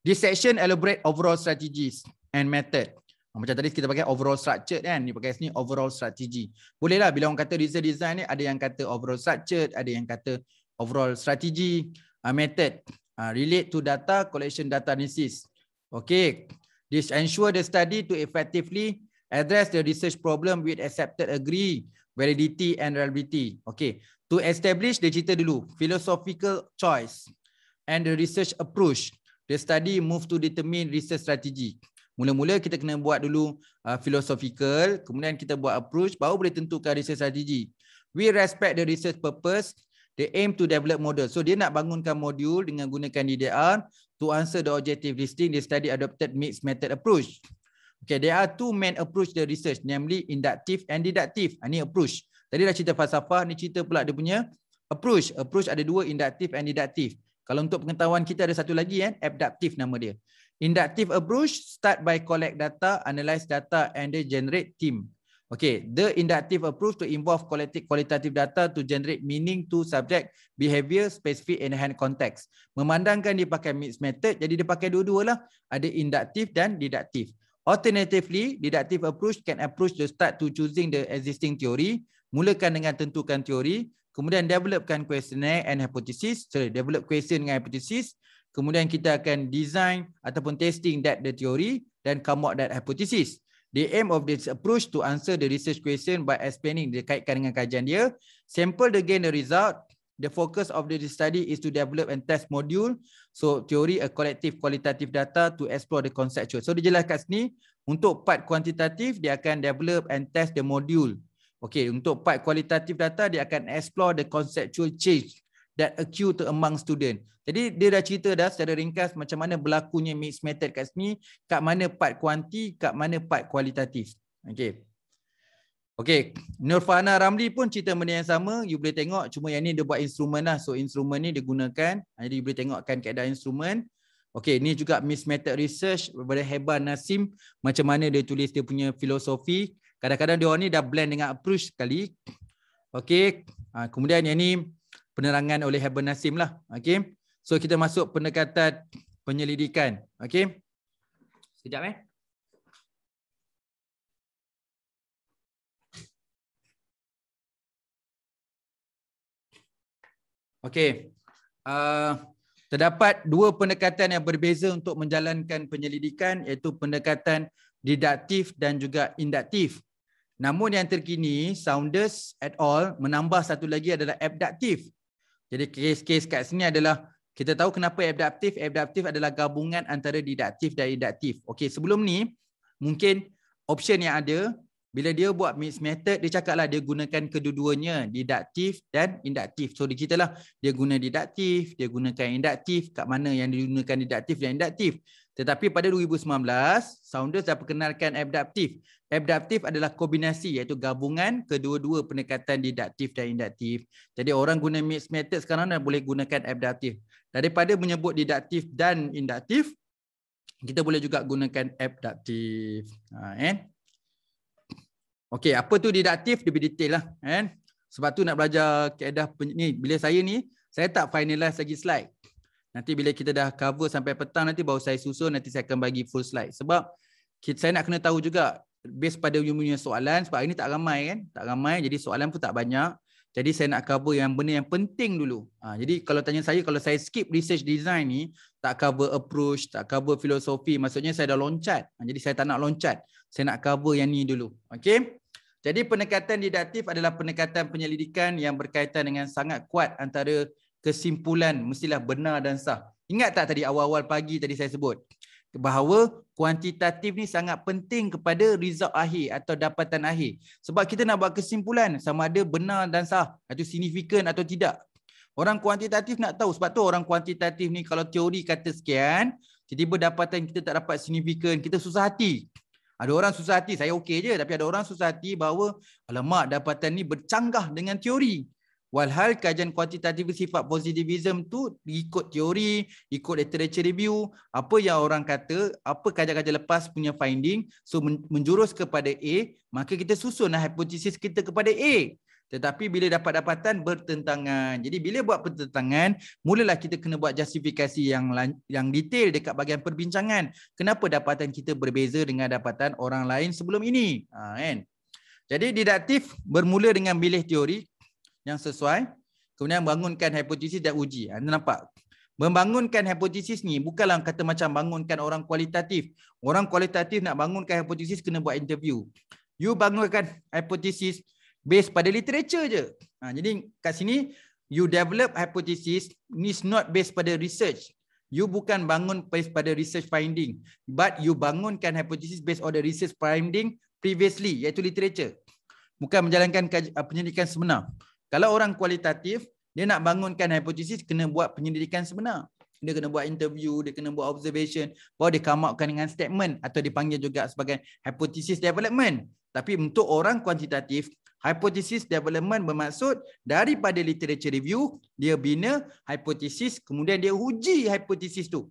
This section elaborate overall strategies and method. Ah, macam tadi kita pakai overall structure kan. Ni pakai sini overall strategy. Bolehlah bila orang kata research design ni ada yang kata overall structure, ada yang kata overall strategy, uh, ah, method, uh, relate to data collection data analysis. Okay. This ensure the study to effectively address the research problem with accepted agree validity and reliability. Okay. To establish the cerita dulu, philosophical choice and the research approach, the study move to determine research strategy. Mula-mula kita kena buat dulu uh, philosophical, kemudian kita buat approach, baru boleh tentukan research strategy. We respect the research purpose, the aim to develop model. So dia nak bangunkan modul dengan gunakan DDR to answer the objective listing, the study adopted mixed method approach. Okay, there are two main approach the research, namely inductive and deductive. Ini ha, approach. Tadi dah cerita falsafah, ni cerita pula dia punya approach. Approach ada dua, inductive and deductive. Kalau untuk pengetahuan kita ada satu lagi, eh, adaptive nama dia. Inductive approach start by collect data, analyze data and then generate team. Okay, the inductive approach to involve collective qualitative data to generate meaning to subject behavior specific and hand context. Memandangkan dia pakai mixed method, jadi dia pakai dua dua lah. Ada inductive dan deductive. Alternatively, deductive approach can approach the start to choosing the existing theory. Mulakan dengan tentukan teori, kemudian developkan questionnaire and hypothesis. Sorry, develop question dengan hypothesis kemudian kita akan design ataupun testing that the theory then come up that hypothesis the aim of this approach to answer the research question by explaining the kaitkan dengan kajian dia sample the gain the result the focus of the study is to develop and test module so theory a collective qualitative data to explore the conceptual so dijelaskan jelas kat sini untuk part kuantitatif dia akan develop and test the module Okay, untuk part kualitatif data dia akan explore the conceptual change that acute to among student. Jadi dia dah cerita dah secara ringkas macam mana berlakunya mix method kat sini, kat mana part kuanti, kat mana part kualitatif. Okey. Okey, Nirvana Ramli pun cerita benda yang sama. You boleh tengok cuma yang ni dia buat instrumen lah. So instrumen ni dia gunakan. Ah, jadi you boleh tengokkan keadaan instrumen. Okey, ni juga Miss Method Research daripada Heban Nasim. Macam mana dia tulis dia punya filosofi. Kadang-kadang dia orang ni dah blend dengan approach sekali. Okey, ah, kemudian yang ni penerangan oleh Heber Nasim lah. Okay. So kita masuk pendekatan penyelidikan. Okay. Sekejap eh. Okay. Uh, terdapat dua pendekatan yang berbeza untuk menjalankan penyelidikan iaitu pendekatan didaktif dan juga induktif. Namun yang terkini, Saunders et al. menambah satu lagi adalah abductive jadi kes-kes kat sini adalah kita tahu kenapa adaptif. Adaptif adalah gabungan antara didaktif dan induktif. Okey, sebelum ni mungkin option yang ada bila dia buat mix method dia cakaplah dia gunakan kedua-duanya didaktif dan induktif. So kita lah dia guna didaktif, dia gunakan induktif, kat mana yang digunakan didaktif dan induktif. Tetapi pada 2019, Saunders dah perkenalkan adaptif. Adaptif adalah kombinasi iaitu gabungan kedua-dua pendekatan didaktif dan induktif. Jadi orang guna mixed method sekarang dah boleh gunakan adaptif. Daripada menyebut didaktif dan induktif, kita boleh juga gunakan adaptif. Ha, eh? Okey, apa tu didaktif? Lebih detail lah. Eh? Sebab tu nak belajar keadaan ni. Bila saya ni, saya tak finalize lagi slide. Nanti bila kita dah cover sampai petang nanti baru saya susun nanti saya akan bagi full slide. Sebab kita, saya nak kena tahu juga based pada you punya soalan sebab hari ni tak ramai kan. Tak ramai jadi soalan pun tak banyak. Jadi saya nak cover yang benda yang penting dulu. Ha, jadi kalau tanya saya kalau saya skip research design ni tak cover approach, tak cover filosofi maksudnya saya dah loncat. Ha, jadi saya tak nak loncat. Saya nak cover yang ni dulu. Okay. Jadi pendekatan didaktif adalah pendekatan penyelidikan yang berkaitan dengan sangat kuat antara kesimpulan mestilah benar dan sah. Ingat tak tadi awal-awal pagi tadi saya sebut bahawa kuantitatif ni sangat penting kepada result akhir atau dapatan akhir. Sebab kita nak buat kesimpulan sama ada benar dan sah atau signifikan atau tidak. Orang kuantitatif nak tahu sebab tu orang kuantitatif ni kalau teori kata sekian, tiba-tiba dapatan kita tak dapat signifikan, kita susah hati. Ada orang susah hati, saya okey je. Tapi ada orang susah hati bahawa alamak dapatan ni bercanggah dengan teori. Walhal kajian kuantitatif sifat positivism tu ikut teori, ikut literature review, apa yang orang kata, apa kajian-kajian lepas punya finding, so menjurus kepada A, maka kita susunlah hipotesis kita kepada A. Tetapi bila dapat dapatan bertentangan. Jadi bila buat pertentangan, mulalah kita kena buat justifikasi yang yang detail dekat bahagian perbincangan. Kenapa dapatan kita berbeza dengan dapatan orang lain sebelum ini? Ha, kan? Jadi didaktif bermula dengan milih teori yang sesuai. Kemudian bangunkan hipotesis dan uji. Ha, anda nampak? Membangunkan hipotesis ni bukanlah kata macam bangunkan orang kualitatif. Orang kualitatif nak bangunkan hipotesis kena buat interview. You bangunkan hipotesis based pada literature je. Ha, jadi kat sini you develop hipotesis ni not based pada research. You bukan bangun based pada research finding. But you bangunkan hipotesis based on the research finding previously iaitu literature. Bukan menjalankan uh, penyelidikan sebenar. Kalau orang kualitatif, dia nak bangunkan hipotesis, kena buat penyelidikan sebenar. Dia kena buat interview, dia kena buat observation, baru dia come upkan dengan statement atau dipanggil juga sebagai hipotesis development. Tapi untuk orang kuantitatif, hipotesis development bermaksud daripada literature review, dia bina hipotesis, kemudian dia uji hipotesis tu.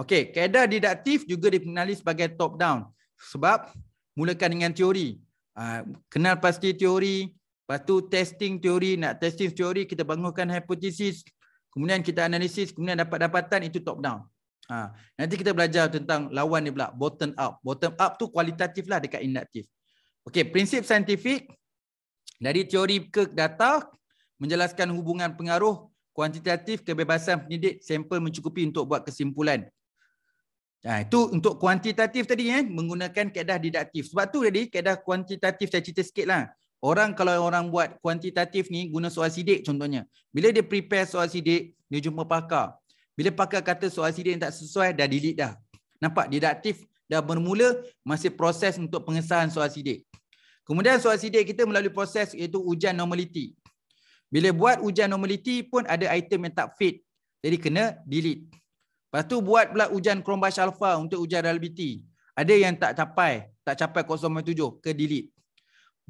Okey, kaedah didaktif juga dikenali sebagai top down. Sebab mulakan dengan teori. Ah, kenal pasti teori, Lepas tu testing teori, nak testing teori, kita bangunkan hipotesis. Kemudian kita analisis, kemudian dapat dapatan, itu top down. Ha. Nanti kita belajar tentang lawan ni pula, bottom up. Bottom up tu kualitatif lah dekat induktif. Okey, prinsip saintifik, dari teori ke data, menjelaskan hubungan pengaruh, kuantitatif, kebebasan pendidik, sampel mencukupi untuk buat kesimpulan. Ha, itu untuk kuantitatif tadi, eh, menggunakan kaedah didaktif. Sebab tu tadi, kaedah kuantitatif saya cerita sikit lah. Orang kalau orang buat kuantitatif ni guna soal sidik contohnya. Bila dia prepare soal sidik, dia jumpa pakar. Bila pakar kata soal sidik yang tak sesuai, dah delete dah. Nampak? Didaktif dah bermula masih proses untuk pengesahan soal sidik. Kemudian soal sidik kita melalui proses iaitu ujian normaliti Bila buat ujian normaliti pun ada item yang tak fit. Jadi kena delete. Lepas tu buat pula ujian Chrome Bash Alpha untuk ujian reliability. Ada yang tak capai. Tak capai 0.7 ke delete.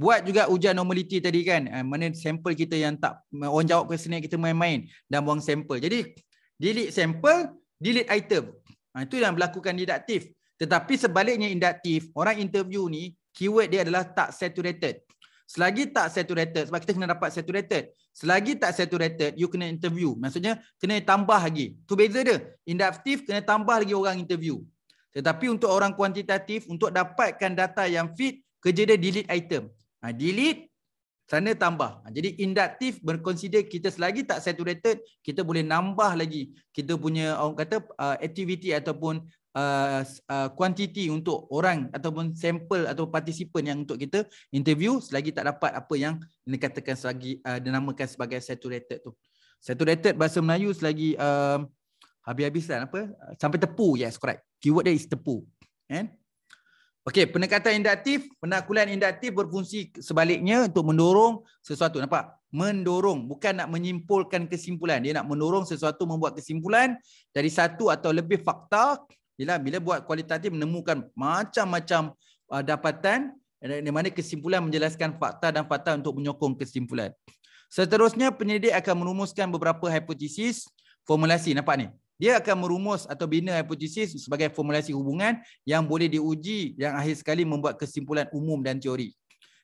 Buat juga ujian normality tadi kan. Eh, mana sampel kita yang tak orang jawab questionnaire kita main-main dan buang sampel. Jadi delete sampel, delete item. Ha, itu yang berlakukan deduktif. Tetapi sebaliknya induktif, orang interview ni keyword dia adalah tak saturated. Selagi tak saturated, sebab kita kena dapat saturated. Selagi tak saturated, you kena interview. Maksudnya kena tambah lagi. Tu beza dia. Induktif kena tambah lagi orang interview. Tetapi untuk orang kuantitatif, untuk dapatkan data yang fit, kerja dia delete item. Ha, delete, sana tambah. Ha, jadi inductif berconsider kita selagi tak saturated, kita boleh nambah lagi kita punya orang kata uh, activity ataupun uh, uh, quantity untuk orang ataupun sample atau participant yang untuk kita interview selagi tak dapat apa yang dikatakan selagi uh, dinamakan sebagai saturated tu. Saturated bahasa Melayu selagi uh, um, habis-habislah apa sampai tepu yes correct keyword dia is tepu kan Okey, pendekatan induktif, penakulan induktif berfungsi sebaliknya untuk mendorong sesuatu. Nampak? Mendorong, bukan nak menyimpulkan kesimpulan. Dia nak mendorong sesuatu membuat kesimpulan dari satu atau lebih fakta. Ialah bila buat kualitatif menemukan macam-macam uh, dapatan di mana kesimpulan menjelaskan fakta dan fakta untuk menyokong kesimpulan. Seterusnya penyelidik akan merumuskan beberapa hipotesis, formulasi. Nampak ni? dia akan merumus atau bina hipotesis sebagai formulasi hubungan yang boleh diuji yang akhir sekali membuat kesimpulan umum dan teori.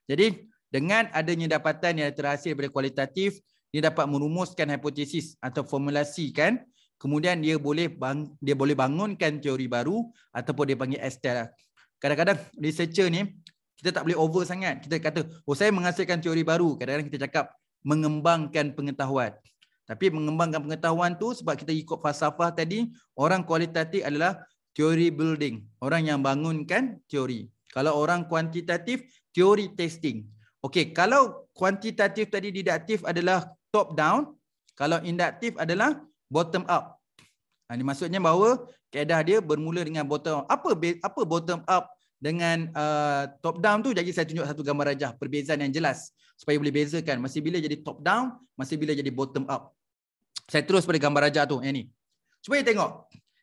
Jadi dengan adanya dapatan yang terhasil daripada kualitatif, dia dapat merumuskan hipotesis atau formulasi kan. kemudian dia boleh bang, dia boleh bangunkan teori baru ataupun dia panggil estel. Kadang-kadang researcher ni kita tak boleh over sangat. Kita kata, oh saya menghasilkan teori baru. Kadang-kadang kita cakap mengembangkan pengetahuan. Tapi mengembangkan pengetahuan tu sebab kita ikut falsafah tadi, orang kualitatif adalah teori building. Orang yang bangunkan teori. Kalau orang kuantitatif, teori testing. Okey, kalau kuantitatif tadi didaktif adalah top down, kalau induktif adalah bottom up. Ha, ini maksudnya bahawa keadaan dia bermula dengan bottom up. Apa, apa bottom up dengan uh, top down tu? Jadi saya tunjuk satu gambar rajah, perbezaan yang jelas. Supaya boleh bezakan. Masih bila jadi top down, masih bila jadi bottom up. Saya terus pada gambar rajah tu yang eh, ni. Cuba kita tengok.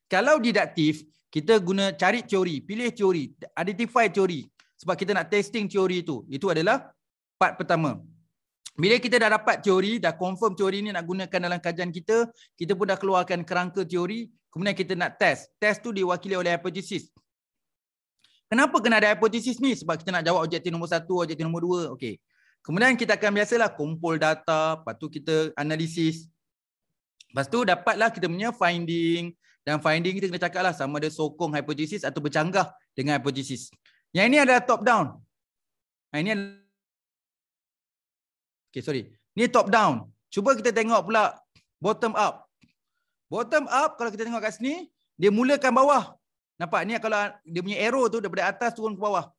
Kalau didaktif, kita guna cari teori, pilih teori, identify teori sebab kita nak testing teori tu. Itu adalah part pertama. Bila kita dah dapat teori, dah confirm teori ni nak gunakan dalam kajian kita, kita pun dah keluarkan kerangka teori, kemudian kita nak test. Test tu diwakili oleh hypothesis. Kenapa kena ada hypothesis ni? Sebab kita nak jawab objektif nombor satu, objektif nombor dua. Okay. Kemudian kita akan biasalah kumpul data, lepas tu kita analisis. Lepas tu dapatlah kita punya finding dan finding kita kena lah sama ada sokong hipotesis atau bercanggah dengan hipotesis. Yang ini adalah top down. Yang ini adalah... Okay sorry. Ini top down. Cuba kita tengok pula bottom up. Bottom up kalau kita tengok kat sini dia mulakan bawah. Nampak ni kalau dia punya arrow tu daripada atas turun ke bawah.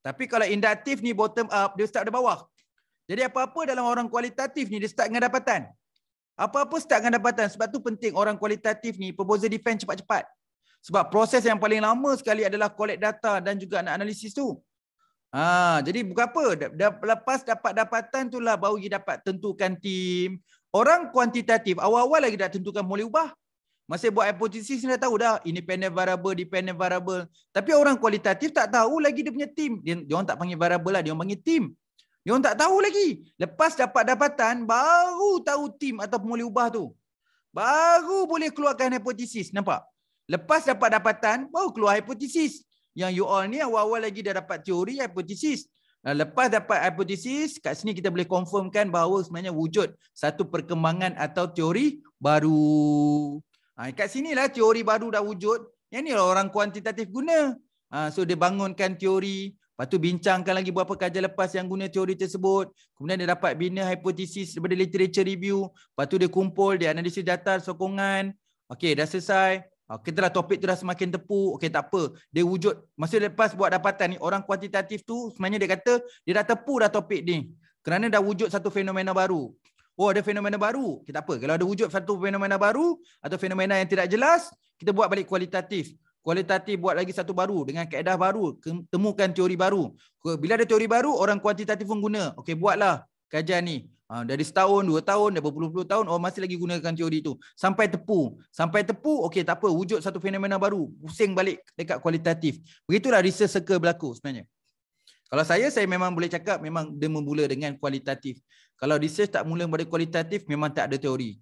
Tapi kalau inductive ni bottom up dia start dari bawah. Jadi apa-apa dalam orang kualitatif ni dia start dengan dapatan. Apa-apa start dengan dapatan. Sebab tu penting orang kualitatif ni proposal defense cepat-cepat. Sebab proses yang paling lama sekali adalah collect data dan juga nak analisis tu. Ha, jadi bukan apa. Lepas dapat dapatan tu lah baru dia dapat tentukan tim. Orang kuantitatif awal-awal lagi dah tentukan boleh ubah. Masih buat hipotesis ni dah tahu dah. Independent variable, dependent variable. Tapi orang kualitatif tak tahu lagi dia punya team. Dia, dia orang tak panggil variable lah. Dia orang panggil team. Dia orang tak tahu lagi. Lepas dapat dapatan, baru tahu tim atau pemulih ubah tu. Baru boleh keluarkan hipotesis. Nampak? Lepas dapat dapatan, baru keluar hipotesis. Yang you all ni awal-awal lagi dah dapat teori hipotesis. Lepas dapat hipotesis, kat sini kita boleh confirmkan bahawa sebenarnya wujud satu perkembangan atau teori baru. Ha, kat lah teori baru dah wujud. Yang ni lah orang kuantitatif guna. Ha, so dia bangunkan teori. Lepas tu bincangkan lagi berapa kajian lepas yang guna teori tersebut. Kemudian dia dapat bina hipotesis daripada literature review. Lepas tu dia kumpul, dia analisis data sokongan. Okey, dah selesai. Okey, dah lah topik tu dah semakin tepu. Okey, tak apa. Dia wujud masa lepas buat dapatan ni orang kuantitatif tu sebenarnya dia kata dia dah tepu dah topik ni. Kerana dah wujud satu fenomena baru. Oh, ada fenomena baru. Kita okay, apa? Kalau ada wujud satu fenomena baru atau fenomena yang tidak jelas, kita buat balik kualitatif kualitatif buat lagi satu baru dengan kaedah baru, temukan teori baru. Bila ada teori baru, orang kuantitatif pun guna. Okey, buatlah kajian ni. Ha, dari setahun, dua tahun, dah berpuluh-puluh tahun, orang masih lagi gunakan teori tu. Sampai tepu. Sampai tepu, okey tak apa, wujud satu fenomena baru. Pusing balik dekat kualitatif. Begitulah research circle berlaku sebenarnya. Kalau saya, saya memang boleh cakap memang dia memula dengan kualitatif. Kalau research tak mula pada kualitatif, memang tak ada teori.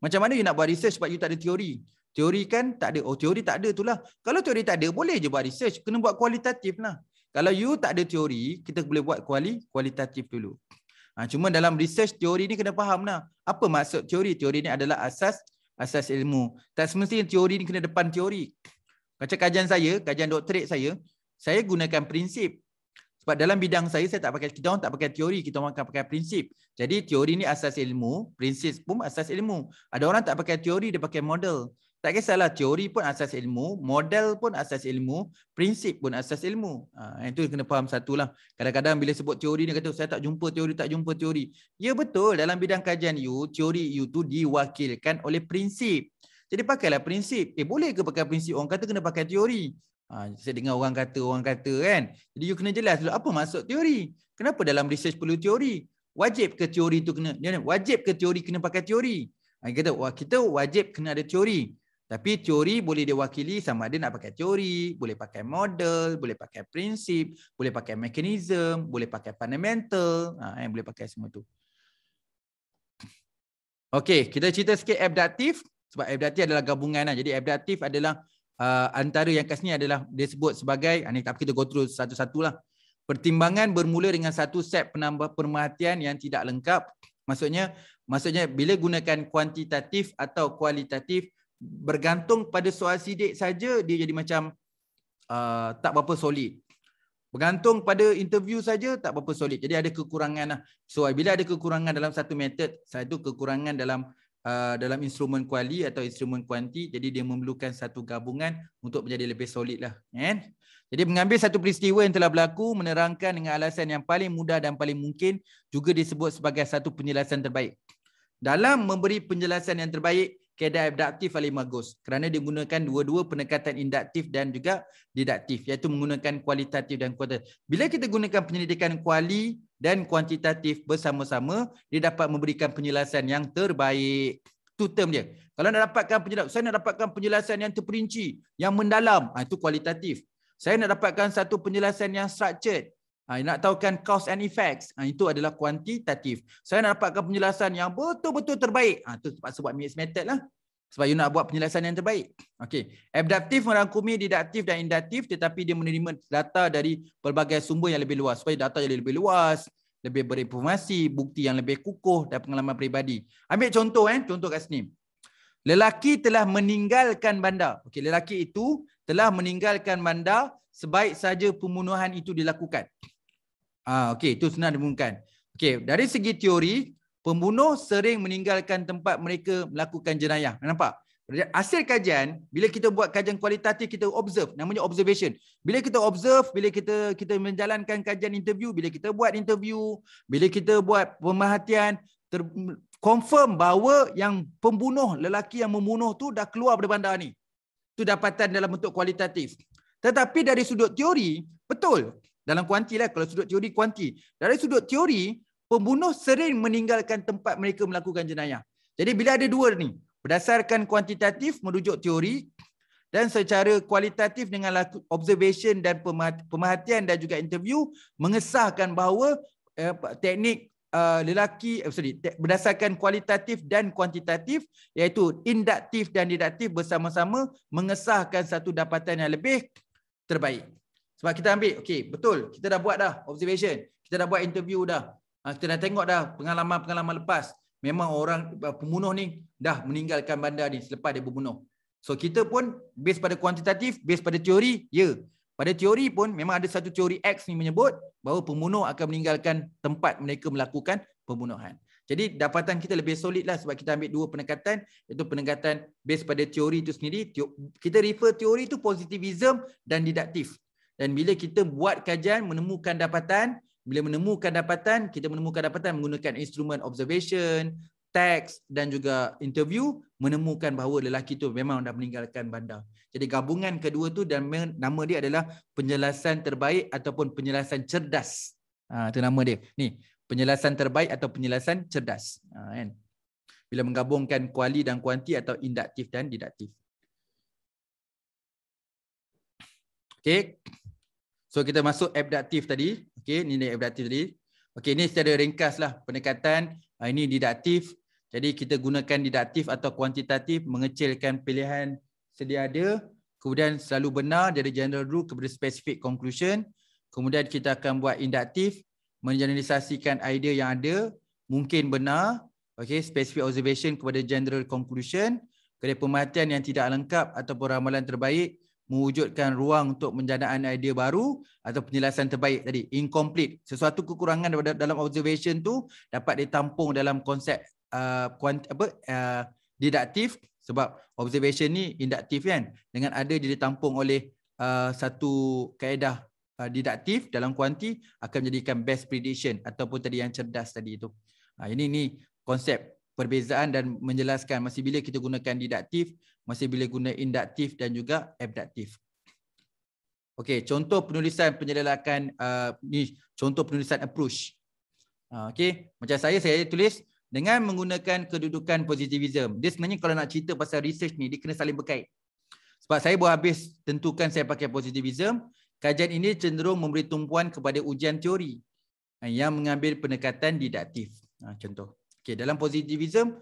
Macam mana you nak buat research sebab you tak ada teori? Teori kan tak ada. Oh teori tak ada tu lah. Kalau teori tak ada boleh je buat research. Kena buat kualitatif lah. Kalau you tak ada teori, kita boleh buat kuali, kualitatif dulu. Ha, cuma dalam research teori ni kena faham lah. Apa maksud teori? Teori ni adalah asas asas ilmu. Tak semestinya teori ni kena depan teori. Macam kajian saya, kajian doktorate saya, saya gunakan prinsip. Sebab dalam bidang saya, saya tak pakai kita orang tak pakai teori, kita orang akan pakai prinsip. Jadi teori ni asas ilmu, prinsip pun asas ilmu. Ada orang tak pakai teori, dia pakai model. Tak kisahlah teori pun asas ilmu, model pun asas ilmu, prinsip pun asas ilmu. Ha, itu kena faham satu lah. Kadang-kadang bila sebut teori ni kata saya tak jumpa teori, tak jumpa teori. Ya betul dalam bidang kajian you, teori you tu diwakilkan oleh prinsip. Jadi pakailah prinsip. Eh boleh ke pakai prinsip? Orang kata kena pakai teori. Ha, saya dengar orang kata, orang kata kan. Jadi you kena jelas dulu apa maksud teori. Kenapa dalam research perlu teori? Wajib ke teori tu kena? Wajib ke teori kena pakai teori? Ha, kita, kita wajib kena ada teori. Tapi teori boleh diwakili sama ada nak pakai teori, boleh pakai model, boleh pakai prinsip, boleh pakai mekanisme, boleh pakai fundamental, ha, eh, boleh pakai semua tu. Okey, kita cerita sikit abductif. Sebab abductif adalah gabungan. lah. Jadi abductif adalah uh, antara yang kat sini adalah dia sebut sebagai, ini ah, tak kita go through satu-satulah. Pertimbangan bermula dengan satu set penambah permatian yang tidak lengkap. Maksudnya, maksudnya bila gunakan kuantitatif atau kualitatif, bergantung pada soal sidik saja dia jadi macam uh, tak berapa solid. Bergantung pada interview saja tak berapa solid. Jadi ada kekurangan lah. So bila ada kekurangan dalam satu method, satu kekurangan dalam uh, dalam instrumen kuali atau instrumen kuanti, jadi dia memerlukan satu gabungan untuk menjadi lebih solid lah. And? Jadi mengambil satu peristiwa yang telah berlaku, menerangkan dengan alasan yang paling mudah dan paling mungkin, juga disebut sebagai satu penjelasan terbaik. Dalam memberi penjelasan yang terbaik, kaedah abduktif Ali Magus kerana dia menggunakan dua-dua pendekatan induktif dan juga deduktif iaitu menggunakan kualitatif dan kuantitatif. Bila kita gunakan penyelidikan kuali dan kuantitatif bersama-sama, dia dapat memberikan penjelasan yang terbaik. Itu term dia. Kalau nak dapatkan penjelasan, saya nak dapatkan penjelasan yang terperinci, yang mendalam, ah, itu kualitatif. Saya nak dapatkan satu penjelasan yang structured, Ha, nak tahukan cause and effects. Ha, itu adalah kuantitatif. Saya nak dapatkan penjelasan yang betul-betul terbaik. Ha, itu terpaksa buat mixed method lah. Sebab you nak buat penjelasan yang terbaik. Okey. Abductif merangkumi didaktif dan indaktif, tetapi dia menerima data dari pelbagai sumber yang lebih luas. Supaya data jadi lebih luas, lebih berinformasi, bukti yang lebih kukuh dan pengalaman peribadi. Ambil contoh eh. Contoh kat sini. Lelaki telah meninggalkan bandar. Okey. Lelaki itu telah meninggalkan bandar sebaik saja pembunuhan itu dilakukan. Ah, okey, itu senang dimungkinkan. Okey, dari segi teori, pembunuh sering meninggalkan tempat mereka melakukan jenayah. Nampak? Hasil kajian, bila kita buat kajian kualitatif, kita observe. Namanya observation. Bila kita observe, bila kita kita menjalankan kajian interview, bila kita buat interview, bila kita buat pemerhatian, ter confirm bahawa yang pembunuh, lelaki yang membunuh tu dah keluar dari bandar ni. Itu dapatan dalam bentuk kualitatif. Tetapi dari sudut teori, betul dalam kuanti lah kalau sudut teori kuanti dari sudut teori pembunuh sering meninggalkan tempat mereka melakukan jenayah jadi bila ada dua ni berdasarkan kuantitatif merujuk teori dan secara kualitatif dengan observation dan pemerhatian dan juga interview mengesahkan bahawa eh, teknik uh, lelaki eh, sorry berdasarkan kualitatif dan kuantitatif iaitu induktif dan deduktif bersama-sama mengesahkan satu dapatan yang lebih terbaik sebab kita ambil, okay, betul, kita dah buat dah observation. Kita dah buat interview dah. Ah, kita dah tengok dah pengalaman-pengalaman lepas. Memang orang eh, pembunuh ni dah meninggalkan bandar ni selepas dia berbunuh. So kita pun based pada kuantitatif, based pada teori, ya. Yeah. Pada teori pun memang ada satu teori X ni menyebut bahawa pembunuh akan meninggalkan tempat mereka melakukan pembunuhan. Jadi dapatan kita lebih solid lah sebab kita ambil dua pendekatan iaitu pendekatan based pada teori itu sendiri. Kita refer teori itu positivism dan didaktif dan bila kita buat kajian menemukan dapatan bila menemukan dapatan kita menemukan dapatan menggunakan instrumen observation teks dan juga interview menemukan bahawa lelaki tu memang dah meninggalkan bandar jadi gabungan kedua tu dan nama dia adalah penjelasan terbaik ataupun penjelasan cerdas ha, tu nama dia ni penjelasan terbaik atau penjelasan cerdas ha, kan bila menggabungkan kuali dan kuanti atau induktif dan didaktif Okay. So kita masuk abductive tadi. Okay, ni dia abductive tadi. Okay, ni secara ringkas lah pendekatan. Uh, ini didaktif. Jadi kita gunakan didaktif atau kuantitatif mengecilkan pilihan sedia ada. Kemudian selalu benar dari general rule kepada specific conclusion. Kemudian kita akan buat induktif menjeneralisasikan idea yang ada mungkin benar okay, specific observation kepada general conclusion kepada pematian yang tidak lengkap ataupun ramalan terbaik mewujudkan ruang untuk penjanaan idea baru atau penjelasan terbaik tadi incomplete sesuatu kekurangan dalam observation tu dapat ditampung dalam konsep uh, kuant, apa uh, didaktif sebab observation ni induktif kan dengan ada jadi tampung oleh uh, satu kaedah uh, didaktif dalam kuanti akan menjadikan best prediction ataupun tadi yang cerdas tadi itu uh, ha, ini ni konsep perbezaan dan menjelaskan masih bila kita gunakan didaktif masih bila guna induktif dan juga abduktif. Okey, contoh penulisan penyelelakan uh, ni contoh penulisan approach. Uh, Okey, macam saya saya tulis dengan menggunakan kedudukan positivism. Dia sebenarnya kalau nak cerita pasal research ni dia kena saling berkait. Sebab saya buat habis tentukan saya pakai positivism, kajian ini cenderung memberi tumpuan kepada ujian teori uh, yang mengambil pendekatan didaktif. Uh, contoh. Okey, dalam positivism,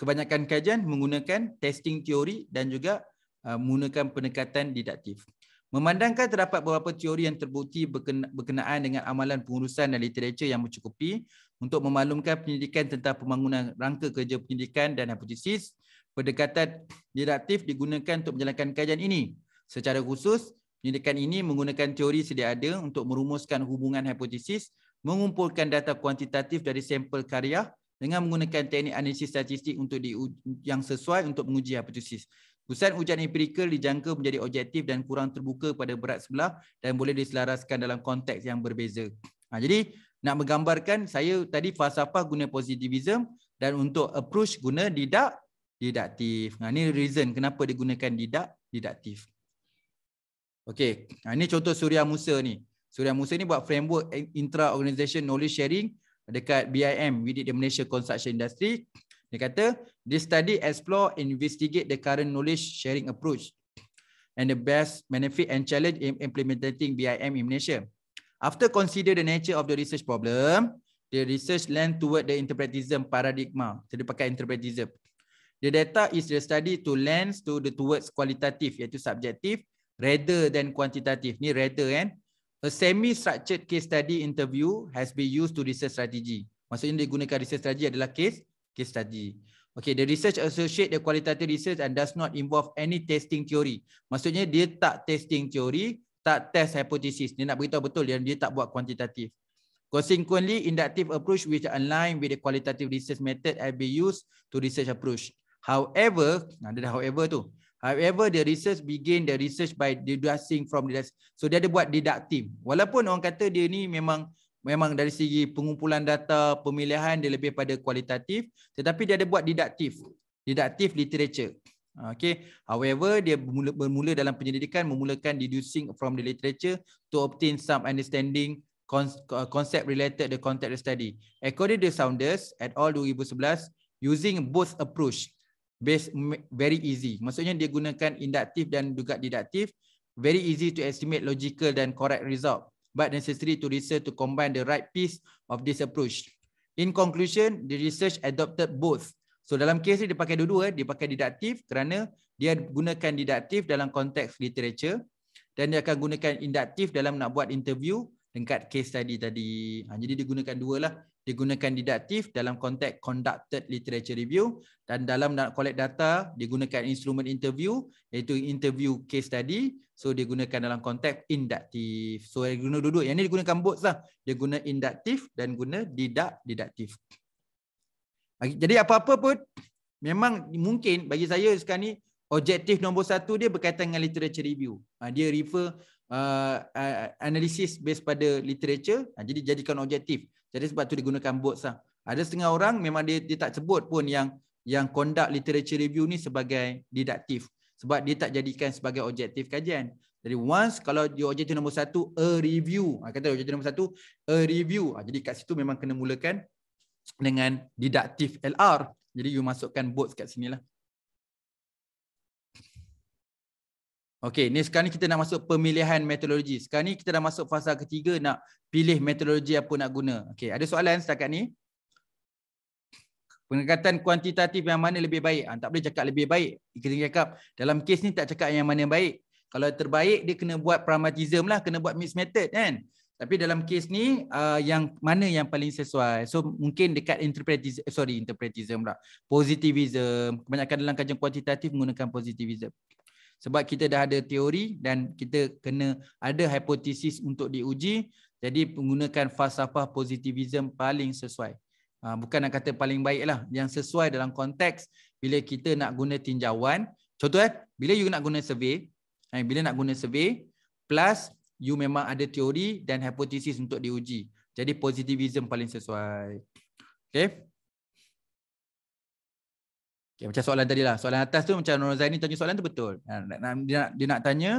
kebanyakan kajian menggunakan testing teori dan juga uh, menggunakan pendekatan didaktif. Memandangkan terdapat beberapa teori yang terbukti berkenaan dengan amalan pengurusan dan literatur yang mencukupi untuk memaklumkan penyelidikan tentang pembangunan rangka kerja penyelidikan dan hipotesis, pendekatan didaktif digunakan untuk menjalankan kajian ini. Secara khusus, penyelidikan ini menggunakan teori sedia ada untuk merumuskan hubungan hipotesis, mengumpulkan data kuantitatif dari sampel karya dengan menggunakan teknik analisis statistik untuk di, yang sesuai untuk menguji hipotesis. Pusat ujian empirikal dijangka menjadi objektif dan kurang terbuka pada berat sebelah dan boleh diselaraskan dalam konteks yang berbeza. Ha, jadi nak menggambarkan saya tadi falsafah guna positivism dan untuk approach guna didak didaktif. Ha, ini reason kenapa digunakan didak didaktif. Okey, ha, ini contoh Surya Musa ni. Surya Musa ni buat framework eh, intra-organisation knowledge sharing dekat BIM within the Malaysia construction industry dia kata this study explore investigate the current knowledge sharing approach and the best benefit and challenge in implementing BIM in Malaysia after consider the nature of the research problem the research lend toward the interpretism paradigma jadi pakai interpretism the data is the study to lens to the towards qualitative iaitu subjective rather than quantitative ni rather kan A semi-structured case study interview has been used to research strategy. Maksudnya digunakan research strategy adalah case case study. Okay, the research associate the qualitative research and does not involve any testing theory. Maksudnya dia tak testing theory, tak test hypothesis. Dia nak beritahu betul dia, dia tak buat kuantitatif. Consequently, inductive approach which align with the qualitative research method have been used to research approach. However, ada however tu. However, the research begin the research by deducing from the So dia ada buat deductive. Walaupun orang kata dia ni memang memang dari segi pengumpulan data, pemilihan dia lebih pada kualitatif, tetapi dia ada buat deductive. Deductive literature. Okay. However, dia bermula, bermula dalam penyelidikan memulakan deducing from the literature to obtain some understanding uh, concept related the context study. According to Saunders at all 2011, using both approach based very easy. Maksudnya dia gunakan induktif dan juga deduktif very easy to estimate logical dan correct result but necessary to research to combine the right piece of this approach. In conclusion, the research adopted both. So dalam kes ni dia pakai dua-dua, eh. dia pakai deduktif kerana dia gunakan deduktif dalam konteks literature dan dia akan gunakan induktif dalam nak buat interview dekat case study tadi. Ha, jadi dia gunakan dua lah digunakan didaktif dalam konteks conducted literature review dan dalam nak collect data digunakan instrumen interview iaitu interview case study so digunakan dalam konteks inductive so dia guna dua-dua yang ni digunakan both lah dia guna inductive dan guna didak didaktif jadi apa-apa pun memang mungkin bagi saya sekarang ni objektif nombor satu dia berkaitan dengan literature review ha, dia refer uh, analisis based pada literature ha, jadi jadikan objektif jadi sebab tu digunakan bots lah. Ada setengah orang memang dia, dia tak sebut pun yang yang conduct literature review ni sebagai didaktif Sebab dia tak jadikan sebagai objektif kajian. Jadi once kalau dia objektif nombor satu, a review. Ha, kata objektif nombor satu, a review. Ha, jadi kat situ memang kena mulakan dengan didaktif LR. Jadi you masukkan bots kat sini lah. Okay, ni sekarang ni kita nak masuk pemilihan metodologi. Sekarang ni kita dah masuk fasa ketiga nak pilih metodologi apa nak guna. Okay, ada soalan setakat ni? Pendekatan kuantitatif yang mana lebih baik? Ha, tak boleh cakap lebih baik. Kita cakap dalam kes ni tak cakap yang mana yang baik. Kalau terbaik dia kena buat pragmatism lah, kena buat mixed method kan? Tapi dalam kes ni uh, yang mana yang paling sesuai? So mungkin dekat interpretism, sorry interpretism lah. Positivism. Kebanyakan dalam kajian kuantitatif menggunakan positivism sebab kita dah ada teori dan kita kena ada hipotesis untuk diuji jadi menggunakan falsafah positivism paling sesuai ha, bukan nak kata paling baik lah, yang sesuai dalam konteks bila kita nak guna tinjauan contoh eh bila you nak guna survey ha, bila nak guna survey plus you memang ada teori dan hipotesis untuk diuji jadi positivism paling sesuai Okay. Okay, macam soalan tadi lah. Soalan atas tu macam Nur Zaini tanya soalan tu betul. Ha, dia nak, dia nak tanya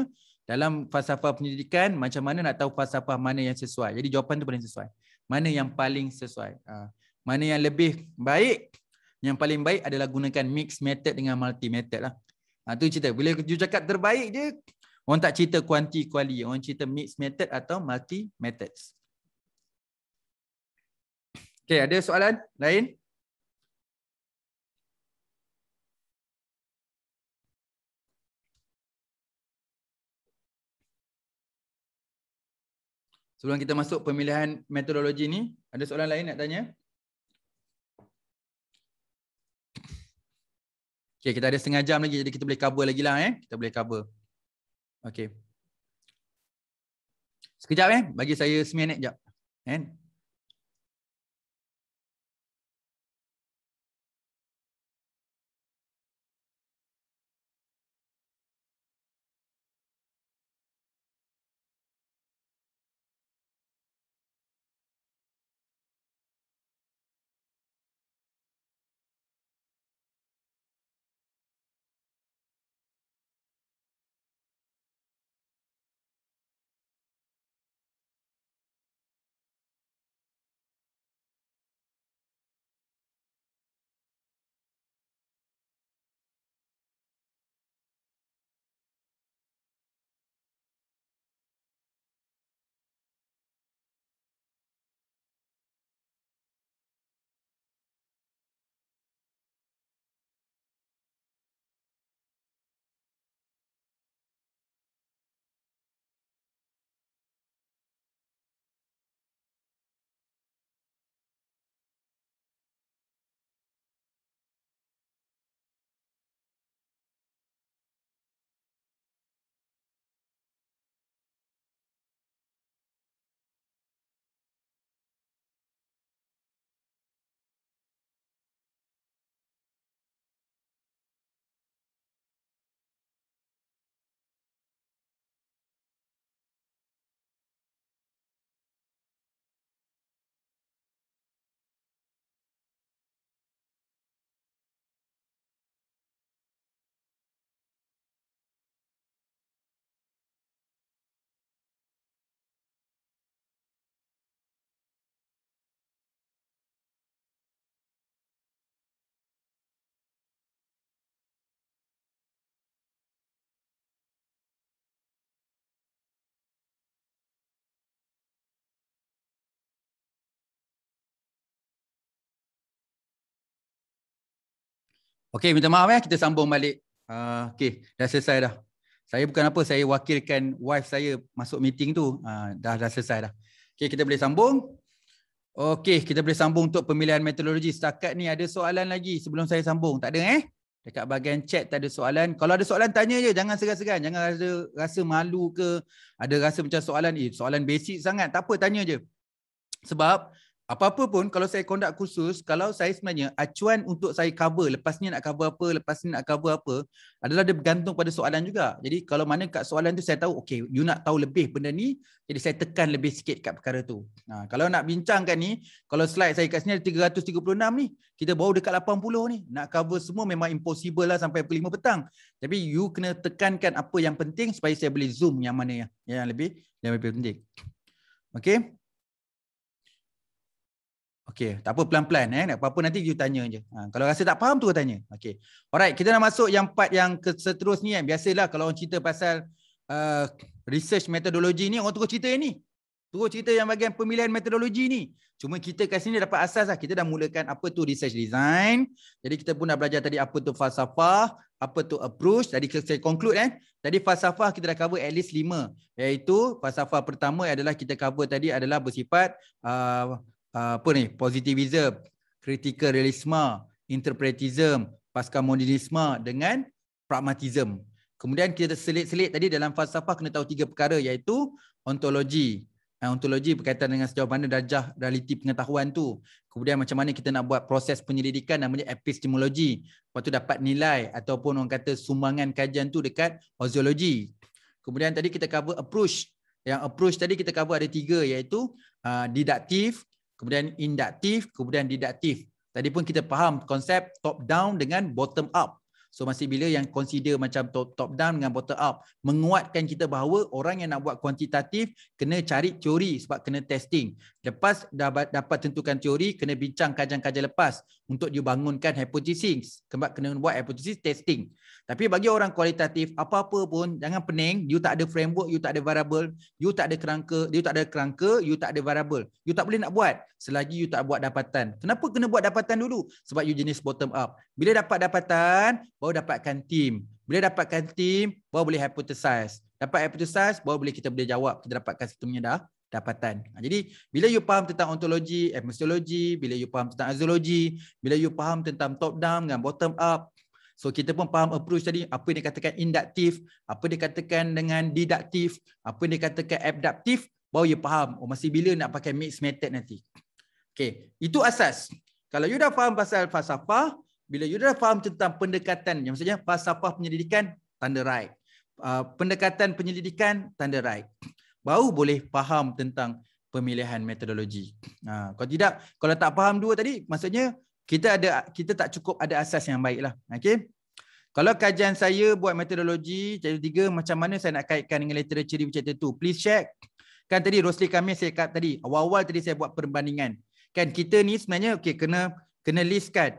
dalam falsafah pendidikan macam mana nak tahu falsafah mana yang sesuai. Jadi jawapan tu paling sesuai. Mana yang paling sesuai. Ha. Mana yang lebih baik. Yang paling baik adalah gunakan mix method dengan multi method lah. Ha, tu cerita. Bila you cakap terbaik je, orang tak cerita kuanti kuali. Orang cerita mix method atau multi methods. Okay, ada soalan lain? Sebelum kita masuk pemilihan metodologi ni, ada soalan lain nak tanya? Okay, kita ada setengah jam lagi jadi kita boleh cover lagi lah eh. Kita boleh cover. Okay. Sekejap eh, bagi saya seminit sekejap. Eh? Okay, minta maaf ya. Kita sambung balik. Uh, Okey, dah selesai dah. Saya bukan apa, saya wakilkan wife saya masuk meeting tu. Uh, dah dah selesai dah. Okay, kita boleh sambung. Okay, kita boleh sambung untuk pemilihan metodologi. Setakat ni ada soalan lagi sebelum saya sambung. Tak ada eh? Dekat bahagian chat tak ada soalan. Kalau ada soalan, tanya je. Jangan segan-segan. Jangan rasa, rasa malu ke. Ada rasa macam soalan. Eh, soalan basic sangat. Tak apa, tanya je. Sebab apa-apa pun kalau saya conduct kursus kalau saya sebenarnya acuan untuk saya cover lepas ni nak cover apa lepas ni nak cover apa adalah dia bergantung pada soalan juga jadi kalau mana kat soalan tu saya tahu okay, you nak tahu lebih benda ni jadi saya tekan lebih sikit kat perkara tu ha, kalau nak bincangkan ni kalau slide saya kat sini ada 336 ni kita baru dekat 80 ni nak cover semua memang impossible lah sampai pukul 5 petang tapi you kena tekankan apa yang penting supaya saya boleh zoom yang mana yang, yang lebih yang lebih penting Okay? Okey, tak apa pelan-pelan eh. Nak apa-apa nanti you tanya je. Ha, kalau rasa tak faham tu tanya. Okey. Alright, kita nak masuk yang part yang seterusnya kan. Biasalah kalau orang cerita pasal uh, research methodology ni orang terus cerita yang ni. Terus cerita yang bahagian pemilihan metodologi ni. Cuma kita kat sini dapat asas lah. Kita dah mulakan apa tu research design. Jadi kita pun dah belajar tadi apa tu falsafah. Apa tu approach. Tadi saya conclude eh. Tadi falsafah kita dah cover at least lima. Iaitu falsafah pertama adalah kita cover tadi adalah bersifat uh, Ah, apa ni positivism critical realism interpretism pasca modernisme dengan pragmatism kemudian kita selit-selit tadi dalam falsafah kena tahu tiga perkara iaitu ontologi ah, ontologi berkaitan dengan sejauh mana darjah realiti pengetahuan tu kemudian macam mana kita nak buat proses penyelidikan namanya epistemologi lepas tu dapat nilai ataupun orang kata sumbangan kajian tu dekat oziologi kemudian tadi kita cover approach yang approach tadi kita cover ada tiga iaitu uh, didaktif kemudian induktif, kemudian deduktif. Tadi pun kita faham konsep top down dengan bottom up. So masih bila yang consider macam top top down dengan bottom up, menguatkan kita bahawa orang yang nak buat kuantitatif kena cari teori sebab kena testing. Lepas dapat dapat tentukan teori, kena bincang kajian-kajian lepas untuk dibangunkan hypothesis. Sebab kena buat hypothesis testing. Tapi bagi orang kualitatif, apa-apa pun jangan pening, you tak ada framework, you tak ada variable, you tak ada kerangka, you tak ada kerangka, you tak ada variable. You tak boleh nak buat selagi you tak buat dapatan. Kenapa kena buat dapatan dulu? Sebab you jenis bottom up. Bila dapat dapatan, baru dapatkan team. Bila dapatkan team, baru boleh hypothesize. Dapat hypothesize, baru boleh kita boleh jawab, kita dapatkan sistemnya dah dapatan. Ha, jadi bila you faham tentang ontologi, epistemologi, eh, bila you faham tentang azologi, bila you faham tentang top down dengan bottom up, So kita pun faham approach tadi, apa yang dikatakan induktif, apa yang dikatakan dengan deduktif, apa yang dikatakan abductive, baru you faham. Oh, masih bila nak pakai mixed method nanti. Okay, itu asas. Kalau you dah faham pasal falsafah, bila you dah faham tentang pendekatan, yang maksudnya falsafah penyelidikan, tanda right. Uh, pendekatan penyelidikan, tanda right. Baru boleh faham tentang pemilihan metodologi. Nah, kalau tidak, kalau tak faham dua tadi, maksudnya kita ada kita tak cukup ada asas yang baiklah okey kalau kajian saya buat metodologi chapter tiga macam mana saya nak kaitkan dengan literature di chapter 2 please check kan tadi Rosli Kamil saya kat tadi awal-awal tadi saya buat perbandingan kan kita ni sebenarnya okay kena kena listkan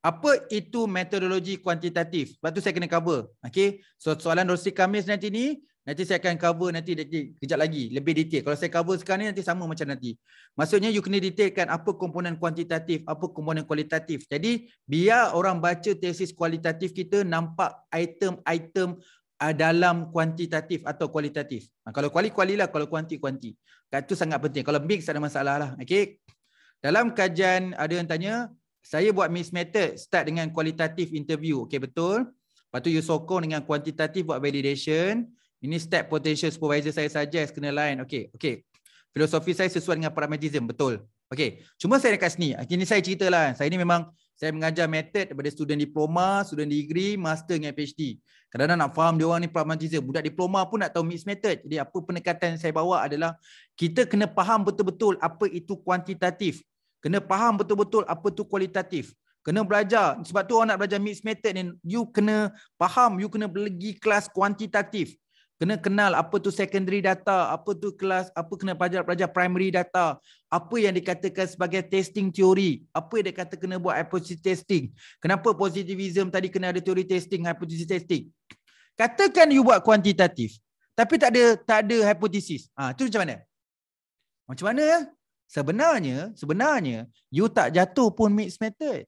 apa itu metodologi kuantitatif? Sebab tu saya kena cover. Okay. So, soalan Rosli Kamis nanti ni, Nanti saya akan cover nanti, nanti kejap lagi lebih detail. Kalau saya cover sekarang ni nanti sama macam nanti. Maksudnya you kena detailkan apa komponen kuantitatif, apa komponen kualitatif. Jadi biar orang baca tesis kualitatif kita nampak item-item ah, dalam kuantitatif atau kualitatif. Ah, kalau kuali-kuali lah, kalau kuanti-kuanti. Itu sangat penting. Kalau mix ada masalah lah. Okay. Dalam kajian ada yang tanya, saya buat mixed method start dengan kualitatif interview. Okay, betul. Lepas tu you sokong dengan kuantitatif buat validation. Ini step potential supervisor saya saja. kena lain. Okey, okey. Filosofi saya sesuai dengan pragmatism, betul. Okey. Cuma saya dekat sini. Ini saya ceritalah. Saya ni memang saya mengajar method daripada student diploma, student degree, master dengan PhD. Kadang-kadang nak faham dia orang ni pragmatism. Budak diploma pun nak tahu mixed method. Jadi apa pendekatan saya bawa adalah kita kena faham betul-betul apa itu kuantitatif. Kena faham betul-betul apa itu kualitatif. Kena belajar. Sebab tu orang nak belajar mixed method ni, you kena faham, you kena pergi kelas kuantitatif kena kenal apa tu secondary data, apa tu kelas, apa kena pelajar-pelajar primary data, apa yang dikatakan sebagai testing teori, apa yang dikatakan kena buat hypothesis testing. Kenapa positivism tadi kena ada teori testing, hypothesis testing. Katakan you buat kuantitatif, tapi tak ada tak ada hypothesis. Ha, itu macam mana? Macam mana Sebenarnya, sebenarnya you tak jatuh pun mixed method.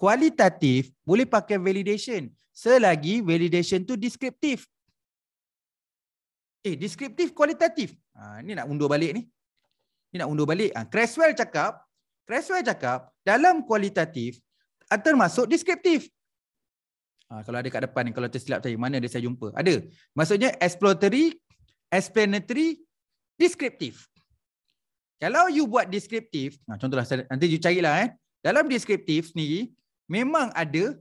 Kualitatif boleh pakai validation. Selagi validation tu deskriptif, Eh, deskriptif kualitatif. Ha, ni nak undur balik ni. Ni nak undur balik. Ha, Creswell cakap, Creswell cakap dalam kualitatif ah, termasuk deskriptif. Ha, kalau ada kat depan ni, kalau tersilap saya, mana ada saya jumpa? Ada. Maksudnya exploratory, explanatory, deskriptif. Kalau you buat deskriptif, ha, contohlah nanti you carilah eh. Dalam deskriptif ni memang ada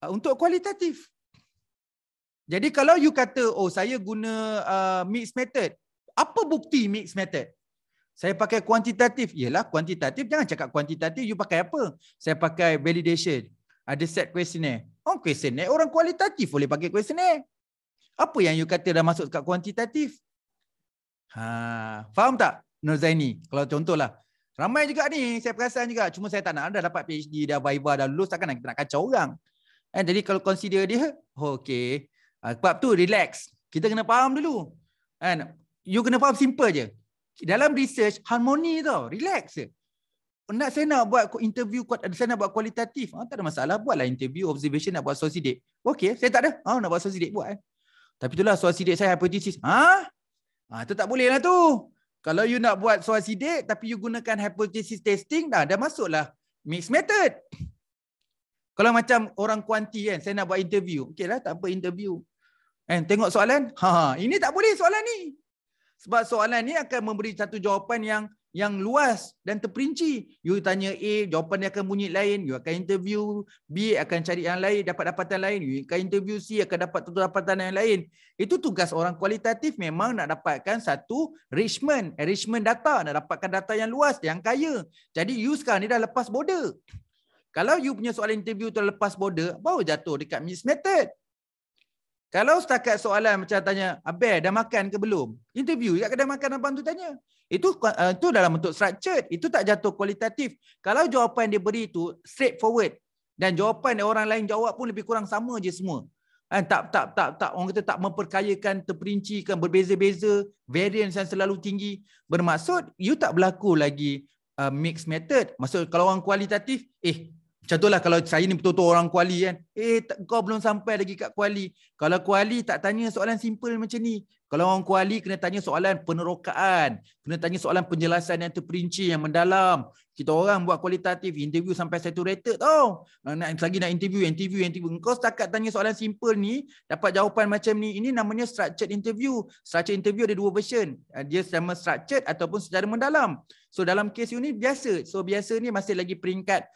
uh, untuk kualitatif. Jadi kalau you kata oh saya guna uh, mix method, apa bukti mix method? Saya pakai kuantitatif. Yalah kuantitatif jangan cakap kuantitatif you pakai apa? Saya pakai validation. Ada set questionnaire. Oh questionnaire orang kualitatif boleh pakai questionnaire. Apa yang you kata dah masuk dekat kuantitatif? Ha, faham tak Nur Zaini? Kalau contohlah Ramai juga ni, saya perasan juga. Cuma saya tak nak anda dapat PhD, dah viva, dah lulus, takkan kita nak kacau orang. And, eh, jadi kalau consider dia, okay. Ha, sebab tu relax. Kita kena faham dulu. and You kena faham simple je. Dalam research, harmoni tau. Relax je. Nak saya nak buat interview, saya nak buat kualitatif. Ha, tak ada masalah. Buatlah interview, observation, nak buat suasi date. Okay, saya tak ada. Ha, nak buat suasi date, buat. Eh. Tapi lah suasi date saya hypothesis. Ha? ha? Itu tak boleh lah tu. Kalau you nak buat suasi date, tapi you gunakan hypothesis testing, dah, dah lah. Mixed method. Kalau macam orang kuanti kan, saya nak buat interview. Okay lah, tak apa interview. Eh, tengok soalan. Ha, ha, ini tak boleh soalan ni. Sebab soalan ni akan memberi satu jawapan yang yang luas dan terperinci. You tanya A, jawapan dia akan bunyi lain. You akan interview B, akan cari yang lain, dapat dapatan lain. You akan interview C, akan dapat satu dapatan yang lain. Itu tugas orang kualitatif memang nak dapatkan satu enrichment. Enrichment data, nak dapatkan data yang luas, yang kaya. Jadi you sekarang ni dah lepas border. Kalau you punya soalan interview tu lepas border, baru jatuh dekat mismatched. Kalau setakat soalan macam tanya, Abel dah makan ke belum? Interview dekat kedai makan abang tu tanya. Itu uh, eh, itu dalam bentuk structured. Itu tak jatuh kualitatif. Kalau jawapan dia beri itu straight forward. Dan jawapan orang lain jawab pun lebih kurang sama je semua. Kan? Tak, tak, tak, tak. Orang kata tak memperkayakan, terperincikan, berbeza-beza. Variance yang selalu tinggi. Bermaksud, you tak berlaku lagi uh, mixed method. Maksud kalau orang kualitatif, eh Contohlah kalau saya ni betul-betul orang kuali kan. Eh tak, kau belum sampai lagi kat kuali. Kalau kuali tak tanya soalan simple macam ni. Kalau orang kuali kena tanya soalan penerokaan. Kena tanya soalan penjelasan yang terperinci yang mendalam. Kita orang buat kualitatif interview sampai saturated tau. Ah, nak, lagi nak interview, interview, interview. Kau setakat tanya soalan simple ni. Dapat jawapan macam ni. Ini namanya structured interview. Structured interview ada dua version. Ah, dia sama structured ataupun secara mendalam. So dalam kes you ni biasa. So biasa ni masih lagi peringkat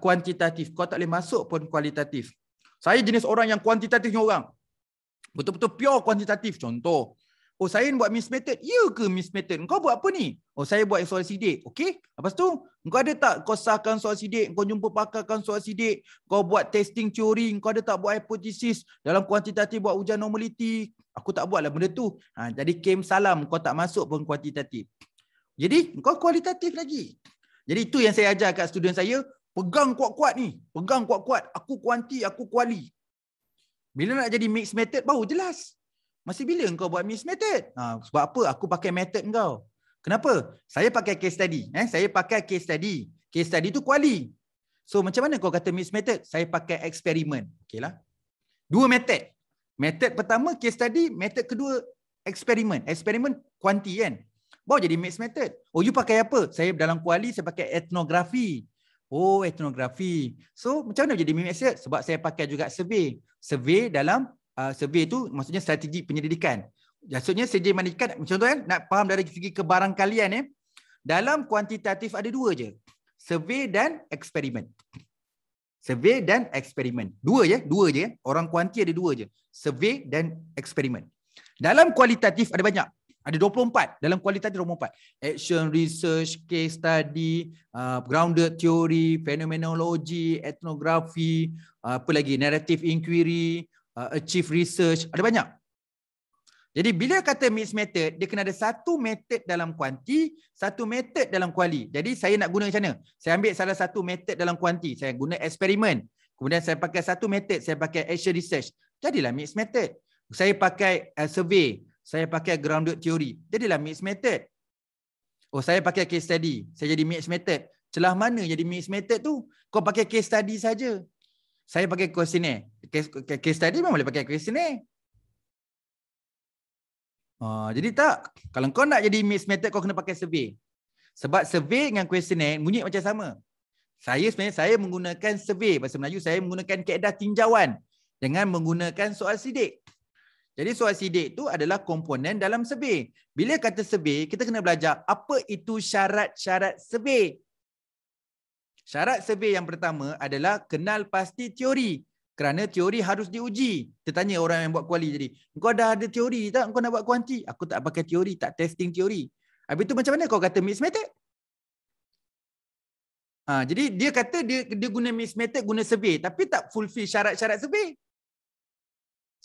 kuantitatif. Kau tak boleh masuk pun kualitatif. Saya jenis orang yang kuantitatif kuantitatifnya orang. Betul-betul pure kuantitatif. Contoh. Oh, saya buat miss method. Ya ke miss Kau buat apa ni? Oh, saya buat soal sidik. Okey. Lepas tu, kau ada tak kau sahkan soal sidik? Kau jumpa pakarkan soal sidik? Kau buat testing teori? Kau ada tak buat hipotesis Dalam kuantitatif buat ujian normaliti? Aku tak buat lah, benda tu. Ha, jadi, came salam. Kau tak masuk pun kuantitatif. Jadi, kau kualitatif lagi. Jadi, itu yang saya ajar kat student saya pegang kuat-kuat ni. Pegang kuat-kuat. Aku kuanti, aku kuali. Bila nak jadi mixed method, baru jelas. Masih bila kau buat mixed method? Ha, sebab apa aku pakai method kau? Kenapa? Saya pakai case study. Eh? Saya pakai case study. Case study tu kuali. So macam mana kau kata mixed method? Saya pakai eksperimen. Okay lah. Dua method. Method pertama case study, method kedua eksperimen. Eksperimen kuanti kan? Baru jadi mixed method. Oh you pakai apa? Saya dalam kuali saya pakai etnografi. Oh, etnografi. So, macam mana jadi mimik siap? Sebab saya pakai juga survey. Survey dalam, uh, survey tu maksudnya strategi penyelidikan. Maksudnya, strategi penyelidikan, macam tu kan, nak faham dari segi kebarangkalian eh. Dalam kuantitatif ada dua je. Survey dan eksperimen. Survey dan eksperimen. Dua je, dua je. Eh? Orang kuanti ada dua je. Survey dan eksperimen. Dalam kualitatif ada banyak. Ada 24 dalam kuali tadi 24. Action research, case study, uh, grounded theory, phenomenology, ethnography, uh, apa lagi narrative inquiry, uh, achieve research, ada banyak. Jadi bila kata mixed method, dia kena ada satu method dalam kuanti, satu method dalam kuali. Jadi saya nak guna macam mana? Saya ambil salah satu method dalam kuanti, saya guna eksperimen. Kemudian saya pakai satu method, saya pakai action research. Jadilah mixed method. Saya pakai uh, survey, saya pakai grounded theory. Jadilah mixed method. Oh, saya pakai case study. Saya jadi mixed method. Celah mana jadi mixed method tu? Kau pakai case study saja. Saya pakai questionnaire. Case, case study memang boleh pakai questionnaire. Uh, jadi tak. Kalau kau nak jadi mixed method, kau kena pakai survey. Sebab survey dengan questionnaire bunyi macam sama. Saya sebenarnya saya menggunakan survey. Bahasa Melayu, saya menggunakan keedah tinjauan. Dengan menggunakan soal sidik. Jadi so asidik tu adalah komponen dalam sebe. Bila kata sebe, kita kena belajar apa itu syarat-syarat sebe. Syarat sebe yang pertama adalah kenal pasti teori. Kerana teori harus diuji. Tanya orang yang buat kuali jadi. Kau dah ada teori tak? Kau nak buat kuanti? Aku tak pakai teori, tak testing teori. Habis tu macam mana kau kata mixed method? Ha, jadi dia kata dia, dia guna mixed method, guna survey. Tapi tak fulfill syarat-syarat survey.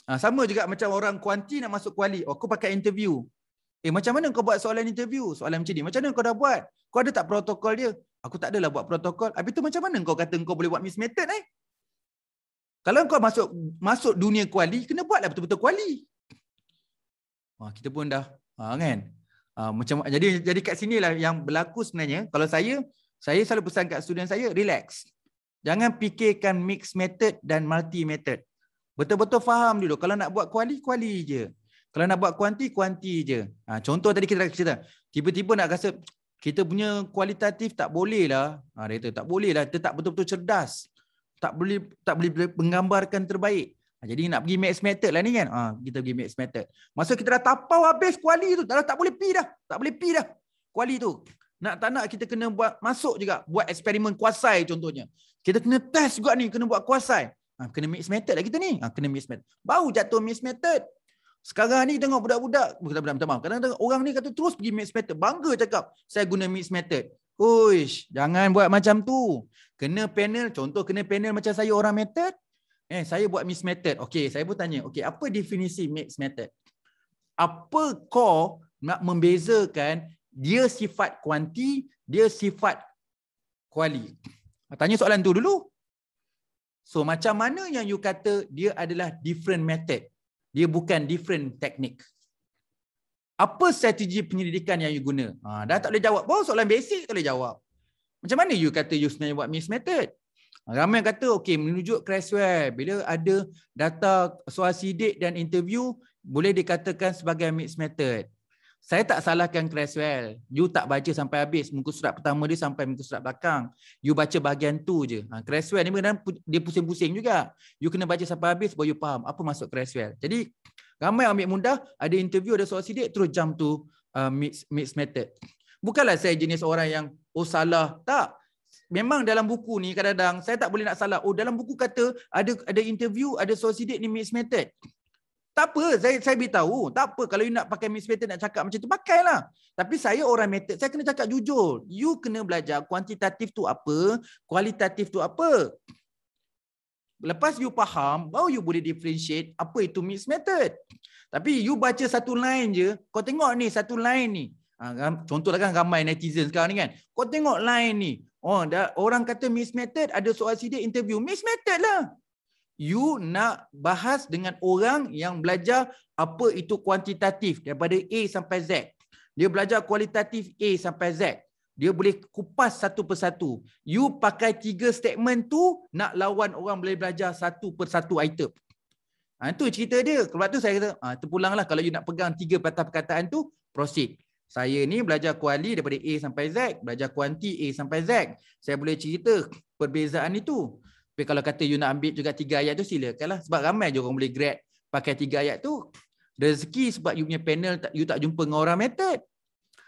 Ha, sama juga macam orang kuanti nak masuk kuali. Oh, aku pakai interview. Eh macam mana kau buat soalan interview? Soalan macam ni. Macam mana kau dah buat? Kau ada tak protokol dia? Aku tak adalah buat protokol. Habis tu macam mana kau kata kau boleh buat miss method eh? Kalau kau masuk masuk dunia kuali, kena buatlah betul-betul kuali. Ha, kita pun dah ha, kan? Ha, macam, jadi jadi kat sini lah yang berlaku sebenarnya. Kalau saya, saya selalu pesan kat student saya, relax. Jangan fikirkan mixed method dan multi method. Betul-betul faham dulu. Kalau nak buat kuali, kuali je. Kalau nak buat kuanti, kuanti je. Ha, contoh tadi kita dah cerita. Tiba-tiba nak rasa kita punya kualitatif tak boleh lah. Ha, dia kata, tak boleh lah. Kita tak betul-betul cerdas. Tak boleh tak boleh menggambarkan terbaik. Ha, jadi nak pergi max method lah ni kan. Ha, kita pergi max method. Masa kita dah tapau habis kuali tu. Dah tak boleh pi dah. Tak boleh pi dah. Kuali tu. Nak tak nak kita kena buat masuk juga. Buat eksperimen kuasai contohnya. Kita kena test juga ni. Kena buat kuasai. Ha, kena mix method lah kita ni. Ha, kena mix method. Baru jatuh mix method. Sekarang ni tengok budak-budak. Bukan -budak, minta maaf. Kadang-kadang orang ni kata terus pergi mix method. Bangga cakap saya guna mix method. Uish, jangan buat macam tu. Kena panel. Contoh kena panel macam saya orang method. Eh, saya buat mix method. Okay saya pun tanya. Okey, apa definisi mix method? Apa kau nak membezakan dia sifat kuanti, dia sifat kuali? Ha, tanya soalan tu dulu. So macam mana yang you kata dia adalah different method? Dia bukan different technique. Apa strategi penyelidikan yang you guna? Ha, dah tak boleh jawab. Bawa soalan basic tak boleh jawab. Macam mana you kata you sebenarnya buat mixed method? Ha, ramai yang kata, okay, menunjuk Creswell. Bila ada data soal sidik dan interview, boleh dikatakan sebagai mixed method saya tak salahkan Creswell. You tak baca sampai habis muka surat pertama dia sampai muka surat belakang. You baca bahagian tu je. Ha, Creswell ni memang dia pusing-pusing juga. You kena baca sampai habis baru you faham apa masuk Creswell. Jadi ramai ambil mudah, ada interview, ada soal sidik, terus jump tu uh, mix, mix method. Bukanlah saya jenis orang yang oh salah. Tak. Memang dalam buku ni kadang-kadang saya tak boleh nak salah. Oh dalam buku kata ada ada interview, ada soal sidik ni mix method. Tak apa, saya saya beritahu. Tak apa kalau you nak pakai misbeta nak cakap macam tu, pakailah. Tapi saya orang method, saya kena cakap jujur. You kena belajar kuantitatif tu apa, kualitatif tu apa. Lepas you faham, baru you boleh differentiate apa itu mix method. Tapi you baca satu line je, kau tengok ni satu line ni. Ha, contohlah kan ramai netizen sekarang ni kan. Kau tengok line ni. Oh, dah, orang kata mix method, ada soal sidik interview. Mix method lah you nak bahas dengan orang yang belajar apa itu kuantitatif daripada A sampai Z. Dia belajar kualitatif A sampai Z. Dia boleh kupas satu persatu. You pakai tiga statement tu nak lawan orang boleh belajar satu persatu item. Ha, itu cerita dia. Sebab tu saya kata, ha, lah kalau you nak pegang tiga patah perkataan tu, proceed. Saya ni belajar kuali daripada A sampai Z. Belajar kuanti A sampai Z. Saya boleh cerita perbezaan itu. Tapi kalau kata you nak ambil juga tiga ayat tu silakanlah sebab ramai je orang boleh grad pakai tiga ayat tu. Rezeki sebab you punya panel you tak jumpa dengan orang method.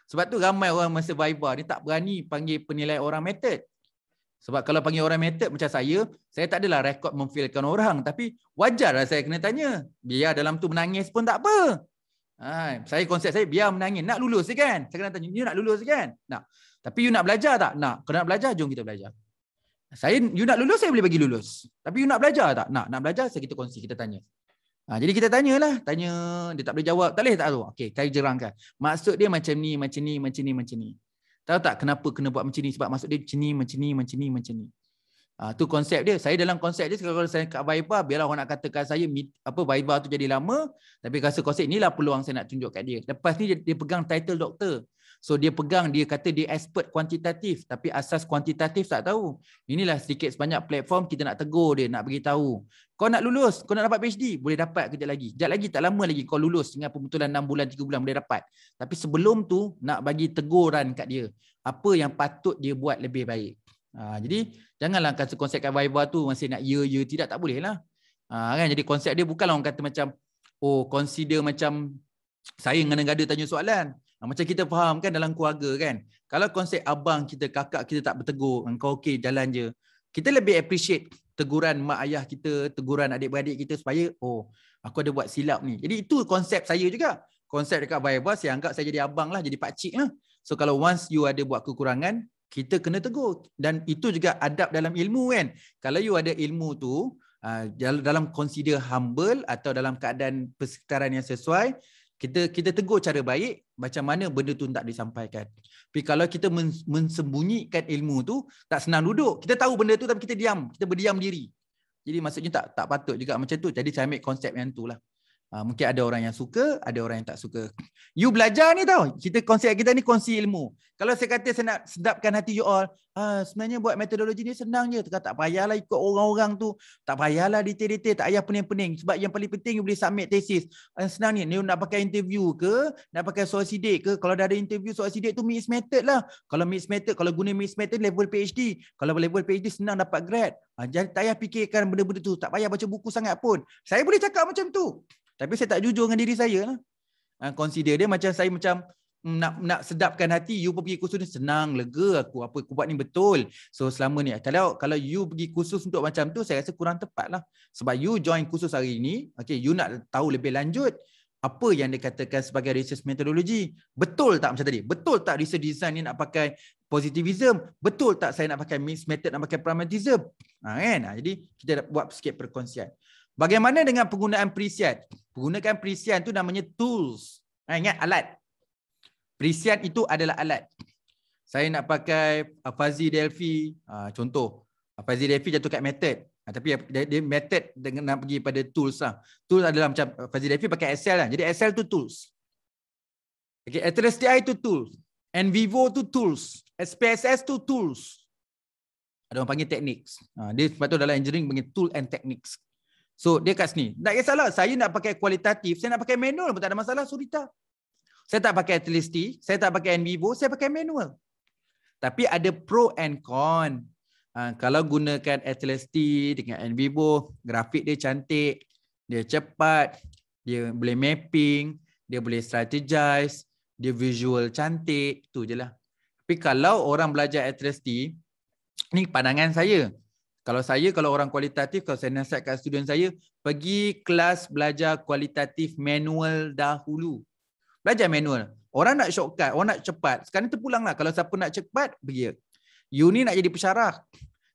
Sebab tu ramai orang masa Viva ni tak berani panggil penilaian orang method. Sebab kalau panggil orang method macam saya, saya tak adalah rekod memfilkan orang tapi wajarlah saya kena tanya. Biar dalam tu menangis pun tak apa. Ha, saya konsep saya biar menangis nak lulus kan? Saya kena tanya, you nak lulus kan? Nak. Tapi you nak belajar tak? Nak. Kena belajar, jom kita belajar. Saya you nak lulus saya boleh bagi lulus. Tapi you nak belajar tak? Nak, nak belajar saya kita kongsi, kita tanya. Ha, jadi kita tanyalah, tanya dia tak boleh jawab, tak boleh tak tahu. Okey, saya jerangkan. Maksud dia macam ni, macam ni, macam ni, macam ni. Tahu tak kenapa kena buat macam ni? Sebab maksud dia macam ni, macam ni, macam ni, macam ni. Ha, tu konsep dia. Saya dalam konsep dia kalau saya kat Viber, biarlah orang nak katakan saya apa Viber tu jadi lama, tapi rasa konsep inilah peluang saya nak tunjuk kat dia. Lepas ni dia, dia pegang title doktor. So dia pegang, dia kata dia expert kuantitatif tapi asas kuantitatif tak tahu. Inilah sedikit sebanyak platform kita nak tegur dia, nak bagi tahu. Kau nak lulus, kau nak dapat PhD, boleh dapat kerja lagi. Sekejap lagi, tak lama lagi kau lulus dengan pembetulan 6 bulan, 3 bulan boleh dapat. Tapi sebelum tu nak bagi teguran kat dia. Apa yang patut dia buat lebih baik. Ha, jadi janganlah kata konsep kat Viva tu masih nak ya, ya, tidak, tak boleh lah. Ha, kan? Jadi konsep dia bukanlah orang kata macam, oh consider macam saya dengan negara tanya soalan. Ha, macam kita faham kan dalam keluarga kan. Kalau konsep abang kita, kakak kita tak bertegur, kau okey jalan je. Kita lebih appreciate teguran mak ayah kita, teguran adik-beradik kita supaya oh aku ada buat silap ni. Jadi itu konsep saya juga. Konsep dekat Bible, saya anggap saya jadi abang lah, jadi pakcik lah. So kalau once you ada buat kekurangan, kita kena tegur. Dan itu juga adab dalam ilmu kan. Kalau you ada ilmu tu, ha, dalam consider humble atau dalam keadaan persekitaran yang sesuai, kita kita tegur cara baik macam mana benda tu tak disampaikan. Tapi kalau kita mensembunyikan ilmu tu, tak senang duduk. Kita tahu benda tu tapi kita diam. Kita berdiam diri. Jadi maksudnya tak tak patut juga macam tu. Jadi saya ambil konsep yang tu lah. Uh, mungkin ada orang yang suka, ada orang yang tak suka. You belajar ni tau. Kita konsep kita ni kongsi ilmu. Kalau saya kata saya nak sedapkan hati you all, uh, sebenarnya buat metodologi ni senang je. Tak payahlah ikut orang-orang tu. Tak payahlah detail-detail. Tak payah pening-pening. Sebab yang paling penting you boleh submit tesis. Uh, ah, senang ni. You nak pakai interview ke? Nak pakai soal sidik ke? Kalau dah ada interview soal sidik tu mixed method lah. Kalau mixed method, kalau guna mixed method level PhD. Kalau level PhD senang dapat grad. Ah, Jangan tak payah fikirkan benda-benda tu. Tak payah baca buku sangat pun. Saya boleh cakap macam tu. Tapi saya tak jujur dengan diri saya. Lah. Ah, consider dia macam saya macam hmm, nak nak sedapkan hati. You pergi kursus ni senang, lega aku. Apa aku buat ni betul. So selama ni. Kalau kalau you pergi kursus untuk macam tu, saya rasa kurang tepat lah. Sebab you join kursus hari ni, okay, you nak tahu lebih lanjut apa yang dikatakan sebagai research methodology. Betul tak macam tadi? Betul tak research design ni nak pakai positivism? Betul tak saya nak pakai mixed method nak pakai pragmatism? Ha, kan? Ha, jadi kita dah buat sikit perkongsian. Bagaimana dengan penggunaan perisian? Penggunaan perisian tu namanya tools. Ha, ingat alat. Perisian itu adalah alat. Saya nak pakai Fuzzy Delphi. Ha, contoh. Fuzzy Delphi jatuh kat method. Ha, tapi dia, dia method dengan nak pergi pada tools lah. Tools adalah macam uh, Fuzzy Davy pakai Excel lah. Jadi Excel tu tools. Okay, Atlas DI tu tools. NVivo tu tools. SPSS tu tools. Ada orang panggil techniques. Ha, dia sebab tu dalam engineering panggil tool and techniques. So dia kat sini. Tak kisahlah, saya nak pakai kualitatif, saya nak pakai manual pun tak ada masalah Surita. Saya tak pakai Atlas D, saya tak pakai NVivo, saya pakai manual. Tapi ada pro and con. Ha, kalau gunakan Atlas T dengan NVivo, grafik dia cantik, dia cepat, dia boleh mapping, dia boleh strategize, dia visual cantik, tu je lah. Tapi kalau orang belajar Atlas T, ni pandangan saya. Kalau saya, kalau orang kualitatif, kalau saya nasihat kat student saya, pergi kelas belajar kualitatif manual dahulu. Belajar manual. Orang nak shortcut, orang nak cepat. Sekarang terpulang lah. Kalau siapa nak cepat, pergi. You ni nak jadi pesarah.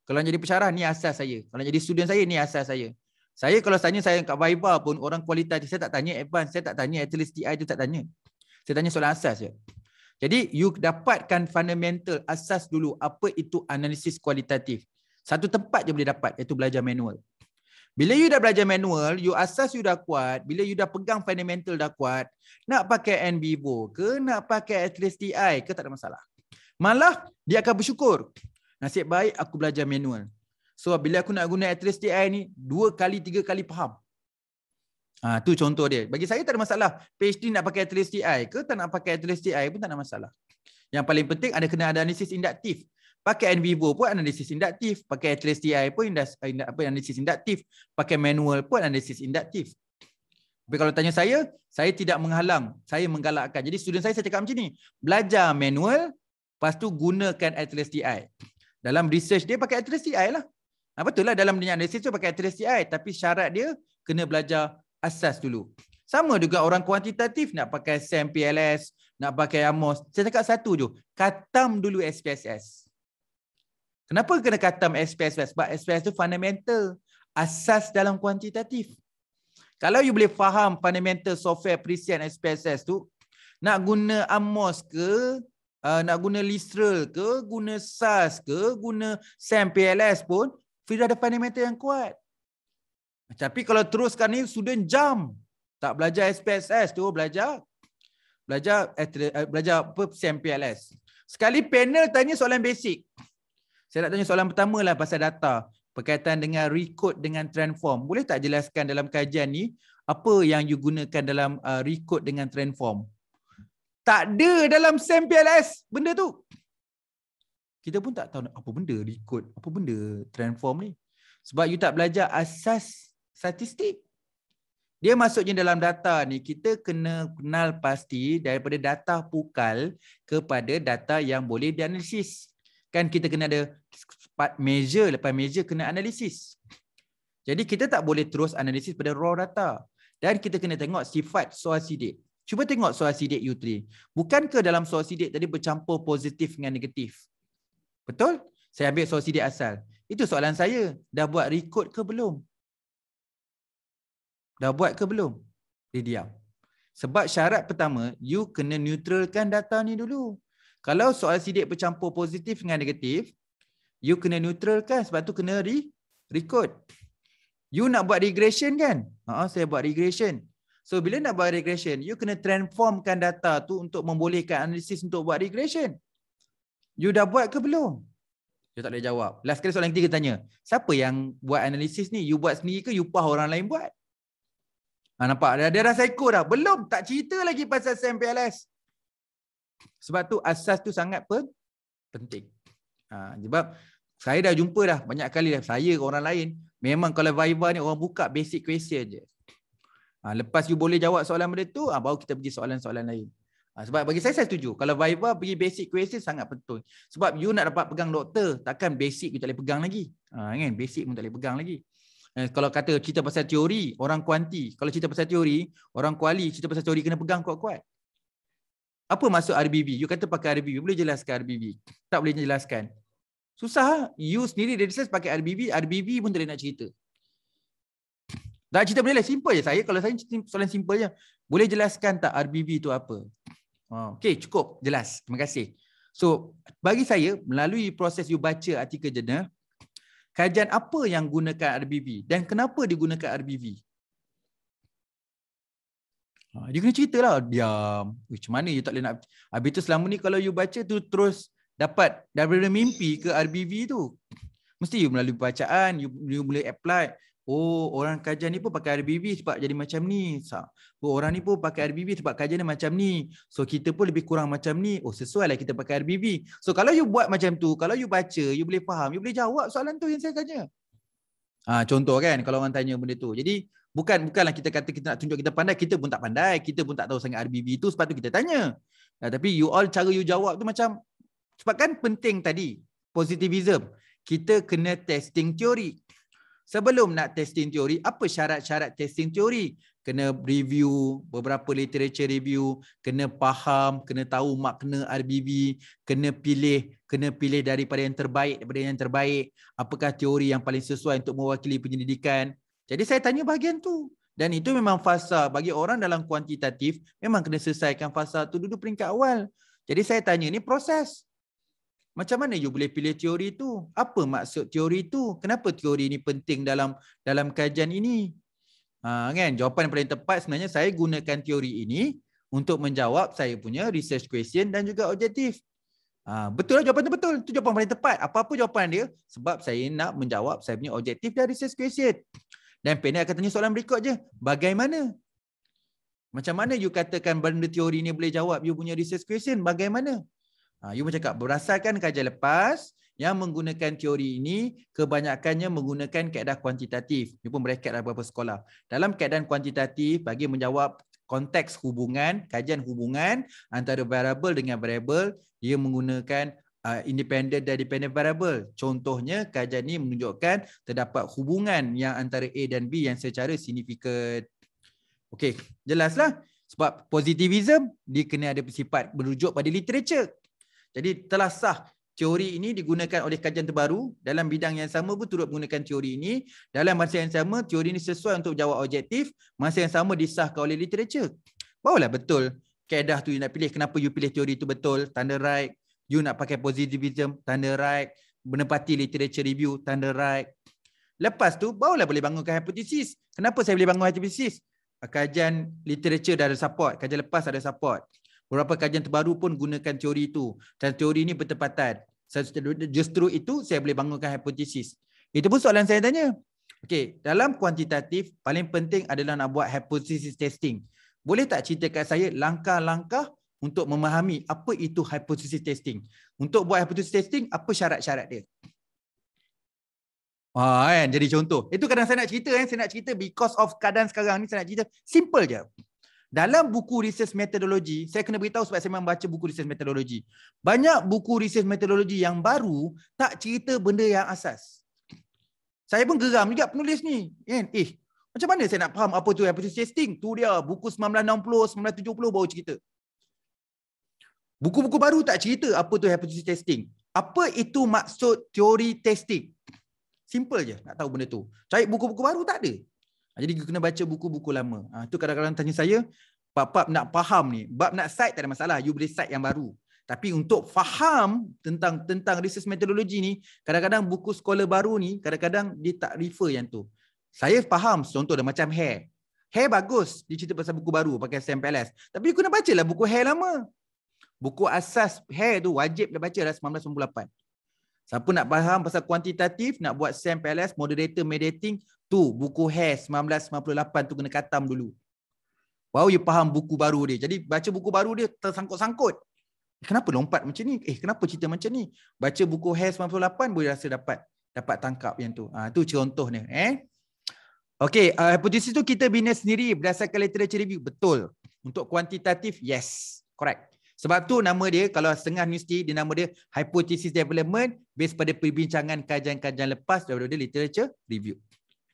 Kalau jadi pensyarah ni asas saya. Kalau jadi student saya ni asas saya. Saya kalau tanya saya kat Viva pun orang kualitatif saya tak tanya advance, saya tak tanya atlet TI tu tak tanya. Saya tanya soalan asas je. Jadi you dapatkan fundamental asas dulu apa itu analisis kualitatif. Satu tempat je boleh dapat iaitu belajar manual. Bila you dah belajar manual, you asas you dah kuat, bila you dah pegang fundamental dah kuat, nak pakai NBVO ke nak pakai atlet TI ke tak ada masalah. Malah dia akan bersyukur Nasib baik aku belajar manual. So bila aku nak guna Atlas TI ni, dua kali, tiga kali faham. Ha, tu contoh dia. Bagi saya tak ada masalah. PhD nak pakai Atlas TI ke tak nak pakai Atlas TI pun tak ada masalah. Yang paling penting ada kena ada analisis induktif. Pakai NVivo pun analisis induktif. Pakai Atlas TI pun indas, indas, apa, analisis induktif. Pakai manual pun analisis induktif. Tapi kalau tanya saya, saya tidak menghalang. Saya menggalakkan. Jadi student saya, saya cakap macam ni. Belajar manual, lepas tu gunakan Atlas TI dalam research dia pakai atlas TI lah. Ha, betul lah dalam dunia analisis tu pakai atlas TI tapi syarat dia kena belajar asas dulu. Sama juga orang kuantitatif nak pakai SEM PLS, nak pakai AMOS. Saya cakap satu je, katam dulu SPSS. Kenapa kena katam SPSS? Sebab SPSS tu fundamental, asas dalam kuantitatif. Kalau you boleh faham fundamental software perisian SPSS tu, nak guna AMOS ke, uh, nak guna Listrel ke, guna SAS ke, guna SAM PLS pun, Firda ada fundamental yang kuat. Tapi kalau teruskan ni, student jam Tak belajar SPSS tu, belajar belajar eh, belajar apa SAM PLS. Sekali panel tanya soalan basic. Saya nak tanya soalan pertama lah pasal data. Berkaitan dengan recode dengan transform. Boleh tak jelaskan dalam kajian ni, apa yang you gunakan dalam uh, ah, record dengan transform? Tak ada dalam SEM PLS benda tu. Kita pun tak tahu apa benda record, apa benda transform ni. Sebab you tak belajar asas statistik. Dia masuknya dalam data ni, kita kena kenal pasti daripada data pukal kepada data yang boleh dianalisis. Kan kita kena ada part measure, lepas measure kena analisis. Jadi kita tak boleh terus analisis pada raw data. Dan kita kena tengok sifat soal sidik. Cuba tengok soal sidik U3. Bukankah dalam soal sidik tadi bercampur positif dengan negatif? Betul? Saya ambil soal sidik asal. Itu soalan saya. Dah buat record ke belum? Dah buat ke belum? Dia diam. Sebab syarat pertama, you kena neutralkan data ni dulu. Kalau soal sidik bercampur positif dengan negatif, you kena neutralkan sebab tu kena re record. You nak buat regression kan? Ha, saya buat regression. So bila nak buat regression, you kena transformkan data tu untuk membolehkan analisis untuk buat regression. You dah buat ke belum? You tak boleh jawab. Last kali soalan ketiga tanya, siapa yang buat analisis ni? You buat sendiri ke you pah orang lain buat? Ha, nampak? Dia dah psycho dah. Belum. Tak cerita lagi pasal SAMPLS. Sebab tu asas tu sangat pe penting. Ha, sebab saya dah jumpa dah banyak kali dah saya ke orang lain. Memang kalau Viva ni orang buka basic question je. Ha, lepas you boleh jawab soalan benda tu, ha, baru kita pergi soalan-soalan lain. Ha, sebab bagi saya, saya setuju. Kalau Viva pergi basic question sangat betul. Sebab you nak dapat pegang doktor, takkan basic you tak boleh pegang lagi. Ha, kan? Basic pun tak boleh pegang lagi. Eh, kalau kata cerita pasal teori, orang kuanti. Kalau cerita pasal teori, orang kuali. Cerita pasal teori kena pegang kuat-kuat. Apa maksud RBB? You kata pakai RBB. Boleh jelaskan RBB? Tak boleh jelaskan. Susah. You sendiri dari saya pakai RBB, RBB pun tak boleh nak cerita. Dah cerita boleh lah. Simple je saya. Kalau saya soalan simple je. Boleh jelaskan tak RBV tu apa? Ha, okay, cukup. Jelas. Terima kasih. So, bagi saya, melalui proses you baca artikel jurnal, kajian apa yang gunakan RBV dan kenapa digunakan RBV? Ha, dia kena cerita lah. Diam. Macam mana you tak boleh nak... Habis tu selama ni kalau you baca tu terus dapat daripada mimpi ke RBV tu. Mesti you melalui bacaan, you, you mula apply. Oh orang kajian ni pun pakai RBB sebab jadi macam ni Oh orang ni pun pakai RBB sebab kajian dia macam ni So kita pun lebih kurang macam ni Oh sesuai lah kita pakai RBB So kalau you buat macam tu Kalau you baca You boleh faham You boleh jawab soalan tu yang saya tanya ha, Contoh kan kalau orang tanya benda tu Jadi bukan bukanlah kita kata kita nak tunjuk kita pandai Kita pun tak pandai Kita pun tak tahu sangat RBB tu Sebab tu kita tanya ha, Tapi you all cara you jawab tu macam Sebab kan penting tadi Positivism Kita kena testing teori Sebelum nak testing teori, apa syarat-syarat testing teori? Kena review, beberapa literature review, kena faham, kena tahu makna RBB, kena pilih, kena pilih daripada yang terbaik, daripada yang terbaik, apakah teori yang paling sesuai untuk mewakili penyelidikan. Jadi saya tanya bahagian tu. Dan itu memang fasa bagi orang dalam kuantitatif, memang kena selesaikan fasa tu dulu peringkat awal. Jadi saya tanya, ni proses. Macam mana you boleh pilih teori tu? Apa maksud teori tu? Kenapa teori ni penting dalam dalam kajian ini? Ha, kan? Jawapan yang paling tepat sebenarnya saya gunakan teori ini untuk menjawab saya punya research question dan juga objektif. Ha, betul lah jawapan tu betul. Itu jawapan paling tepat. Apa-apa jawapan dia sebab saya nak menjawab saya punya objektif dan research question. Dan panel akan tanya soalan berikut je. Bagaimana? Macam mana you katakan benda teori ni boleh jawab you punya research question? Bagaimana? Bagaimana? Ha, you pun cakap berdasarkan kajian lepas yang menggunakan teori ini kebanyakannya menggunakan kaedah kuantitatif. You pun bracket dalam beberapa sekolah. Dalam kaedah kuantitatif bagi menjawab konteks hubungan, kajian hubungan antara variable dengan variable, dia menggunakan uh, independent dan dependent variable. Contohnya kajian ini menunjukkan terdapat hubungan yang antara A dan B yang secara signifikan. Okey, jelaslah. Sebab positivism dia kena ada sifat merujuk pada literature. Jadi telah sah teori ini digunakan oleh kajian terbaru dalam bidang yang sama pun turut menggunakan teori ini. Dalam masa yang sama, teori ini sesuai untuk jawab objektif. Masa yang sama disahkan oleh literature. Barulah betul keadaan tu you nak pilih. Kenapa you pilih teori itu betul? Tanda right. You nak pakai positivism? Tanda right. Menepati literature review? Tanda right. Lepas tu, barulah boleh bangunkan hipotesis. Kenapa saya boleh bangun hipotesis? Kajian literature dah ada support. Kajian lepas ada support. Beberapa kajian terbaru pun gunakan teori itu. Dan teori ini bertepatan. Justru itu saya boleh bangunkan hipotesis. Itu pun soalan saya tanya. Okey, dalam kuantitatif paling penting adalah nak buat hipotesis testing. Boleh tak cerita kat saya langkah-langkah untuk memahami apa itu hipotesis testing? Untuk buat hipotesis testing, apa syarat-syarat dia? Ah, kan? Jadi contoh. Itu kadang saya nak cerita. Eh? Saya nak cerita because of keadaan sekarang ni saya nak cerita. Simple je. Dalam buku research methodology, saya kena beritahu sebab saya memang baca buku research methodology. Banyak buku research methodology yang baru tak cerita benda yang asas. Saya pun geram juga penulis ni. Kan? Eh, macam mana saya nak faham apa tu hypothesis testing? Tu dia buku 1960, 1970 baru cerita. Buku-buku baru tak cerita apa tu hypothesis testing. Apa itu maksud teori testing? Simple je nak tahu benda tu. Cari buku-buku baru tak ada. Ha, jadi kena baca buku-buku lama. Ah tu kadang-kadang tanya saya, bab-bab nak faham ni, bab nak cite tak ada masalah, you boleh cite yang baru. Tapi untuk faham tentang tentang research methodology ni, kadang-kadang buku sekolah baru ni kadang-kadang dia tak refer yang tu. Saya faham contoh dah macam hair. Hair bagus dia cerita pasal buku baru pakai Sam Peles. Tapi you kena lah buku hair lama. Buku asas hair tu wajib dah baca dah 1998. Siapa nak faham pasal kuantitatif, nak buat SAM PLS, moderator mediating, tu buku HARE 1998 tu kena katam dulu. Baru you faham buku baru dia. Jadi baca buku baru dia tersangkut-sangkut. Eh, kenapa lompat macam ni? Eh kenapa cerita macam ni? Baca buku HARE 1998 boleh rasa dapat dapat tangkap yang tu. Ah ha, tu ni. eh. Okey, uh, hipotesis tu kita bina sendiri berdasarkan literature review. Betul. Untuk kuantitatif, yes. Correct. Sebab tu nama dia kalau setengah universiti dia nama dia hypothesis development based pada perbincangan kajian-kajian lepas daripada literature review.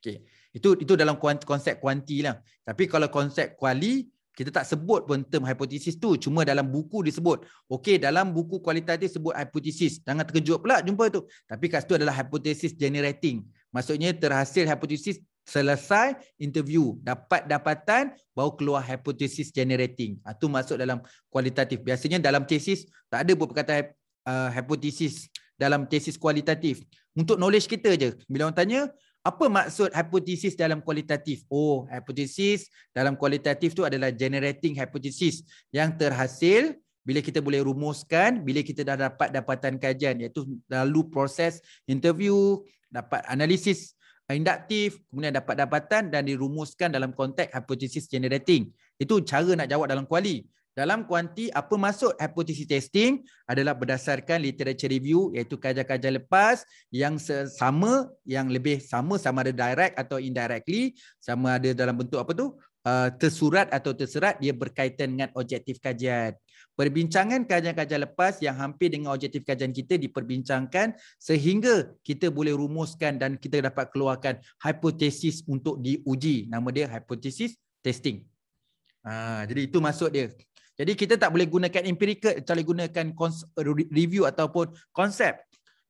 Okey. Itu itu dalam konsep kuanti lah. Tapi kalau konsep kuali kita tak sebut pun term hypothesis tu cuma dalam buku disebut. Okey dalam buku kualitatif sebut hypothesis. Jangan terkejut pula jumpa tu. Tapi kat situ adalah hypothesis generating. Maksudnya terhasil hypothesis selesai interview dapat dapatan baru keluar hypothesis generating itu ah, ha, masuk dalam kualitatif biasanya dalam thesis tak ada buat perkataan ah, hypothesis dalam thesis kualitatif untuk knowledge kita je bila orang tanya apa maksud hipotesis dalam kualitatif oh hipotesis dalam kualitatif tu adalah generating hypothesis yang terhasil bila kita boleh rumuskan bila kita dah dapat dapatan kajian iaitu lalu proses interview dapat analisis induktif, kemudian dapat dapatan dan dirumuskan dalam konteks hypothesis generating. Itu cara nak jawab dalam kuali. Dalam kuanti, apa maksud hypothesis testing adalah berdasarkan literature review iaitu kajian-kajian lepas yang sama, yang lebih sama sama ada direct atau indirectly, sama ada dalam bentuk apa tu, Uh, tersurat atau terserat dia berkaitan dengan objektif kajian. Perbincangan kajian-kajian lepas yang hampir dengan objektif kajian kita diperbincangkan sehingga kita boleh rumuskan dan kita dapat keluarkan hipotesis untuk diuji. Nama dia hipotesis testing. Ha, jadi itu maksud dia. Jadi kita tak boleh gunakan empirical, tak boleh gunakan review ataupun konsep.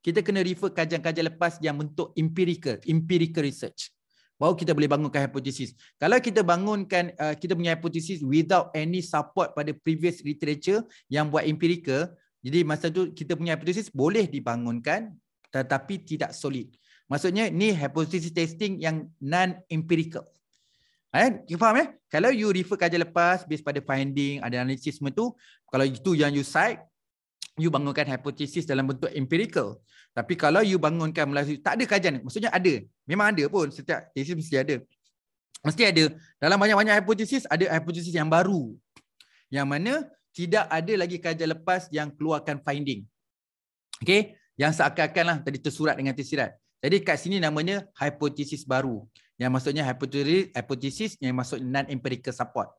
Kita kena refer kajian-kajian lepas yang bentuk empirical, empirical research baru kita boleh bangunkan hipotesis. Kalau kita bangunkan uh, kita punya hipotesis without any support pada previous literature yang buat empirical, jadi masa tu kita punya hipotesis boleh dibangunkan tetapi tidak solid. Maksudnya ni hipotesis testing yang non empirical. Eh, you faham ya? Eh? Kalau you refer kajian lepas based pada finding, ada analisis semua tu, kalau itu yang you cite, you bangunkan hipotesis dalam bentuk empirical. Tapi kalau you bangunkan melalui, tak ada kajian. Maksudnya ada. Memang ada pun. Setiap tesis mesti ada. Mesti ada. Dalam banyak-banyak hipotesis, ada hipotesis yang baru. Yang mana tidak ada lagi kajian lepas yang keluarkan finding. Okay? Yang seakan-akan lah tadi tersurat dengan tersirat. Jadi kat sini namanya hipotesis baru. Yang maksudnya hipotesis yang maksud non-empirical support.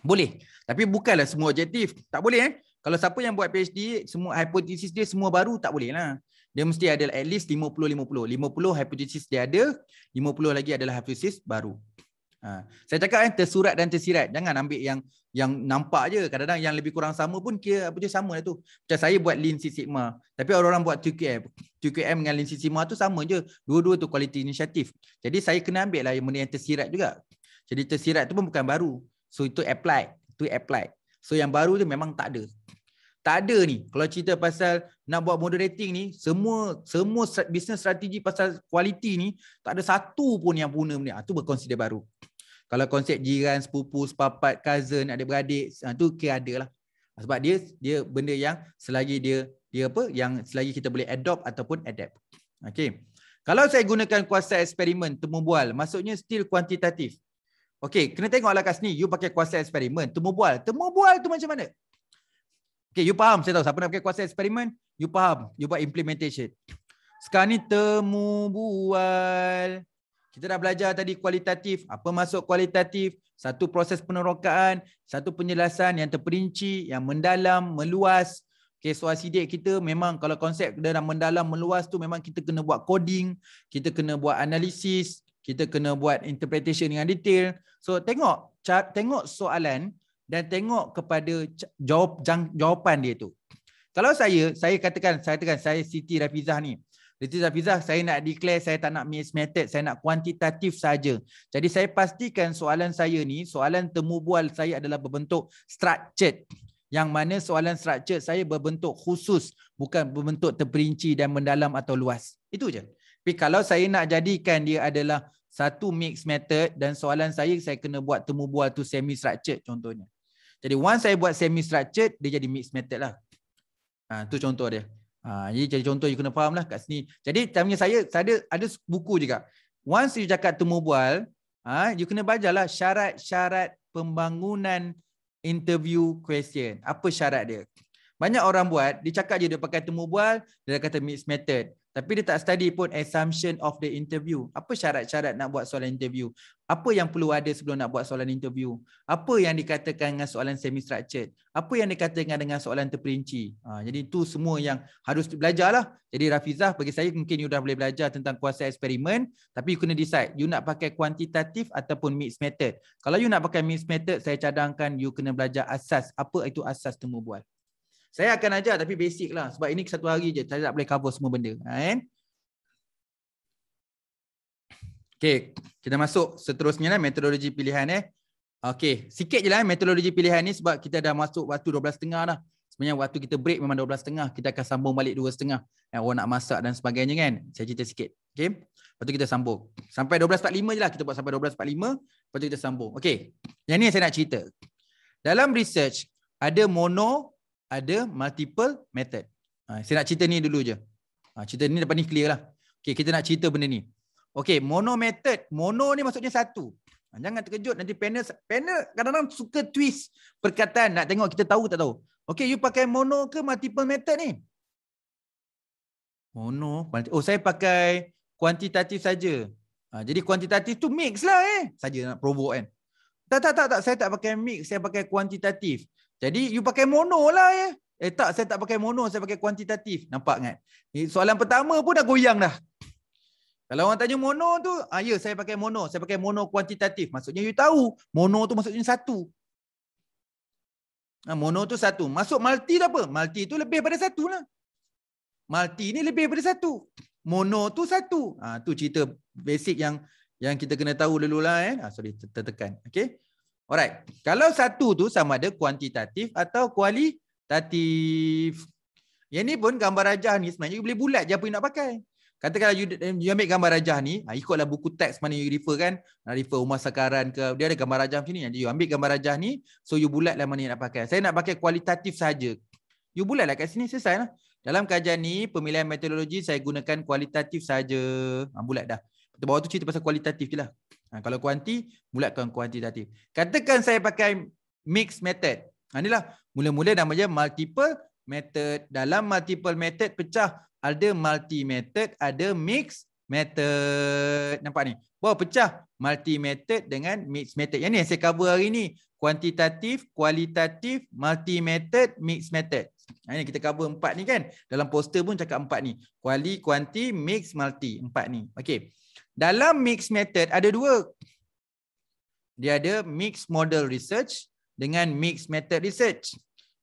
Boleh. Tapi bukanlah semua objektif. Tak boleh eh. Kalau siapa yang buat PhD, semua hipotesis dia semua baru tak boleh lah. Dia mesti ada at least 50-50. 50 hipotesis dia ada, 50 lagi adalah hipotesis baru. Ha. Saya cakap kan tersurat dan tersirat. Jangan ambil yang yang nampak je. Kadang-kadang yang lebih kurang sama pun kira apa je sama lah tu. Macam saya buat Lean Six Sigma. Tapi orang-orang buat 2QM. 2QM dengan Lean Six Sigma tu sama je. Dua-dua tu quality inisiatif. Jadi saya kena ambil lah yang benda yang tersirat juga. Jadi tersirat tu pun bukan baru. So itu apply. Itu apply. So yang baru tu memang tak ada tak ada ni kalau cerita pasal nak buat moderating ni semua semua business strategi pasal quality ni tak ada satu pun yang puna benda ha, tu berkonsider baru kalau konsep jiran sepupu sepapat cousin adik beradik ha, ah, tu ke ada lah ah, sebab dia dia benda yang selagi dia dia apa yang selagi kita boleh adopt ataupun adapt Okay. kalau saya gunakan kuasa eksperimen temubual maksudnya still kuantitatif Okay. kena tengoklah kat sini you pakai kuasa eksperimen temubual temubual tu macam mana Okay, you faham? Saya tahu siapa nak pakai kuasa eksperimen. You faham? You buat implementation. Sekarang ni temu bual. Kita dah belajar tadi kualitatif. Apa masuk kualitatif? Satu proses penerokaan, satu penjelasan yang terperinci, yang mendalam, meluas. Okay, soal sidik kita memang kalau konsep dia dah mendalam, meluas tu memang kita kena buat coding, kita kena buat analisis, kita kena buat interpretation dengan detail. So tengok, tengok soalan, dan tengok kepada jawab jawapan dia tu. Kalau saya, saya katakan, saya katakan saya Siti Rafizah ni. Siti Rafizah saya nak declare saya tak nak mixed method, saya nak kuantitatif saja. Jadi saya pastikan soalan saya ni, soalan temubual saya adalah berbentuk structured. Yang mana soalan structured saya berbentuk khusus, bukan berbentuk terperinci dan mendalam atau luas. Itu je. Tapi kalau saya nak jadikan dia adalah satu mixed method dan soalan saya saya kena buat temubual tu semi structured contohnya. Jadi once saya buat semi-structured, dia jadi mixed method lah. Ha, tu contoh dia. Ha, jadi, jadi contoh you kena faham lah kat sini. Jadi time saya, saya ada, ada buku juga. Once you cakap temubual, ha, you kena belajar lah syarat-syarat pembangunan interview question. Apa syarat dia? Banyak orang buat, dia cakap je dia pakai temubual, dia kata mixed method. Tapi dia tak study pun assumption of the interview. Apa syarat-syarat nak buat soalan interview? Apa yang perlu ada sebelum nak buat soalan interview? Apa yang dikatakan dengan soalan semi-structured? Apa yang dikatakan dengan soalan terperinci? Ha, jadi itu semua yang harus belajar lah. Jadi Rafizah bagi saya mungkin you dah boleh belajar tentang kuasa eksperimen. Tapi you kena decide. You nak pakai kuantitatif ataupun mixed method. Kalau you nak pakai mixed method, saya cadangkan you kena belajar asas. Apa itu asas temubual? Saya akan ajar tapi basic lah. Sebab ini satu hari je. Saya tak boleh cover semua benda. Ha, kan? Okay. Kita masuk seterusnya lah metodologi pilihan eh. Okay. Sikit je lah eh, metodologi pilihan ni sebab kita dah masuk waktu 12.30 lah. Sebenarnya waktu kita break memang 12.30. Kita akan sambung balik 2.30. Yang orang nak masak dan sebagainya kan. Saya cerita sikit. Okay. Lepas tu kita sambung. Sampai 12.45 je lah. Kita buat sampai 12.45. Lepas tu kita sambung. Okay. Yang ni yang saya nak cerita. Dalam research, ada mono, ada multiple method. Ha, saya nak cerita ni dulu je. Ha, cerita ni dapat ni clear lah. Okay, kita nak cerita benda ni. Okay, mono method. Mono ni maksudnya satu. Ha, jangan terkejut nanti panel panel kadang-kadang suka twist perkataan nak tengok kita tahu tak tahu. Okay, you pakai mono ke multiple method ni? Mono. Oh, saya pakai kuantitatif saja. Ha, jadi kuantitatif tu mix lah eh. Saja nak provoke kan. Tak, tak, tak, tak. Saya tak pakai mix. Saya pakai kuantitatif. Jadi you pakai mono lah ya. Eh tak, saya tak pakai mono, saya pakai kuantitatif. Nampak kan? Soalan pertama pun dah goyang dah. Kalau orang tanya mono tu, ah, ya saya pakai mono. Saya pakai mono kuantitatif. Maksudnya you tahu, mono tu maksudnya satu. Ah, mono tu satu. Masuk multi tu apa? Multi tu lebih pada satu lah. Multi ni lebih pada satu. Mono tu satu. Ah, tu cerita basic yang yang kita kena tahu dulu lah. Eh. Ah, sorry, tertekan. Okay. Alright. Kalau satu tu sama ada kuantitatif atau kualitatif. Yang ni pun gambar rajah ni sebenarnya you boleh bulat je apa you nak pakai. Katakanlah you, you ambil gambar rajah ni, ha, ikutlah buku teks mana you refer kan. Nak ha, refer rumah sakaran ke, dia ada gambar rajah macam ni. Jadi you ambil gambar rajah ni, so you bulatlah mana you nak pakai. Saya nak pakai kualitatif saja. You bulatlah kat sini, selesai lah. Dalam kajian ni, pemilihan metodologi saya gunakan kualitatif sahaja. Ha, bulat dah. Kata bawah tu cerita pasal kualitatif je lah. Ha, kalau kuanti, mulakan kuantitatif. Katakan saya pakai mix method. Ha, inilah. Mula-mula namanya multiple method. Dalam multiple method pecah. Ada multi method, ada mix method. Nampak ni? Bawah pecah multi method dengan mix method. Yang ni yang saya cover hari ni. Kuantitatif, kualitatif, multi method, mix method. Ini ha, kita cover empat ni kan. Dalam poster pun cakap empat ni. Kuali, kuanti, mix, multi. Empat ni. Okay. Dalam mixed method ada dua. Dia ada mixed model research dengan mixed method research.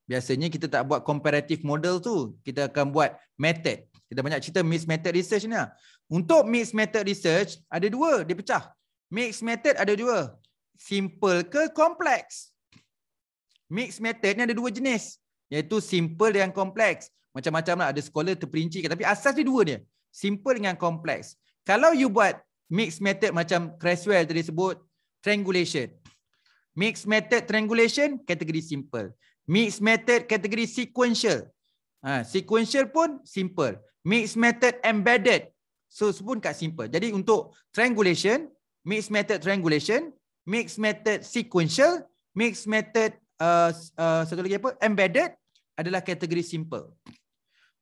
Biasanya kita tak buat comparative model tu. Kita akan buat method. Kita banyak cerita mixed method research ni. Lah. Untuk mixed method research ada dua. Dia pecah. Mixed method ada dua. Simple ke complex. Mixed method ni ada dua jenis. Iaitu simple dan complex. Macam-macam lah ada sekolah terperinci. Tapi asas dia dua dia. Simple dengan complex. Kalau you buat mixed method macam Creswell tadi sebut triangulation. Mixed method triangulation kategori simple. Mixed method kategori sequential. Ha, sequential pun simple. Mixed method embedded. So pun kat simple. Jadi untuk triangulation, mixed method triangulation, mixed method sequential, mixed method uh, uh, satu lagi apa? embedded adalah kategori simple.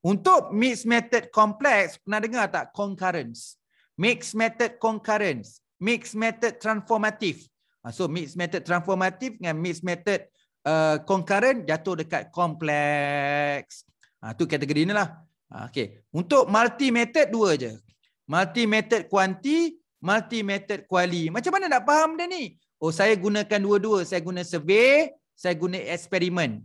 Untuk mixed method complex, pernah dengar tak concurrence? mixed method concurrent, mixed method transformative. Ah, so mixed method transformative dengan mixed method uh, concurrent jatuh dekat complex. Itu ah, uh, kategori ni lah. Uh, ah, okay. Untuk multi method, dua je. Multi method quanti, multi method quali. Macam mana nak faham dia ni? Oh saya gunakan dua-dua. Saya guna survey, saya guna eksperimen.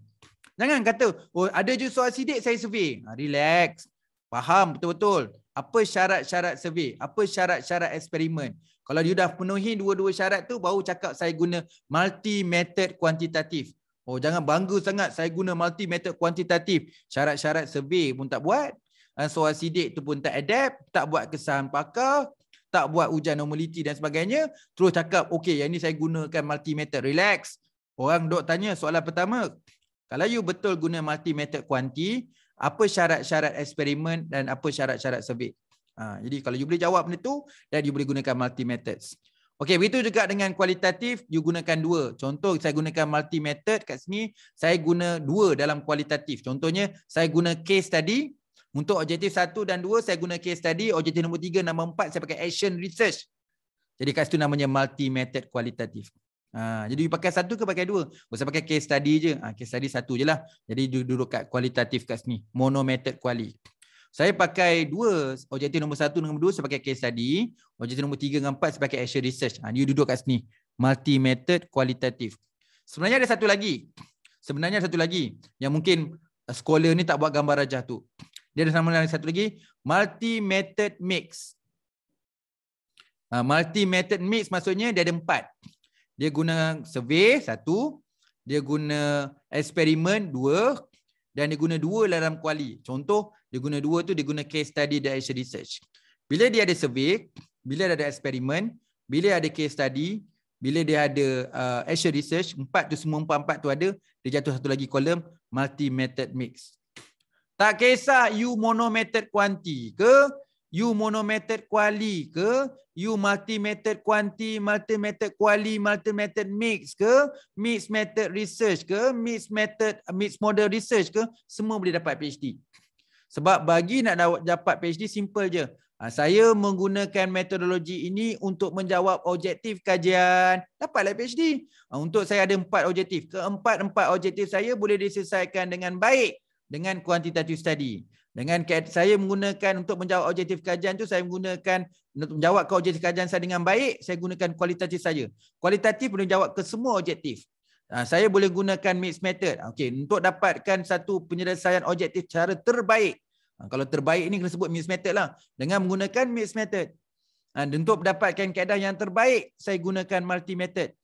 Jangan kata, oh ada je soal sidik saya survey. Ha, relax. Faham betul-betul apa syarat-syarat survey, apa syarat-syarat eksperimen. Kalau you dah penuhi dua-dua syarat tu, baru cakap saya guna multi method kuantitatif. Oh, jangan bangga sangat saya guna multi method kuantitatif. Syarat-syarat survey pun tak buat. Ah, soal sidik tu pun tak adapt, tak buat kesan pakar, tak buat ujian normality dan sebagainya. Terus cakap, okay, yang ni saya gunakan multi method. Relax. Orang dok tanya soalan pertama, kalau you betul guna multi method kuanti apa syarat-syarat eksperimen dan apa syarat-syarat survey. Ha, jadi kalau you boleh jawab benda tu, then you boleh gunakan multi methods. Okey, begitu juga dengan kualitatif, you gunakan dua. Contoh saya gunakan multi method kat sini, saya guna dua dalam kualitatif. Contohnya saya guna case tadi untuk objektif satu dan dua saya guna case tadi, objektif nombor tiga, nombor empat saya pakai action research. Jadi kat situ namanya multi method kualitatif. Ha, jadi you pakai satu ke pakai dua? Bukan pakai case study je. Ha, case study satu je lah. Jadi duduk kat kualitatif kat sini. Mono method quali. Saya pakai dua. Objektif nombor satu dengan dua saya pakai case study. Objektif nombor tiga dengan empat saya pakai action research. Ha, you duduk kat sini. Multi method kualitatif. Sebenarnya ada satu lagi. Sebenarnya ada satu lagi. Yang mungkin uh, scholar ni tak buat gambar rajah tu. Dia ada sama lagi satu lagi. Multi method mix. Ha, multi method mix maksudnya dia ada Empat. Dia guna survey satu, dia guna eksperimen dua dan dia guna dua dalam kuali. Contoh, dia guna dua tu dia guna case study dan action research. Bila dia ada survey, bila dia ada eksperimen, bila ada case study, bila dia ada uh, action research, empat tu semua empat-empat tu ada, dia jatuh satu lagi kolom multi method mix. Tak kisah you mono method quanti ke you monomethod quali ke you multi method quanti multi method quali multi method mix ke mix method research ke mix method mix model research ke semua boleh dapat PhD sebab bagi nak dapat PhD simple je ha, saya menggunakan metodologi ini untuk menjawab objektif kajian dapatlah PhD ha, untuk saya ada empat objektif keempat-empat objektif saya boleh diselesaikan dengan baik dengan quantitative study dengan saya menggunakan untuk menjawab objektif kajian tu saya menggunakan untuk menjawab ke objektif kajian saya dengan baik, saya gunakan kualitatif saya. Kualitatif boleh jawab ke semua objektif. Ha, saya boleh gunakan mixed method. Ha, okay. Untuk dapatkan satu penyelesaian objektif cara terbaik. Ha, kalau terbaik ini kena sebut mixed method lah. Dengan menggunakan mixed method. Untuk dapatkan keadaan yang terbaik, saya gunakan multi method.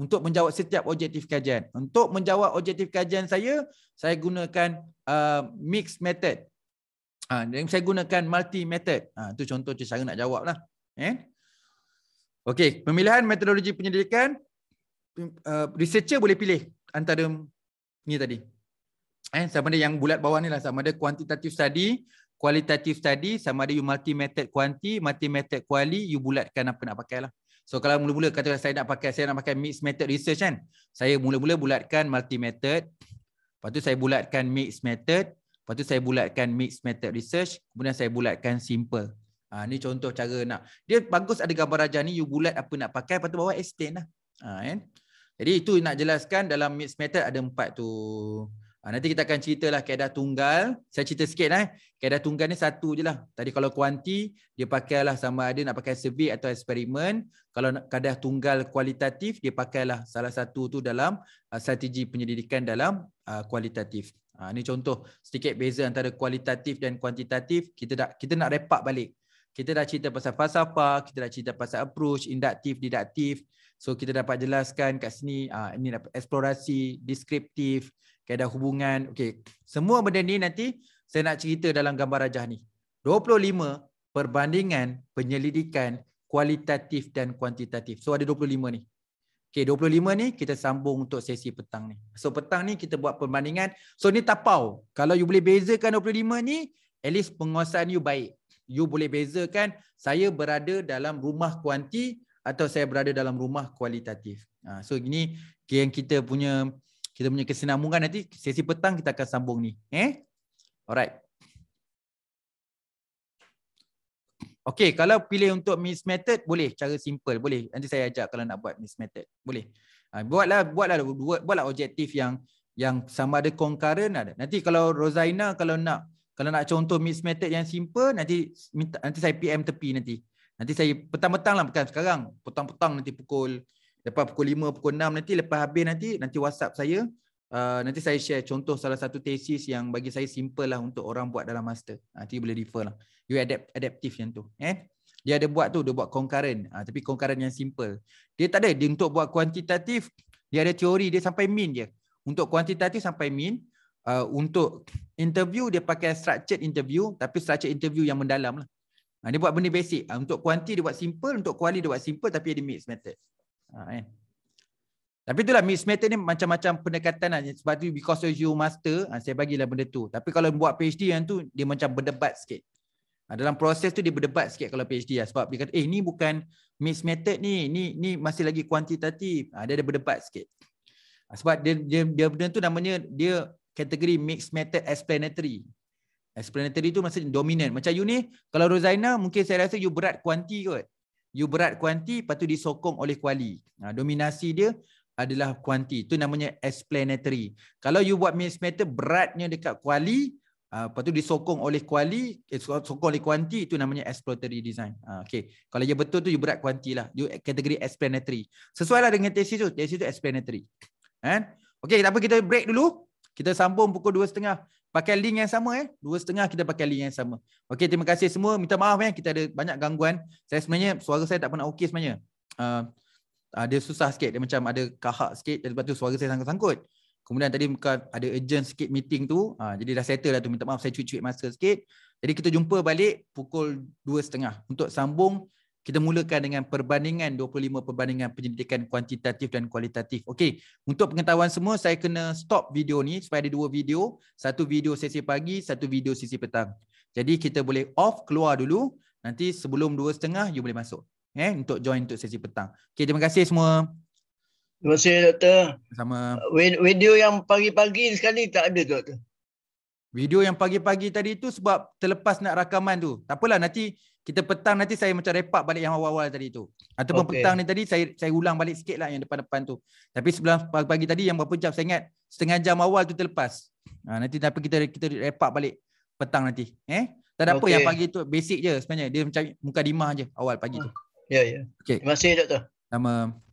Untuk menjawab setiap objektif kajian. Untuk menjawab objektif kajian saya, saya gunakan uh, mixed method. Ha, dan saya gunakan multi method. Ha, itu contoh je saya nak jawab lah. Eh? Okey, pemilihan metodologi penyelidikan. Uh, researcher boleh pilih antara ni tadi. Eh, sama ada yang bulat bawah ni lah. Sama ada quantitative study, qualitative study. Sama ada you multi method quanti, multi method quali. You bulatkan apa nak pakai lah. So kalau mula-mula kata saya nak pakai, saya nak pakai mixed method research kan. Saya mula-mula bulatkan multi method. Lepas tu saya bulatkan mixed method. Lepas tu saya bulatkan mixed method research, kemudian saya bulatkan simple. Ha, ni contoh cara nak. Dia bagus ada gambar rajah ni, you bulat apa nak pakai, lepas tu bawa explain lah. Ha, kan? Jadi itu nak jelaskan dalam mixed method ada empat tu. Ah, nanti kita akan ceritalah kaedah tunggal. Saya cerita sikit. Eh. Kaedah tunggal ni satu je lah. Tadi kalau kuanti, dia pakailah sama ada nak pakai survey atau eksperimen. Kalau kaedah tunggal kualitatif, dia pakailah salah satu tu dalam ah, strategi penyelidikan dalam ah, kualitatif. ini contoh sedikit beza antara kualitatif dan kuantitatif. Kita dah, kita nak repak balik. Kita dah cerita pasal falsafah, kita dah cerita pasal approach, induktif, didaktif. So kita dapat jelaskan kat sini, uh, ini eksplorasi, deskriptif, kaedah hubungan. Okey, semua benda ni nanti saya nak cerita dalam gambar rajah ni. 25 perbandingan penyelidikan kualitatif dan kuantitatif. So ada 25 ni. Okey, 25 ni kita sambung untuk sesi petang ni. So petang ni kita buat perbandingan. So ni tapau. Kalau you boleh bezakan 25 ni, at least penguasaan you baik. You boleh bezakan saya berada dalam rumah kuanti atau saya berada dalam rumah kualitatif. Ha, so ini yang kita punya kita punya kesinambungan nanti sesi petang kita akan sambung ni eh alright Okay, kalau pilih untuk miss method boleh cara simple boleh nanti saya ajak kalau nak buat miss method boleh ha, buatlah buatlah buat buatlah objektif yang yang sama ada concurrent ada nanti kalau Rosaina kalau nak kalau nak contoh miss method yang simple nanti nanti saya PM tepi nanti nanti saya petang petanglah bukan sekarang petang-petang nanti pukul lepas pukul 5 pukul 6 nanti lepas habis nanti nanti WhatsApp saya uh, nanti saya share contoh salah satu tesis yang bagi saya simple lah untuk orang buat dalam master. Ah, nanti boleh refer lah. You adapt adaptive yang tu, eh. Dia ada buat tu, dia buat concurrent. Uh, tapi concurrent yang simple. Dia tak ada dia untuk buat kuantitatif, dia ada teori dia sampai mean je. Untuk kuantitatif sampai mean, uh, untuk interview dia pakai structured interview tapi structured interview yang mendalam lah. Uh, dia buat benda basic. Uh, untuk kuanti dia buat simple, untuk kuali dia buat simple tapi dia mixed method. Ha, kan? Tapi itulah mix method ni macam-macam pendekatan lah. Sebab tu because you master, ha, saya bagilah benda tu. Tapi kalau buat PhD yang tu, dia macam berdebat sikit. Ha, dalam proses tu dia berdebat sikit kalau PhD lah. Sebab dia kata, eh ni bukan mix method ni. Ni ni masih lagi kuantitatif. Ha, dia ada berdebat sikit. Sebab dia, dia, dia benda tu namanya, dia kategori mix method explanatory. Explanatory tu maksudnya dominant. Macam you ni, kalau Rosaina mungkin saya rasa you berat kuanti kot you berat kuanti lepas tu disokong oleh kuali. Ha, dominasi dia adalah kuanti. Itu namanya explanatory. Kalau you buat mixed matter beratnya dekat kuali Uh, lepas tu disokong oleh kuali eh, Sokong oleh kuanti Itu namanya exploratory design uh, ha, okay. Kalau dia betul tu You berat kuanti lah You kategori explanatory Sesuai lah dengan tesis tu Tesis tu explanatory eh? Kan? Okay tak apa kita break dulu Kita sambung pukul 2.30 pakai link yang sama eh. Dua setengah kita pakai link yang sama. Okay terima kasih semua. Minta maaf ya, eh. kita ada banyak gangguan. Saya sebenarnya suara saya tak pernah okay sebenarnya. Uh, ah, uh, dia susah sikit. Dia macam ada kahak sikit. Lepas tu suara saya sangkut-sangkut. Kemudian tadi ada urgent sikit meeting tu. Uh, jadi dah settle lah tu. Minta maaf saya cuit-cuit masa sikit. Jadi kita jumpa balik pukul dua setengah untuk sambung kita mulakan dengan perbandingan 25 perbandingan penyelidikan kuantitatif dan kualitatif. Okey, untuk pengetahuan semua saya kena stop video ni supaya ada dua video, satu video sesi pagi, satu video sesi petang. Jadi kita boleh off keluar dulu, nanti sebelum 2:30 you boleh masuk. Eh, untuk join untuk sesi petang. Okey, terima kasih semua. Terima kasih doktor. Sama. Video yang pagi-pagi sekali tak ada doktor. Video yang pagi-pagi tadi tu sebab terlepas nak rakaman tu. Tak apalah nanti kita petang nanti saya macam repak balik yang awal-awal tadi tu. Ataupun okay. petang ni tadi saya saya ulang balik sikit lah yang depan-depan tu. Tapi sebelum pagi tadi yang berapa jam saya ingat setengah jam awal tu terlepas. Ha, nanti tapi kita kita repak balik petang nanti. Eh? Tak ada okay. apa yang pagi tu basic je sebenarnya. Dia macam muka dimah je awal pagi tu. Ya, yeah, ya. Yeah. Okay. Terima kasih Doktor. Sama.